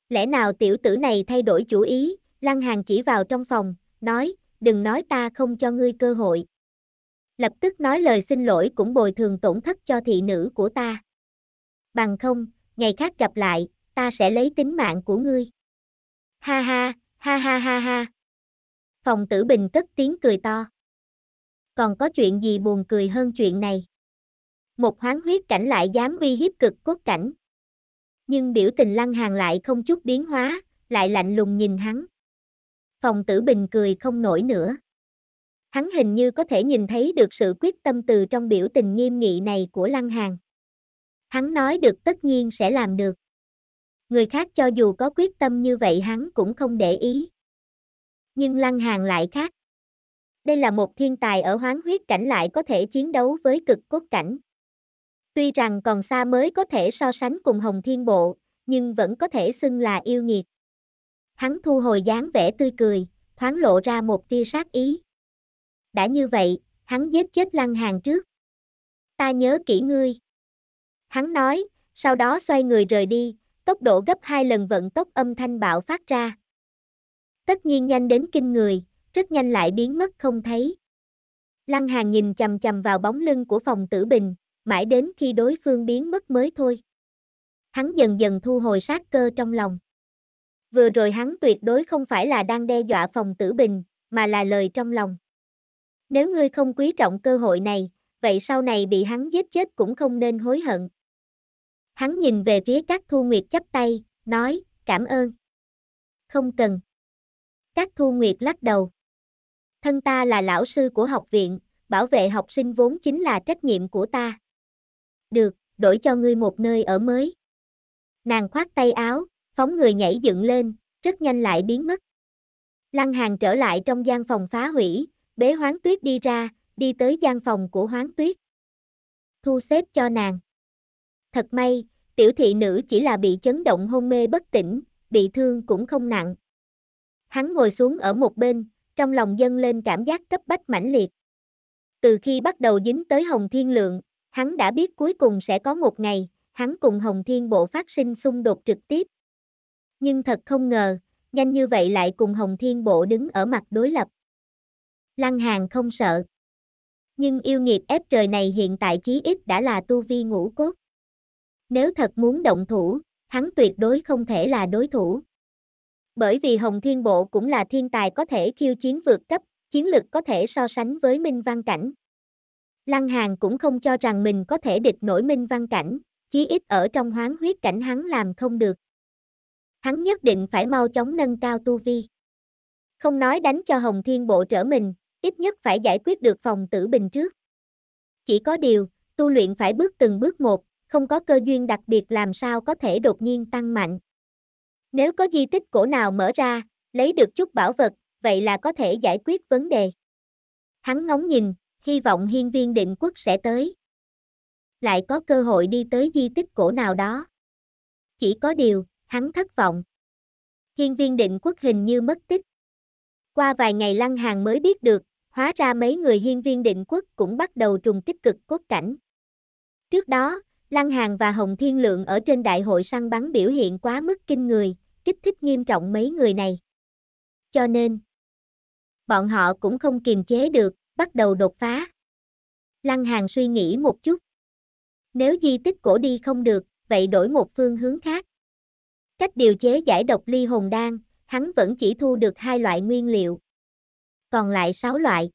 Lẽ nào tiểu tử này thay đổi chủ ý, lăng hàng chỉ vào trong phòng, nói, đừng nói ta không cho ngươi cơ hội lập tức nói lời xin lỗi cũng bồi thường tổn thất cho thị nữ của ta. Bằng không, ngày khác gặp lại, ta sẽ lấy tính mạng của ngươi. Ha ha, ha ha ha ha. Phòng tử bình cất tiếng cười to. Còn có chuyện gì buồn cười hơn chuyện này? Một hoán huyết cảnh lại dám uy hiếp cực cốt cảnh. Nhưng biểu tình lăng hàng lại không chút biến hóa, lại lạnh lùng nhìn hắn. Phòng tử bình cười không nổi nữa hắn hình như có thể nhìn thấy được sự quyết tâm từ trong biểu tình nghiêm nghị này của Lăng Hàn. Hắn nói được tất nhiên sẽ làm được. Người khác cho dù có quyết tâm như vậy hắn cũng không để ý. Nhưng Lăng Hàn lại khác. Đây là một thiên tài ở hoán huyết cảnh lại có thể chiến đấu với cực cốt cảnh. Tuy rằng còn xa mới có thể so sánh cùng Hồng Thiên Bộ, nhưng vẫn có thể xưng là yêu nghiệt. Hắn thu hồi dáng vẻ tươi cười, thoáng lộ ra một tia sát ý đã như vậy, hắn giết chết lăng hàng trước. Ta nhớ kỹ ngươi. Hắn nói, sau đó xoay người rời đi, tốc độ gấp hai lần vận tốc âm thanh bạo phát ra. Tất nhiên nhanh đến kinh người, rất nhanh lại biến mất không thấy. Lăng Hàng nhìn chầm chầm vào bóng lưng của phòng tử bình, mãi đến khi đối phương biến mất mới thôi. Hắn dần dần thu hồi sát cơ trong lòng. Vừa rồi hắn tuyệt đối không phải là đang đe dọa phòng tử bình, mà là lời trong lòng. Nếu ngươi không quý trọng cơ hội này, vậy sau này bị hắn giết chết cũng không nên hối hận. Hắn nhìn về phía các thu nguyệt chắp tay, nói, cảm ơn. Không cần. Các thu nguyệt lắc đầu. Thân ta là lão sư của học viện, bảo vệ học sinh vốn chính là trách nhiệm của ta. Được, đổi cho ngươi một nơi ở mới. Nàng khoát tay áo, phóng người nhảy dựng lên, rất nhanh lại biến mất. Lăng hàng trở lại trong gian phòng phá hủy, bế hoán tuyết đi ra, đi tới gian phòng của hoán tuyết. Thu xếp cho nàng. Thật may, tiểu thị nữ chỉ là bị chấn động hôn mê bất tỉnh, bị thương cũng không nặng. Hắn ngồi xuống ở một bên, trong lòng dâng lên cảm giác cấp bách mãnh liệt. Từ khi bắt đầu dính tới Hồng Thiên Lượng, hắn đã biết cuối cùng sẽ có một ngày, hắn cùng Hồng Thiên Bộ phát sinh xung đột trực tiếp. Nhưng thật không ngờ, nhanh như vậy lại cùng Hồng Thiên Bộ đứng ở mặt đối lập. Lăng Hàng không sợ. Nhưng yêu nghiệt ép trời này hiện tại chí ít đã là tu vi ngũ cốt. Nếu thật muốn động thủ, hắn tuyệt đối không thể là đối thủ. Bởi vì Hồng Thiên Bộ cũng là thiên tài có thể khiêu chiến vượt cấp, chiến lực có thể so sánh với Minh Văn Cảnh. Lăng Hàng cũng không cho rằng mình có thể địch nổi Minh Văn Cảnh, chí ít ở trong hoán huyết cảnh hắn làm không được. Hắn nhất định phải mau chóng nâng cao tu vi. Không nói đánh cho Hồng Thiên Bộ trở mình, ít nhất phải giải quyết được phòng tử bình trước. Chỉ có điều, tu luyện phải bước từng bước một, không có cơ duyên đặc biệt làm sao có thể đột nhiên tăng mạnh. Nếu có di tích cổ nào mở ra, lấy được chút bảo vật, vậy là có thể giải quyết vấn đề. Hắn ngóng nhìn, hy vọng hiên viên định quốc sẽ tới. Lại có cơ hội đi tới di tích cổ nào đó. Chỉ có điều, hắn thất vọng. Hiên viên định quốc hình như mất tích. Qua vài ngày lăng hàng mới biết được, Hóa ra mấy người hiên viên định quốc cũng bắt đầu trùng tích cực cốt cảnh. Trước đó, Lăng Hàng và Hồng Thiên Lượng ở trên đại hội săn bắn biểu hiện quá mức kinh người, kích thích nghiêm trọng mấy người này. Cho nên, bọn họ cũng không kiềm chế được, bắt đầu đột phá. Lăng Hàng suy nghĩ một chút. Nếu di tích cổ đi không được, vậy đổi một phương hướng khác. Cách điều chế giải độc ly hồn đan, hắn vẫn chỉ thu được hai loại nguyên liệu còn lại 6 loại.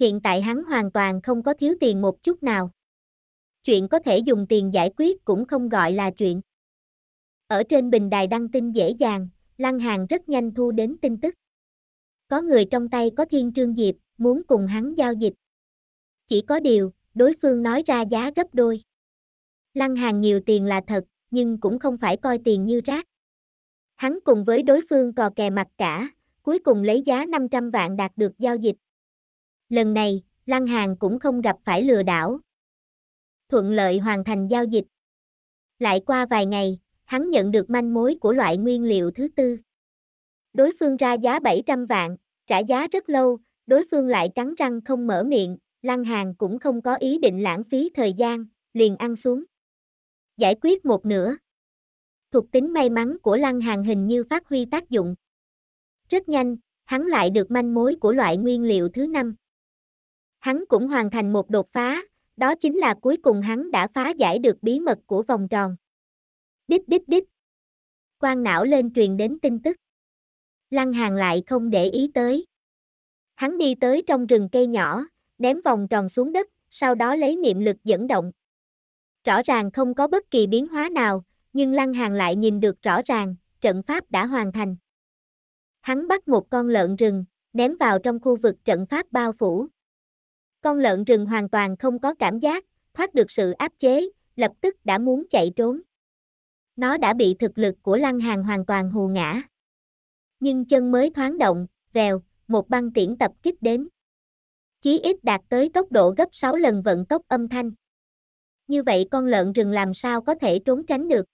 Hiện tại hắn hoàn toàn không có thiếu tiền một chút nào. Chuyện có thể dùng tiền giải quyết cũng không gọi là chuyện. Ở trên bình đài đăng tin dễ dàng, Lăng Hàng rất nhanh thu đến tin tức. Có người trong tay có thiên trương diệp, muốn cùng hắn giao dịch. Chỉ có điều, đối phương nói ra giá gấp đôi. Lăng Hàng nhiều tiền là thật, nhưng cũng không phải coi tiền như rác. Hắn cùng với đối phương cò kè mặt cả, cuối cùng lấy giá 500 vạn đạt được giao dịch. Lần này, Lăng Hàn cũng không gặp phải lừa đảo. Thuận lợi hoàn thành giao dịch. Lại qua vài ngày, hắn nhận được manh mối của loại nguyên liệu thứ tư. Đối phương ra giá 700 vạn, trả giá rất lâu, đối phương lại cắn răng không mở miệng, Lăng Hàn cũng không có ý định lãng phí thời gian, liền ăn xuống. Giải quyết một nửa. Thuộc tính may mắn của Lăng Hàn hình như phát huy tác dụng, rất nhanh, hắn lại được manh mối của loại nguyên liệu thứ năm. Hắn cũng hoàn thành một đột phá, đó chính là cuối cùng hắn đã phá giải được bí mật của vòng tròn. đít đít đít. Quan não lên truyền đến tin tức. Lăng hàng lại không để ý tới. Hắn đi tới trong rừng cây nhỏ, ném vòng tròn xuống đất, sau đó lấy niệm lực dẫn động. Rõ ràng không có bất kỳ biến hóa nào, nhưng Lăng Hàng lại nhìn được rõ ràng, trận pháp đã hoàn thành. Hắn bắt một con lợn rừng, ném vào trong khu vực trận pháp bao phủ. Con lợn rừng hoàn toàn không có cảm giác, thoát được sự áp chế, lập tức đã muốn chạy trốn. Nó đã bị thực lực của Lăng Hàng hoàn toàn hù ngã. Nhưng chân mới thoáng động, vèo, một băng tiễn tập kích đến. Chí ít đạt tới tốc độ gấp 6 lần vận tốc âm thanh. Như vậy con lợn rừng làm sao có thể trốn tránh được?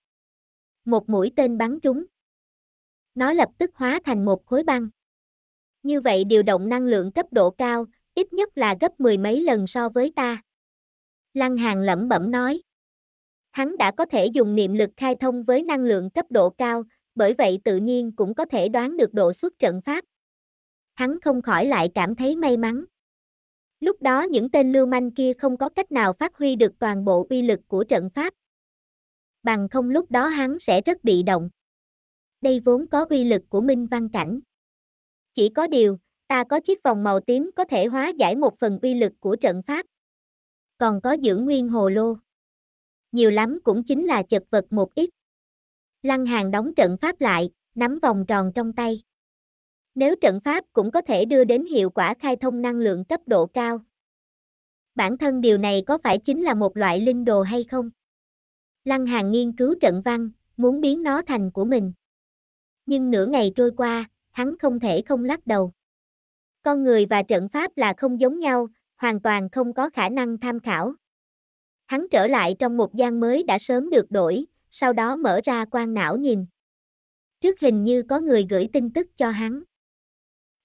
Một mũi tên bắn trúng nó lập tức hóa thành một khối băng. Như vậy điều động năng lượng cấp độ cao, ít nhất là gấp mười mấy lần so với ta. Lăng Hàng lẩm bẩm nói. Hắn đã có thể dùng niệm lực khai thông với năng lượng cấp độ cao, bởi vậy tự nhiên cũng có thể đoán được độ xuất trận pháp. Hắn không khỏi lại cảm thấy may mắn. Lúc đó những tên lưu manh kia không có cách nào phát huy được toàn bộ uy lực của trận pháp. Bằng không lúc đó hắn sẽ rất bị động đây vốn có uy lực của minh văn cảnh. Chỉ có điều, ta có chiếc vòng màu tím có thể hóa giải một phần uy lực của trận pháp. Còn có giữ nguyên hồ lô. Nhiều lắm cũng chính là chật vật một ít. Lăng hàng đóng trận pháp lại, nắm vòng tròn trong tay. Nếu trận pháp cũng có thể đưa đến hiệu quả khai thông năng lượng cấp độ cao. Bản thân điều này có phải chính là một loại linh đồ hay không? Lăng hàng nghiên cứu trận văn, muốn biến nó thành của mình nhưng nửa ngày trôi qua, hắn không thể không lắc đầu. Con người và trận pháp là không giống nhau, hoàn toàn không có khả năng tham khảo. Hắn trở lại trong một gian mới đã sớm được đổi, sau đó mở ra quan não nhìn. Trước hình như có người gửi tin tức cho hắn.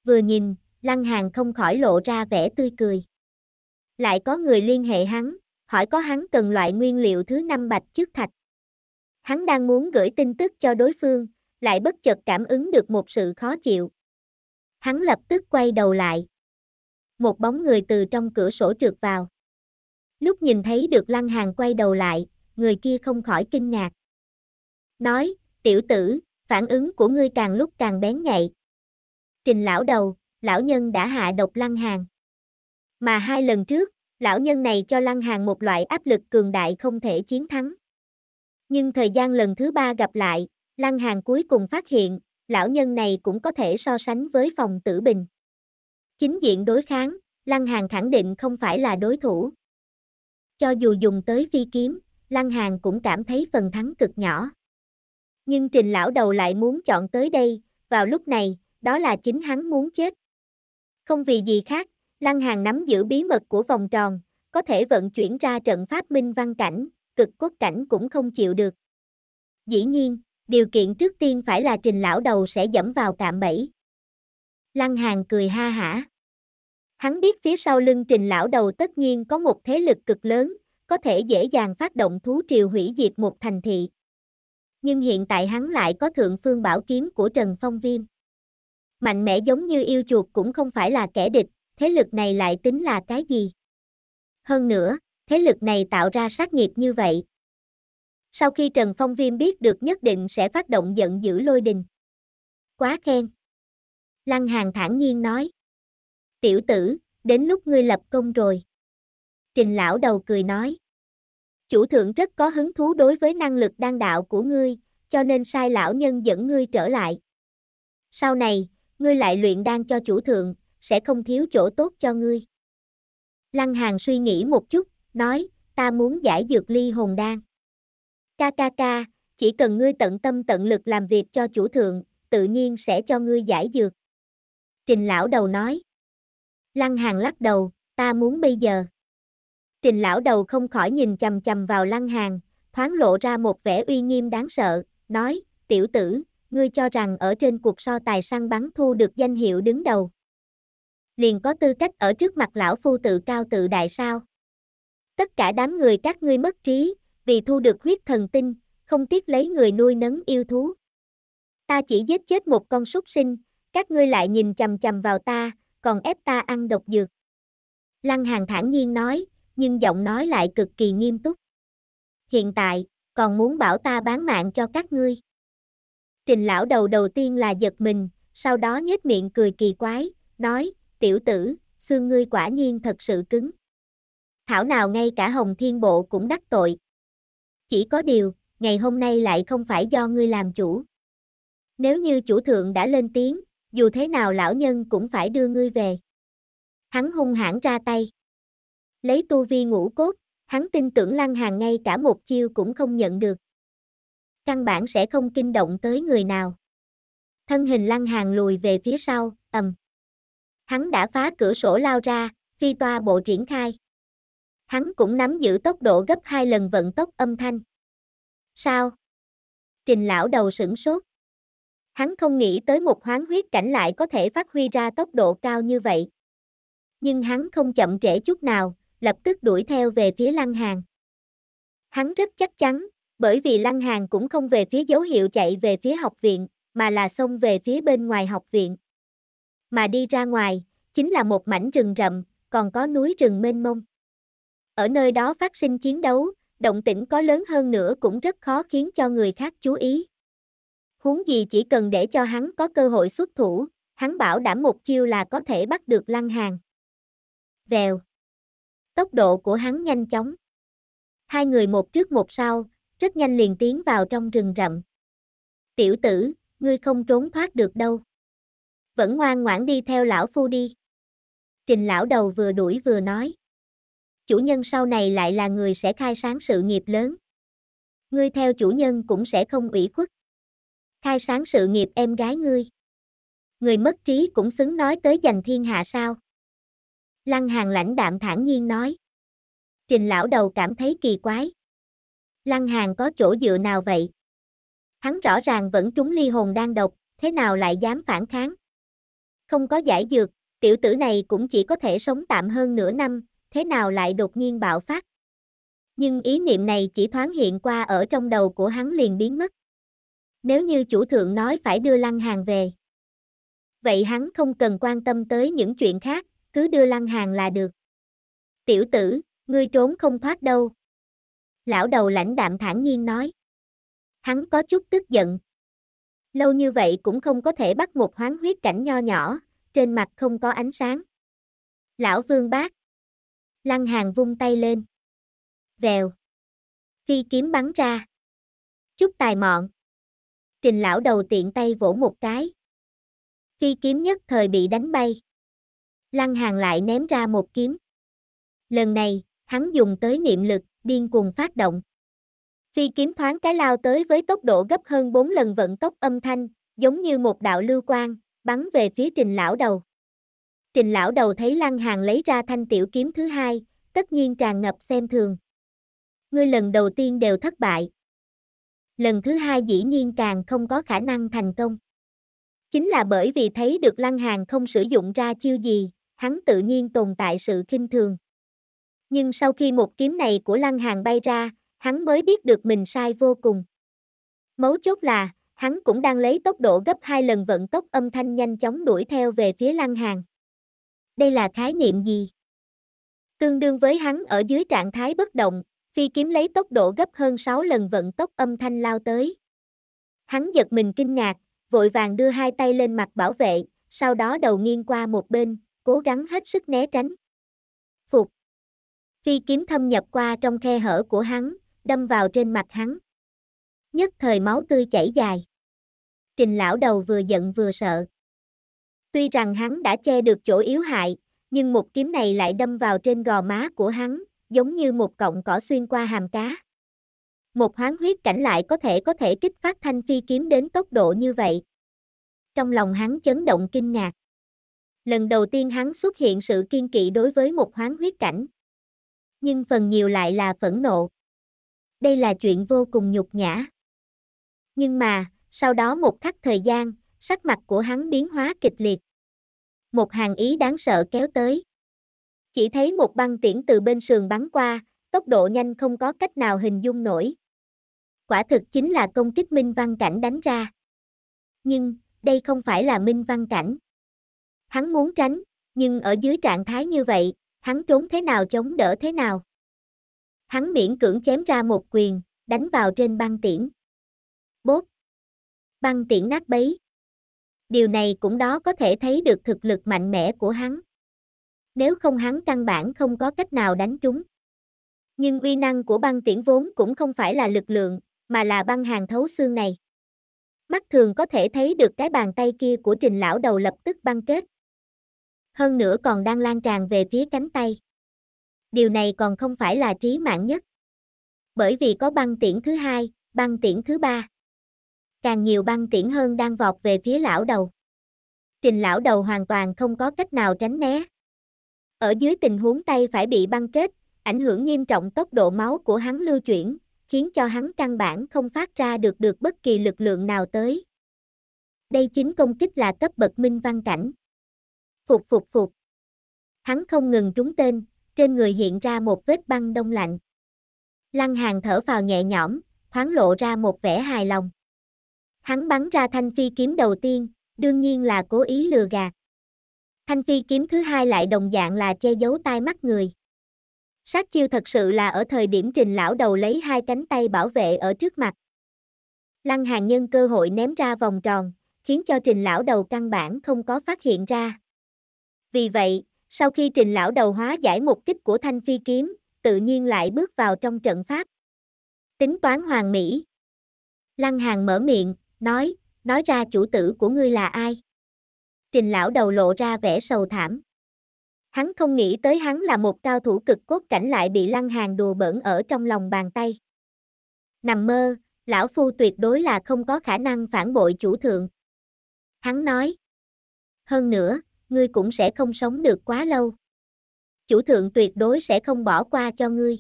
Vừa nhìn, Lăng hàn không khỏi lộ ra vẻ tươi cười. Lại có người liên hệ hắn, hỏi có hắn cần loại nguyên liệu thứ năm bạch trước thạch. Hắn đang muốn gửi tin tức cho đối phương, lại bất chợt cảm ứng được một sự khó chịu. Hắn lập tức quay đầu lại. Một bóng người từ trong cửa sổ trượt vào. Lúc nhìn thấy được lăng hàng quay đầu lại, người kia không khỏi kinh ngạc. Nói, tiểu tử, phản ứng của ngươi càng lúc càng bén nhạy. Trình lão đầu, lão nhân đã hạ độc lăng hàng. Mà hai lần trước, lão nhân này cho lăng hàng một loại áp lực cường đại không thể chiến thắng. Nhưng thời gian lần thứ ba gặp lại, Lăng Hàng cuối cùng phát hiện, lão nhân này cũng có thể so sánh với phòng tử bình. Chính diện đối kháng, Lăng Hàng khẳng định không phải là đối thủ. Cho dù dùng tới phi kiếm, Lăng Hàng cũng cảm thấy phần thắng cực nhỏ. Nhưng trình lão đầu lại muốn chọn tới đây, vào lúc này, đó là chính hắn muốn chết. Không vì gì khác, Lăng Hàng nắm giữ bí mật của vòng tròn, có thể vận chuyển ra trận pháp minh văn cảnh, cực quốc cảnh cũng không chịu được. Dĩ nhiên, điều kiện trước tiên phải là trình lão đầu sẽ dẫm vào cạm bẫy. Lăng Hàng cười ha hả. Hắn biết phía sau lưng trình lão đầu tất nhiên có một thế lực cực lớn, có thể dễ dàng phát động thú triều hủy diệt một thành thị. Nhưng hiện tại hắn lại có thượng phương bảo kiếm của Trần Phong Viêm. Mạnh mẽ giống như yêu chuột cũng không phải là kẻ địch, thế lực này lại tính là cái gì? Hơn nữa, thế lực này tạo ra sát nghiệp như vậy, sau khi Trần Phong Viêm biết được nhất định sẽ phát động giận dữ lôi đình. Quá khen. Lăng Hàng thản nhiên nói. Tiểu tử, đến lúc ngươi lập công rồi. Trình lão đầu cười nói. Chủ thượng rất có hứng thú đối với năng lực đan đạo của ngươi, cho nên sai lão nhân dẫn ngươi trở lại. Sau này, ngươi lại luyện đan cho chủ thượng, sẽ không thiếu chỗ tốt cho ngươi. Lăng Hàng suy nghĩ một chút, nói, ta muốn giải dược ly hồn đan. KKK, chỉ cần ngươi tận tâm tận lực làm việc cho chủ thượng, tự nhiên sẽ cho ngươi giải dược. Trình lão đầu nói. Lăng hàng lắc đầu, ta muốn bây giờ. Trình lão đầu không khỏi nhìn chầm chầm vào lăng hàng, thoáng lộ ra một vẻ uy nghiêm đáng sợ, nói, tiểu tử, ngươi cho rằng ở trên cuộc so tài săn bắn thu được danh hiệu đứng đầu. Liền có tư cách ở trước mặt lão phu tự cao tự đại sao. Tất cả đám người các ngươi mất trí, vì thu được huyết thần tinh, không tiếc lấy người nuôi nấng yêu thú. Ta chỉ giết chết một con súc sinh, các ngươi lại nhìn chầm chầm vào ta, còn ép ta ăn độc dược. Lăng Hàng thản nhiên nói, nhưng giọng nói lại cực kỳ nghiêm túc. Hiện tại, còn muốn bảo ta bán mạng cho các ngươi. Trình lão đầu đầu tiên là giật mình, sau đó nhếch miệng cười kỳ quái, nói, tiểu tử, xương ngươi quả nhiên thật sự cứng. Thảo nào ngay cả Hồng Thiên Bộ cũng đắc tội chỉ có điều, ngày hôm nay lại không phải do ngươi làm chủ. Nếu như chủ thượng đã lên tiếng, dù thế nào lão nhân cũng phải đưa ngươi về. Hắn hung hãn ra tay. Lấy tu vi ngũ cốt, hắn tin tưởng Lăng Hàng ngay cả một chiêu cũng không nhận được. Căn bản sẽ không kinh động tới người nào. Thân hình Lăng Hàng lùi về phía sau, ầm. Hắn đã phá cửa sổ lao ra, phi toa bộ triển khai hắn cũng nắm giữ tốc độ gấp hai lần vận tốc âm thanh. Sao? Trình lão đầu sửng sốt. Hắn không nghĩ tới một hoán huyết cảnh lại có thể phát huy ra tốc độ cao như vậy. Nhưng hắn không chậm trễ chút nào, lập tức đuổi theo về phía lăng hàng. Hắn rất chắc chắn, bởi vì lăng hàng cũng không về phía dấu hiệu chạy về phía học viện, mà là xông về phía bên ngoài học viện. Mà đi ra ngoài, chính là một mảnh rừng rậm, còn có núi rừng mênh mông. Ở nơi đó phát sinh chiến đấu, động tĩnh có lớn hơn nữa cũng rất khó khiến cho người khác chú ý. Huống gì chỉ cần để cho hắn có cơ hội xuất thủ, hắn bảo đảm một chiêu là có thể bắt được lăng hàn. Vèo. Tốc độ của hắn nhanh chóng. Hai người một trước một sau, rất nhanh liền tiến vào trong rừng rậm. Tiểu tử, ngươi không trốn thoát được đâu. Vẫn ngoan ngoãn đi theo lão phu đi. Trình lão đầu vừa đuổi vừa nói chủ nhân sau này lại là người sẽ khai sáng sự nghiệp lớn. Ngươi theo chủ nhân cũng sẽ không ủy khuất. Khai sáng sự nghiệp em gái ngươi. Người mất trí cũng xứng nói tới giành thiên hạ sao. Lăng hàng lãnh đạm thản nhiên nói. Trình lão đầu cảm thấy kỳ quái. Lăng hàng có chỗ dựa nào vậy? Hắn rõ ràng vẫn trúng ly hồn đang độc, thế nào lại dám phản kháng? Không có giải dược, tiểu tử này cũng chỉ có thể sống tạm hơn nửa năm, thế nào lại đột nhiên bạo phát. Nhưng ý niệm này chỉ thoáng hiện qua ở trong đầu của hắn liền biến mất. Nếu như chủ thượng nói phải đưa lăng hàng về. Vậy hắn không cần quan tâm tới những chuyện khác, cứ đưa lăng hàng là được. Tiểu tử, ngươi trốn không thoát đâu. Lão đầu lãnh đạm thản nhiên nói. Hắn có chút tức giận. Lâu như vậy cũng không có thể bắt một hoán huyết cảnh nho nhỏ, trên mặt không có ánh sáng. Lão vương bác, Lăng Hàng vung tay lên. Vèo. Phi kiếm bắn ra. Chút tài mọn. Trình lão đầu tiện tay vỗ một cái. Phi kiếm nhất thời bị đánh bay. Lăng Hàng lại ném ra một kiếm. Lần này, hắn dùng tới niệm lực, điên cuồng phát động. Phi kiếm thoáng cái lao tới với tốc độ gấp hơn 4 lần vận tốc âm thanh, giống như một đạo lưu quang, bắn về phía trình lão đầu. Trình lão đầu thấy Lăng Hàng lấy ra thanh tiểu kiếm thứ hai, tất nhiên tràn ngập xem thường. Ngươi lần đầu tiên đều thất bại. Lần thứ hai dĩ nhiên càng không có khả năng thành công. Chính là bởi vì thấy được Lăng Hàng không sử dụng ra chiêu gì, hắn tự nhiên tồn tại sự kinh thường. Nhưng sau khi một kiếm này của Lăng Hàng bay ra, hắn mới biết được mình sai vô cùng. Mấu chốt là, hắn cũng đang lấy tốc độ gấp hai lần vận tốc âm thanh nhanh chóng đuổi theo về phía Lăng Hàng đây là khái niệm gì? Tương đương với hắn ở dưới trạng thái bất động, phi kiếm lấy tốc độ gấp hơn 6 lần vận tốc âm thanh lao tới. Hắn giật mình kinh ngạc, vội vàng đưa hai tay lên mặt bảo vệ, sau đó đầu nghiêng qua một bên, cố gắng hết sức né tránh. Phục. Phi kiếm thâm nhập qua trong khe hở của hắn, đâm vào trên mặt hắn. Nhất thời máu tươi chảy dài. Trình lão đầu vừa giận vừa sợ. Tuy rằng hắn đã che được chỗ yếu hại, nhưng một kiếm này lại đâm vào trên gò má của hắn, giống như một cọng cỏ xuyên qua hàm cá. Một hoán huyết cảnh lại có thể có thể kích phát thanh phi kiếm đến tốc độ như vậy. Trong lòng hắn chấn động kinh ngạc. Lần đầu tiên hắn xuất hiện sự kiên kỵ đối với một hoán huyết cảnh. Nhưng phần nhiều lại là phẫn nộ. Đây là chuyện vô cùng nhục nhã. Nhưng mà, sau đó một khắc thời gian, sắc mặt của hắn biến hóa kịch liệt. Một hàng ý đáng sợ kéo tới. Chỉ thấy một băng tiễn từ bên sườn bắn qua, tốc độ nhanh không có cách nào hình dung nổi. Quả thực chính là công kích Minh Văn Cảnh đánh ra. Nhưng, đây không phải là Minh Văn Cảnh. Hắn muốn tránh, nhưng ở dưới trạng thái như vậy, hắn trốn thế nào chống đỡ thế nào. Hắn miễn cưỡng chém ra một quyền, đánh vào trên băng tiễn. Bốt. Băng tiễn nát bấy điều này cũng đó có thể thấy được thực lực mạnh mẽ của hắn. Nếu không hắn căn bản không có cách nào đánh trúng. Nhưng uy năng của băng tiễn vốn cũng không phải là lực lượng, mà là băng hàng thấu xương này. Mắt thường có thể thấy được cái bàn tay kia của trình lão đầu lập tức băng kết. Hơn nữa còn đang lan tràn về phía cánh tay. Điều này còn không phải là trí mạng nhất. Bởi vì có băng tiễn thứ hai, băng tiễn thứ ba càng nhiều băng tiễn hơn đang vọt về phía lão đầu. Trình lão đầu hoàn toàn không có cách nào tránh né. Ở dưới tình huống tay phải bị băng kết, ảnh hưởng nghiêm trọng tốc độ máu của hắn lưu chuyển, khiến cho hắn căn bản không phát ra được được bất kỳ lực lượng nào tới. Đây chính công kích là cấp bậc minh văn cảnh. Phục phục phục. Hắn không ngừng trúng tên, trên người hiện ra một vết băng đông lạnh. Lăng hàng thở vào nhẹ nhõm, thoáng lộ ra một vẻ hài lòng. Hắn bắn ra thanh phi kiếm đầu tiên, đương nhiên là cố ý lừa gạt. Thanh phi kiếm thứ hai lại đồng dạng là che giấu tai mắt người. Sát chiêu thật sự là ở thời điểm trình lão đầu lấy hai cánh tay bảo vệ ở trước mặt. Lăng hàng nhân cơ hội ném ra vòng tròn, khiến cho trình lão đầu căn bản không có phát hiện ra. Vì vậy, sau khi trình lão đầu hóa giải mục kích của thanh phi kiếm, tự nhiên lại bước vào trong trận pháp. Tính toán hoàng mỹ. Lăng hàng mở miệng, nói, nói ra chủ tử của ngươi là ai. Trình lão đầu lộ ra vẻ sầu thảm. Hắn không nghĩ tới hắn là một cao thủ cực cốt cảnh lại bị lăng hàng đùa bỡn ở trong lòng bàn tay. Nằm mơ, lão phu tuyệt đối là không có khả năng phản bội chủ thượng. Hắn nói. Hơn nữa, ngươi cũng sẽ không sống được quá lâu. Chủ thượng tuyệt đối sẽ không bỏ qua cho ngươi.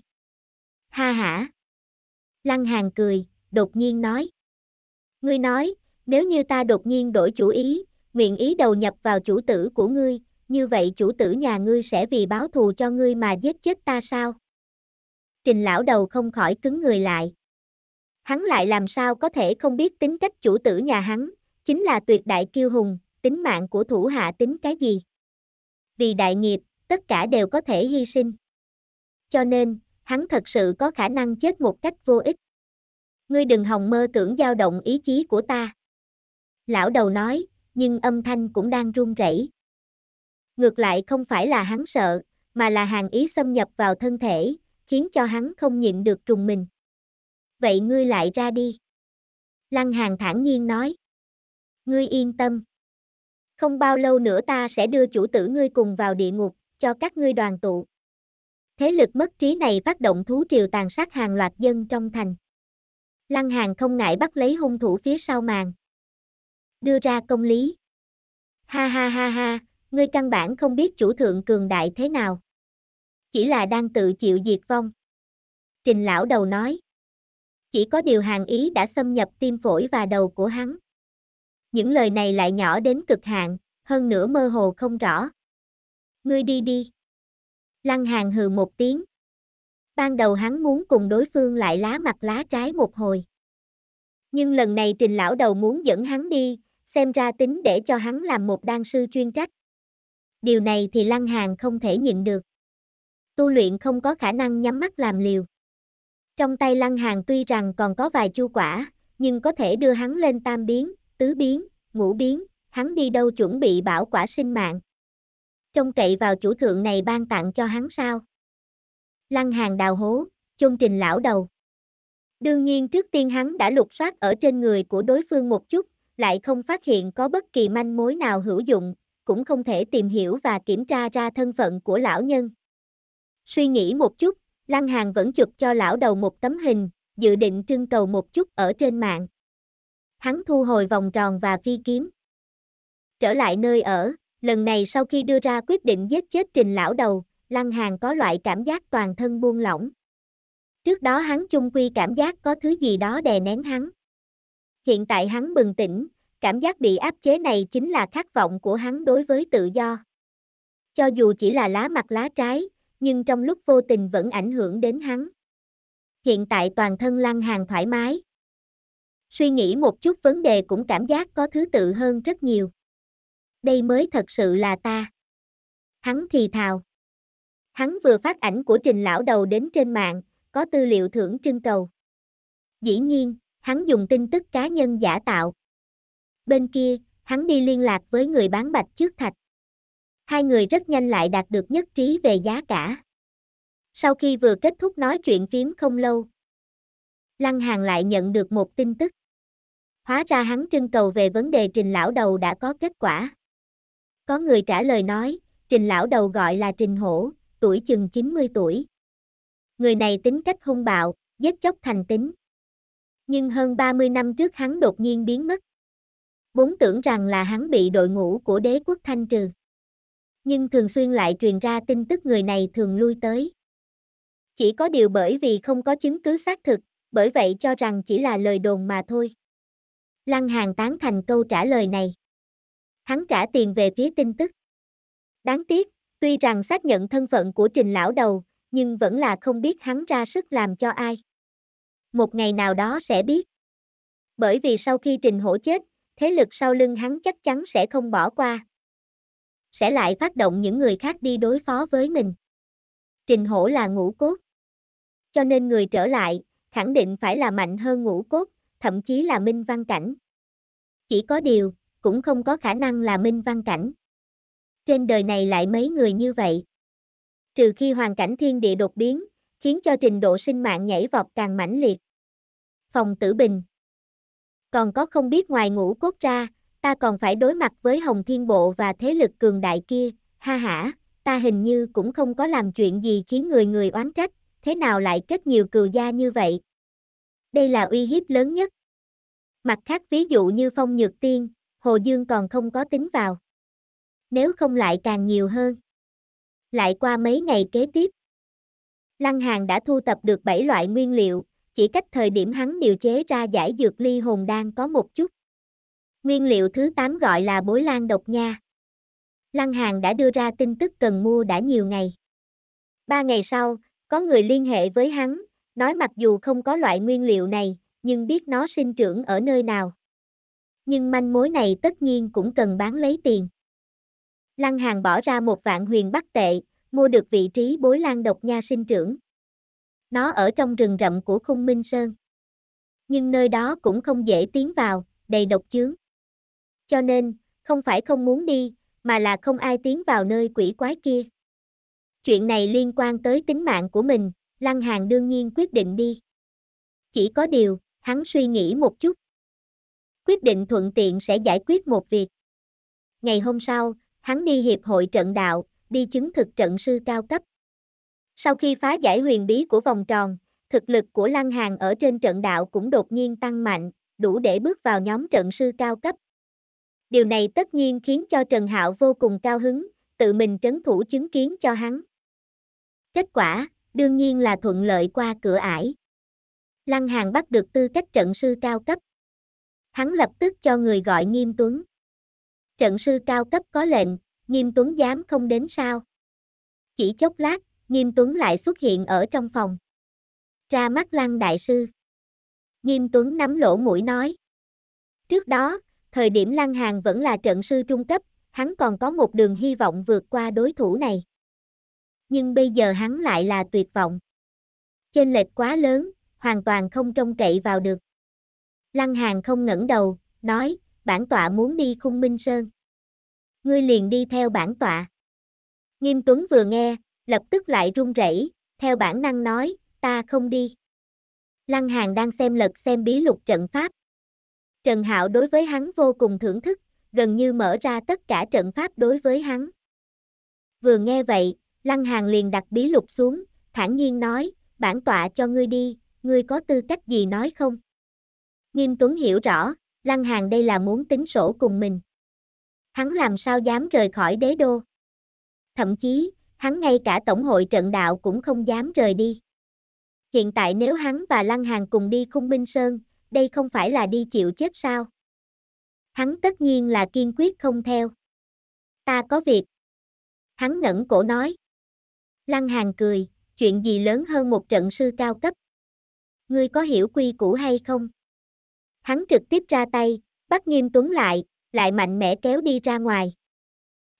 Ha hả. Lăng hàng cười, đột nhiên nói. Ngươi nói, nếu như ta đột nhiên đổi chủ ý, nguyện ý đầu nhập vào chủ tử của ngươi, như vậy chủ tử nhà ngươi sẽ vì báo thù cho ngươi mà giết chết ta sao? Trình lão đầu không khỏi cứng người lại. Hắn lại làm sao có thể không biết tính cách chủ tử nhà hắn, chính là tuyệt đại kiêu hùng, tính mạng của thủ hạ tính cái gì? Vì đại nghiệp, tất cả đều có thể hy sinh. Cho nên, hắn thật sự có khả năng chết một cách vô ích ngươi đừng hòng mơ tưởng dao động ý chí của ta. Lão đầu nói, nhưng âm thanh cũng đang run rẩy. Ngược lại không phải là hắn sợ, mà là hàng ý xâm nhập vào thân thể, khiến cho hắn không nhịn được trùng mình. Vậy ngươi lại ra đi. Lăng hàng thản nhiên nói. Ngươi yên tâm. Không bao lâu nữa ta sẽ đưa chủ tử ngươi cùng vào địa ngục, cho các ngươi đoàn tụ. Thế lực mất trí này phát động thú triều tàn sát hàng loạt dân trong thành. Lăng Hàng không ngại bắt lấy hung thủ phía sau màn. Đưa ra công lý. Ha ha ha ha, ngươi căn bản không biết chủ thượng cường đại thế nào. Chỉ là đang tự chịu diệt vong. Trình lão đầu nói. Chỉ có điều hàng ý đã xâm nhập tim phổi và đầu của hắn. Những lời này lại nhỏ đến cực hạn, hơn nữa mơ hồ không rõ. Ngươi đi đi. Lăng hàng hừ một tiếng, Ban đầu hắn muốn cùng đối phương lại lá mặt lá trái một hồi. Nhưng lần này trình lão đầu muốn dẫn hắn đi, xem ra tính để cho hắn làm một đan sư chuyên trách. Điều này thì Lăng Hàng không thể nhịn được. Tu luyện không có khả năng nhắm mắt làm liều. Trong tay Lăng Hàng tuy rằng còn có vài chu quả, nhưng có thể đưa hắn lên tam biến, tứ biến, ngũ biến, hắn đi đâu chuẩn bị bảo quả sinh mạng. Trông cậy vào chủ thượng này ban tặng cho hắn sao? lăng hàng đào hố, Chung trình lão đầu. Đương nhiên trước tiên hắn đã lục soát ở trên người của đối phương một chút, lại không phát hiện có bất kỳ manh mối nào hữu dụng, cũng không thể tìm hiểu và kiểm tra ra thân phận của lão nhân. Suy nghĩ một chút, Lăng Hàng vẫn chụp cho lão đầu một tấm hình, dự định trưng cầu một chút ở trên mạng. Hắn thu hồi vòng tròn và phi kiếm. Trở lại nơi ở, lần này sau khi đưa ra quyết định giết chết trình lão đầu, Lăng Hàng có loại cảm giác toàn thân buông lỏng. Trước đó hắn chung quy cảm giác có thứ gì đó đè nén hắn. Hiện tại hắn bừng tỉnh, cảm giác bị áp chế này chính là khát vọng của hắn đối với tự do. Cho dù chỉ là lá mặt lá trái, nhưng trong lúc vô tình vẫn ảnh hưởng đến hắn. Hiện tại toàn thân lăng hàng thoải mái. Suy nghĩ một chút vấn đề cũng cảm giác có thứ tự hơn rất nhiều. Đây mới thật sự là ta. Hắn thì thào. Hắn vừa phát ảnh của trình lão đầu đến trên mạng, có tư liệu thưởng trưng cầu. Dĩ nhiên, hắn dùng tin tức cá nhân giả tạo. Bên kia, hắn đi liên lạc với người bán bạch trước thạch. Hai người rất nhanh lại đạt được nhất trí về giá cả. Sau khi vừa kết thúc nói chuyện phím không lâu, Lăng Hàng lại nhận được một tin tức. Hóa ra hắn trưng cầu về vấn đề trình lão đầu đã có kết quả. Có người trả lời nói, trình lão đầu gọi là trình hổ, tuổi chừng 90 tuổi. Người này tính cách hung bạo, giết chóc thành tính. Nhưng hơn 30 năm trước hắn đột nhiên biến mất. Bốn tưởng rằng là hắn bị đội ngũ của đế quốc thanh trừ. Nhưng thường xuyên lại truyền ra tin tức người này thường lui tới. Chỉ có điều bởi vì không có chứng cứ xác thực, bởi vậy cho rằng chỉ là lời đồn mà thôi. Lăng Hàn tán thành câu trả lời này. Hắn trả tiền về phía tin tức. Đáng tiếc, Tuy rằng xác nhận thân phận của trình lão đầu, nhưng vẫn là không biết hắn ra sức làm cho ai. Một ngày nào đó sẽ biết. Bởi vì sau khi trình hổ chết, thế lực sau lưng hắn chắc chắn sẽ không bỏ qua. Sẽ lại phát động những người khác đi đối phó với mình. Trình hổ là ngũ cốt. Cho nên người trở lại, khẳng định phải là mạnh hơn ngũ cốt, thậm chí là minh văn cảnh. Chỉ có điều, cũng không có khả năng là minh văn cảnh. Trên đời này lại mấy người như vậy. Trừ khi hoàn cảnh thiên địa đột biến, khiến cho trình độ sinh mạng nhảy vọt càng mãnh liệt. Phòng tử bình. Còn có không biết ngoài ngũ cốt ra, ta còn phải đối mặt với Hồng Thiên Bộ và thế lực cường đại kia, ha ha, ta hình như cũng không có làm chuyện gì khiến người người oán trách, thế nào lại kết nhiều cừu gia như vậy. Đây là uy hiếp lớn nhất. Mặt khác ví dụ như Phong Nhược Tiên, Hồ Dương còn không có tính vào nếu không lại càng nhiều hơn. Lại qua mấy ngày kế tiếp, Lăng Hàng đã thu tập được 7 loại nguyên liệu, chỉ cách thời điểm hắn điều chế ra giải dược ly hồn đan có một chút. Nguyên liệu thứ 8 gọi là bối lan độc nha. Lăng Hàng đã đưa ra tin tức cần mua đã nhiều ngày. Ba ngày sau, có người liên hệ với hắn, nói mặc dù không có loại nguyên liệu này, nhưng biết nó sinh trưởng ở nơi nào. Nhưng manh mối này tất nhiên cũng cần bán lấy tiền. Lăng Hàng bỏ ra một vạn huyền bắc tệ, mua được vị trí bối lan độc nha sinh trưởng. Nó ở trong rừng rậm của khung Minh Sơn. Nhưng nơi đó cũng không dễ tiến vào, đầy độc chướng. Cho nên, không phải không muốn đi, mà là không ai tiến vào nơi quỷ quái kia. Chuyện này liên quan tới tính mạng của mình, Lăng Hàng đương nhiên quyết định đi. Chỉ có điều, hắn suy nghĩ một chút. Quyết định thuận tiện sẽ giải quyết một việc. Ngày hôm sau, hắn đi hiệp hội trận đạo, đi chứng thực trận sư cao cấp. Sau khi phá giải huyền bí của vòng tròn, thực lực của Lăng Hàng ở trên trận đạo cũng đột nhiên tăng mạnh, đủ để bước vào nhóm trận sư cao cấp. Điều này tất nhiên khiến cho Trần Hạo vô cùng cao hứng, tự mình trấn thủ chứng kiến cho hắn. Kết quả, đương nhiên là thuận lợi qua cửa ải. Lăng Hàng bắt được tư cách trận sư cao cấp. Hắn lập tức cho người gọi Nghiêm Tuấn trận sư cao cấp có lệnh, nghiêm tuấn dám không đến sao. Chỉ chốc lát, nghiêm tuấn lại xuất hiện ở trong phòng. Ra mắt lăng đại sư. Nghiêm tuấn nắm lỗ mũi nói. Trước đó, thời điểm lăng hàng vẫn là trận sư trung cấp, hắn còn có một đường hy vọng vượt qua đối thủ này. Nhưng bây giờ hắn lại là tuyệt vọng. Chênh lệch quá lớn, hoàn toàn không trông cậy vào được. Lăng hàng không ngẩng đầu, nói, bản tọa muốn đi khung minh sơn. Ngươi liền đi theo bản tọa. Nghiêm Tuấn vừa nghe, lập tức lại run rẩy, theo bản năng nói, ta không đi. Lăng Hàn đang xem lật xem bí lục trận pháp. Trần Hạo đối với hắn vô cùng thưởng thức, gần như mở ra tất cả trận pháp đối với hắn. Vừa nghe vậy, Lăng Hàn liền đặt bí lục xuống, thản nhiên nói, bản tọa cho ngươi đi, ngươi có tư cách gì nói không? Nghiêm Tuấn hiểu rõ, Lăng Hàng đây là muốn tính sổ cùng mình. Hắn làm sao dám rời khỏi đế đô. Thậm chí, hắn ngay cả Tổng hội trận đạo cũng không dám rời đi. Hiện tại nếu hắn và Lăng Hàng cùng đi khung minh sơn, đây không phải là đi chịu chết sao? Hắn tất nhiên là kiên quyết không theo. Ta có việc. Hắn ngẩng cổ nói. Lăng Hàng cười, chuyện gì lớn hơn một trận sư cao cấp? Ngươi có hiểu quy củ hay không? hắn trực tiếp ra tay, bắt Nghiêm Tuấn lại, lại mạnh mẽ kéo đi ra ngoài.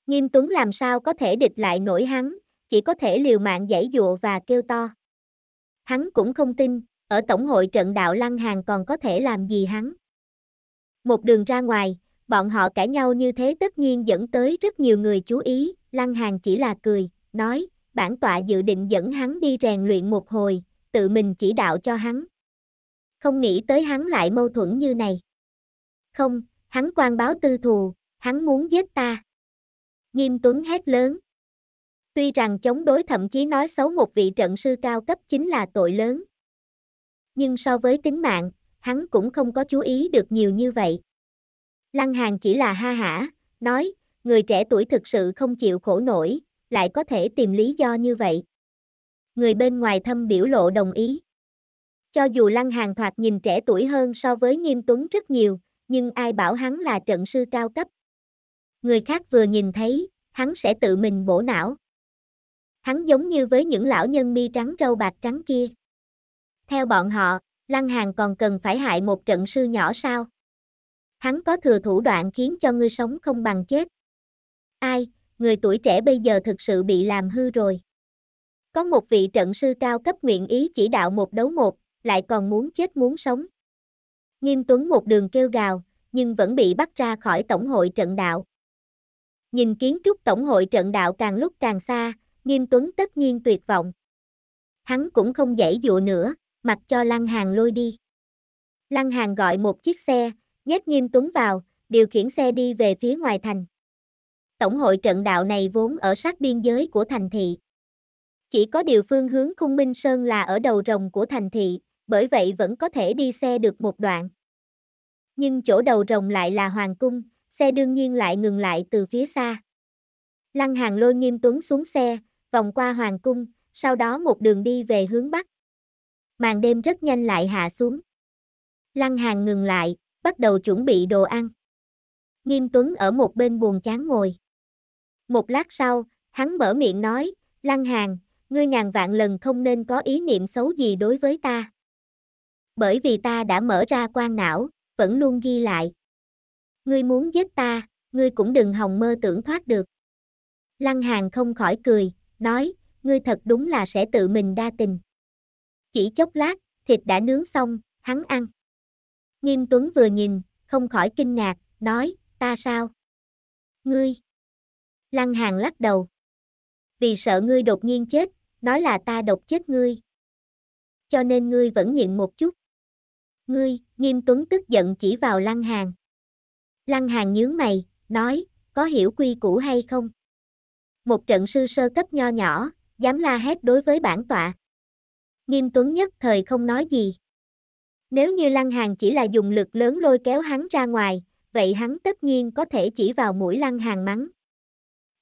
Nghiêm Tuấn làm sao có thể địch lại nổi hắn, chỉ có thể liều mạng giải dụa và kêu to. Hắn cũng không tin, ở tổng hội trận đạo lăng hàng còn có thể làm gì hắn. Một đường ra ngoài, bọn họ cãi nhau như thế tất nhiên dẫn tới rất nhiều người chú ý, lăng hàng chỉ là cười, nói, bản tọa dự định dẫn hắn đi rèn luyện một hồi, tự mình chỉ đạo cho hắn không nghĩ tới hắn lại mâu thuẫn như này. Không, hắn quan báo tư thù, hắn muốn giết ta. Nghiêm Tuấn hét lớn. Tuy rằng chống đối thậm chí nói xấu một vị trận sư cao cấp chính là tội lớn. Nhưng so với tính mạng, hắn cũng không có chú ý được nhiều như vậy. Lăng hàn chỉ là ha hả, nói, người trẻ tuổi thực sự không chịu khổ nổi, lại có thể tìm lý do như vậy. Người bên ngoài thâm biểu lộ đồng ý. Cho dù Lăng Hàng thoạt nhìn trẻ tuổi hơn so với Nghiêm Tuấn rất nhiều, nhưng ai bảo hắn là trận sư cao cấp. Người khác vừa nhìn thấy, hắn sẽ tự mình bổ não. Hắn giống như với những lão nhân mi trắng râu bạc trắng kia. Theo bọn họ, Lăng Hàng còn cần phải hại một trận sư nhỏ sao? Hắn có thừa thủ đoạn khiến cho ngươi sống không bằng chết. Ai, người tuổi trẻ bây giờ thực sự bị làm hư rồi. Có một vị trận sư cao cấp nguyện ý chỉ đạo một đấu một, lại còn muốn chết muốn sống. Nghiêm Tuấn một đường kêu gào, nhưng vẫn bị bắt ra khỏi Tổng hội trận đạo. Nhìn kiến trúc Tổng hội trận đạo càng lúc càng xa, Nghiêm Tuấn tất nhiên tuyệt vọng. Hắn cũng không dãy dụa nữa, mặc cho Lăng Hàng lôi đi. Lăng Hàng gọi một chiếc xe, nhét Nghiêm Tuấn vào, điều khiển xe đi về phía ngoài thành. Tổng hội trận đạo này vốn ở sát biên giới của thành thị. Chỉ có điều phương hướng khung minh sơn là ở đầu rồng của thành thị, bởi vậy vẫn có thể đi xe được một đoạn. Nhưng chỗ đầu rồng lại là hoàng cung, xe đương nhiên lại ngừng lại từ phía xa. Lăng Hàng lôi Nghiêm Tuấn xuống xe, vòng qua hoàng cung, sau đó một đường đi về hướng bắc. Màn đêm rất nhanh lại hạ xuống. Lăng Hàng ngừng lại, bắt đầu chuẩn bị đồ ăn. Nghiêm Tuấn ở một bên buồn chán ngồi. Một lát sau, hắn mở miệng nói, Lăng Hàng, ngươi ngàn vạn lần không nên có ý niệm xấu gì đối với ta bởi vì ta đã mở ra quan não, vẫn luôn ghi lại. Ngươi muốn giết ta, ngươi cũng đừng hòng mơ tưởng thoát được. Lăng hàn không khỏi cười, nói, ngươi thật đúng là sẽ tự mình đa tình. Chỉ chốc lát, thịt đã nướng xong, hắn ăn. Nghiêm Tuấn vừa nhìn, không khỏi kinh ngạc, nói, ta sao? Ngươi. Lăng hàn lắc đầu. Vì sợ ngươi đột nhiên chết, nói là ta độc chết ngươi. Cho nên ngươi vẫn nhịn một chút. Ngươi, nghiêm tuấn tức giận chỉ vào lăng hàng. Lăng hàng nhướng mày, nói, có hiểu quy củ hay không? Một trận sư sơ cấp nho nhỏ, dám la hét đối với bản tọa. Nghiêm tuấn nhất thời không nói gì. Nếu như lăng hàng chỉ là dùng lực lớn lôi kéo hắn ra ngoài, vậy hắn tất nhiên có thể chỉ vào mũi lăng hàng mắng.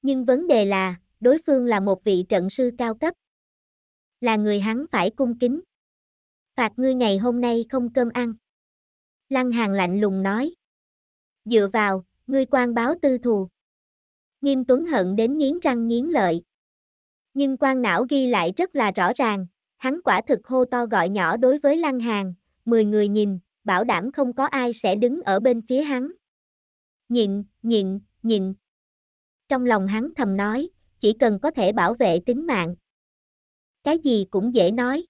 Nhưng vấn đề là, đối phương là một vị trận sư cao cấp. Là người hắn phải cung kính phạt ngươi ngày hôm nay không cơm ăn. Lăng Hàng lạnh lùng nói. Dựa vào, ngươi quan báo tư thù. Nghiêm Tuấn hận đến nghiến răng nghiến lợi. Nhưng quan não ghi lại rất là rõ ràng, hắn quả thực hô to gọi nhỏ đối với Lăng Hàng, mười người nhìn, bảo đảm không có ai sẽ đứng ở bên phía hắn. Nhịn, nhịn, nhịn. Trong lòng hắn thầm nói, chỉ cần có thể bảo vệ tính mạng. Cái gì cũng dễ nói.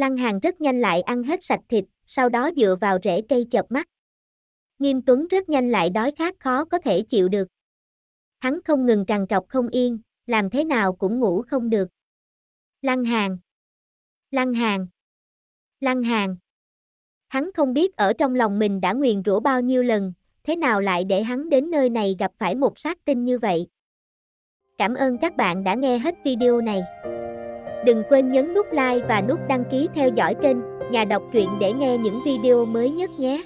Lăng Hàng rất nhanh lại ăn hết sạch thịt, sau đó dựa vào rễ cây chợp mắt. Nghiêm Tuấn rất nhanh lại đói khát khó có thể chịu được. Hắn không ngừng trằn trọc không yên, làm thế nào cũng ngủ không được. Lăng Hàng Lăng Hàng Lăng Hàng Hắn không biết ở trong lòng mình đã nguyền rủa bao nhiêu lần, thế nào lại để hắn đến nơi này gặp phải một sát tinh như vậy. Cảm ơn các bạn đã nghe hết video này. Đừng quên nhấn nút like và nút đăng ký theo dõi kênh Nhà đọc truyện để nghe những video mới nhất nhé.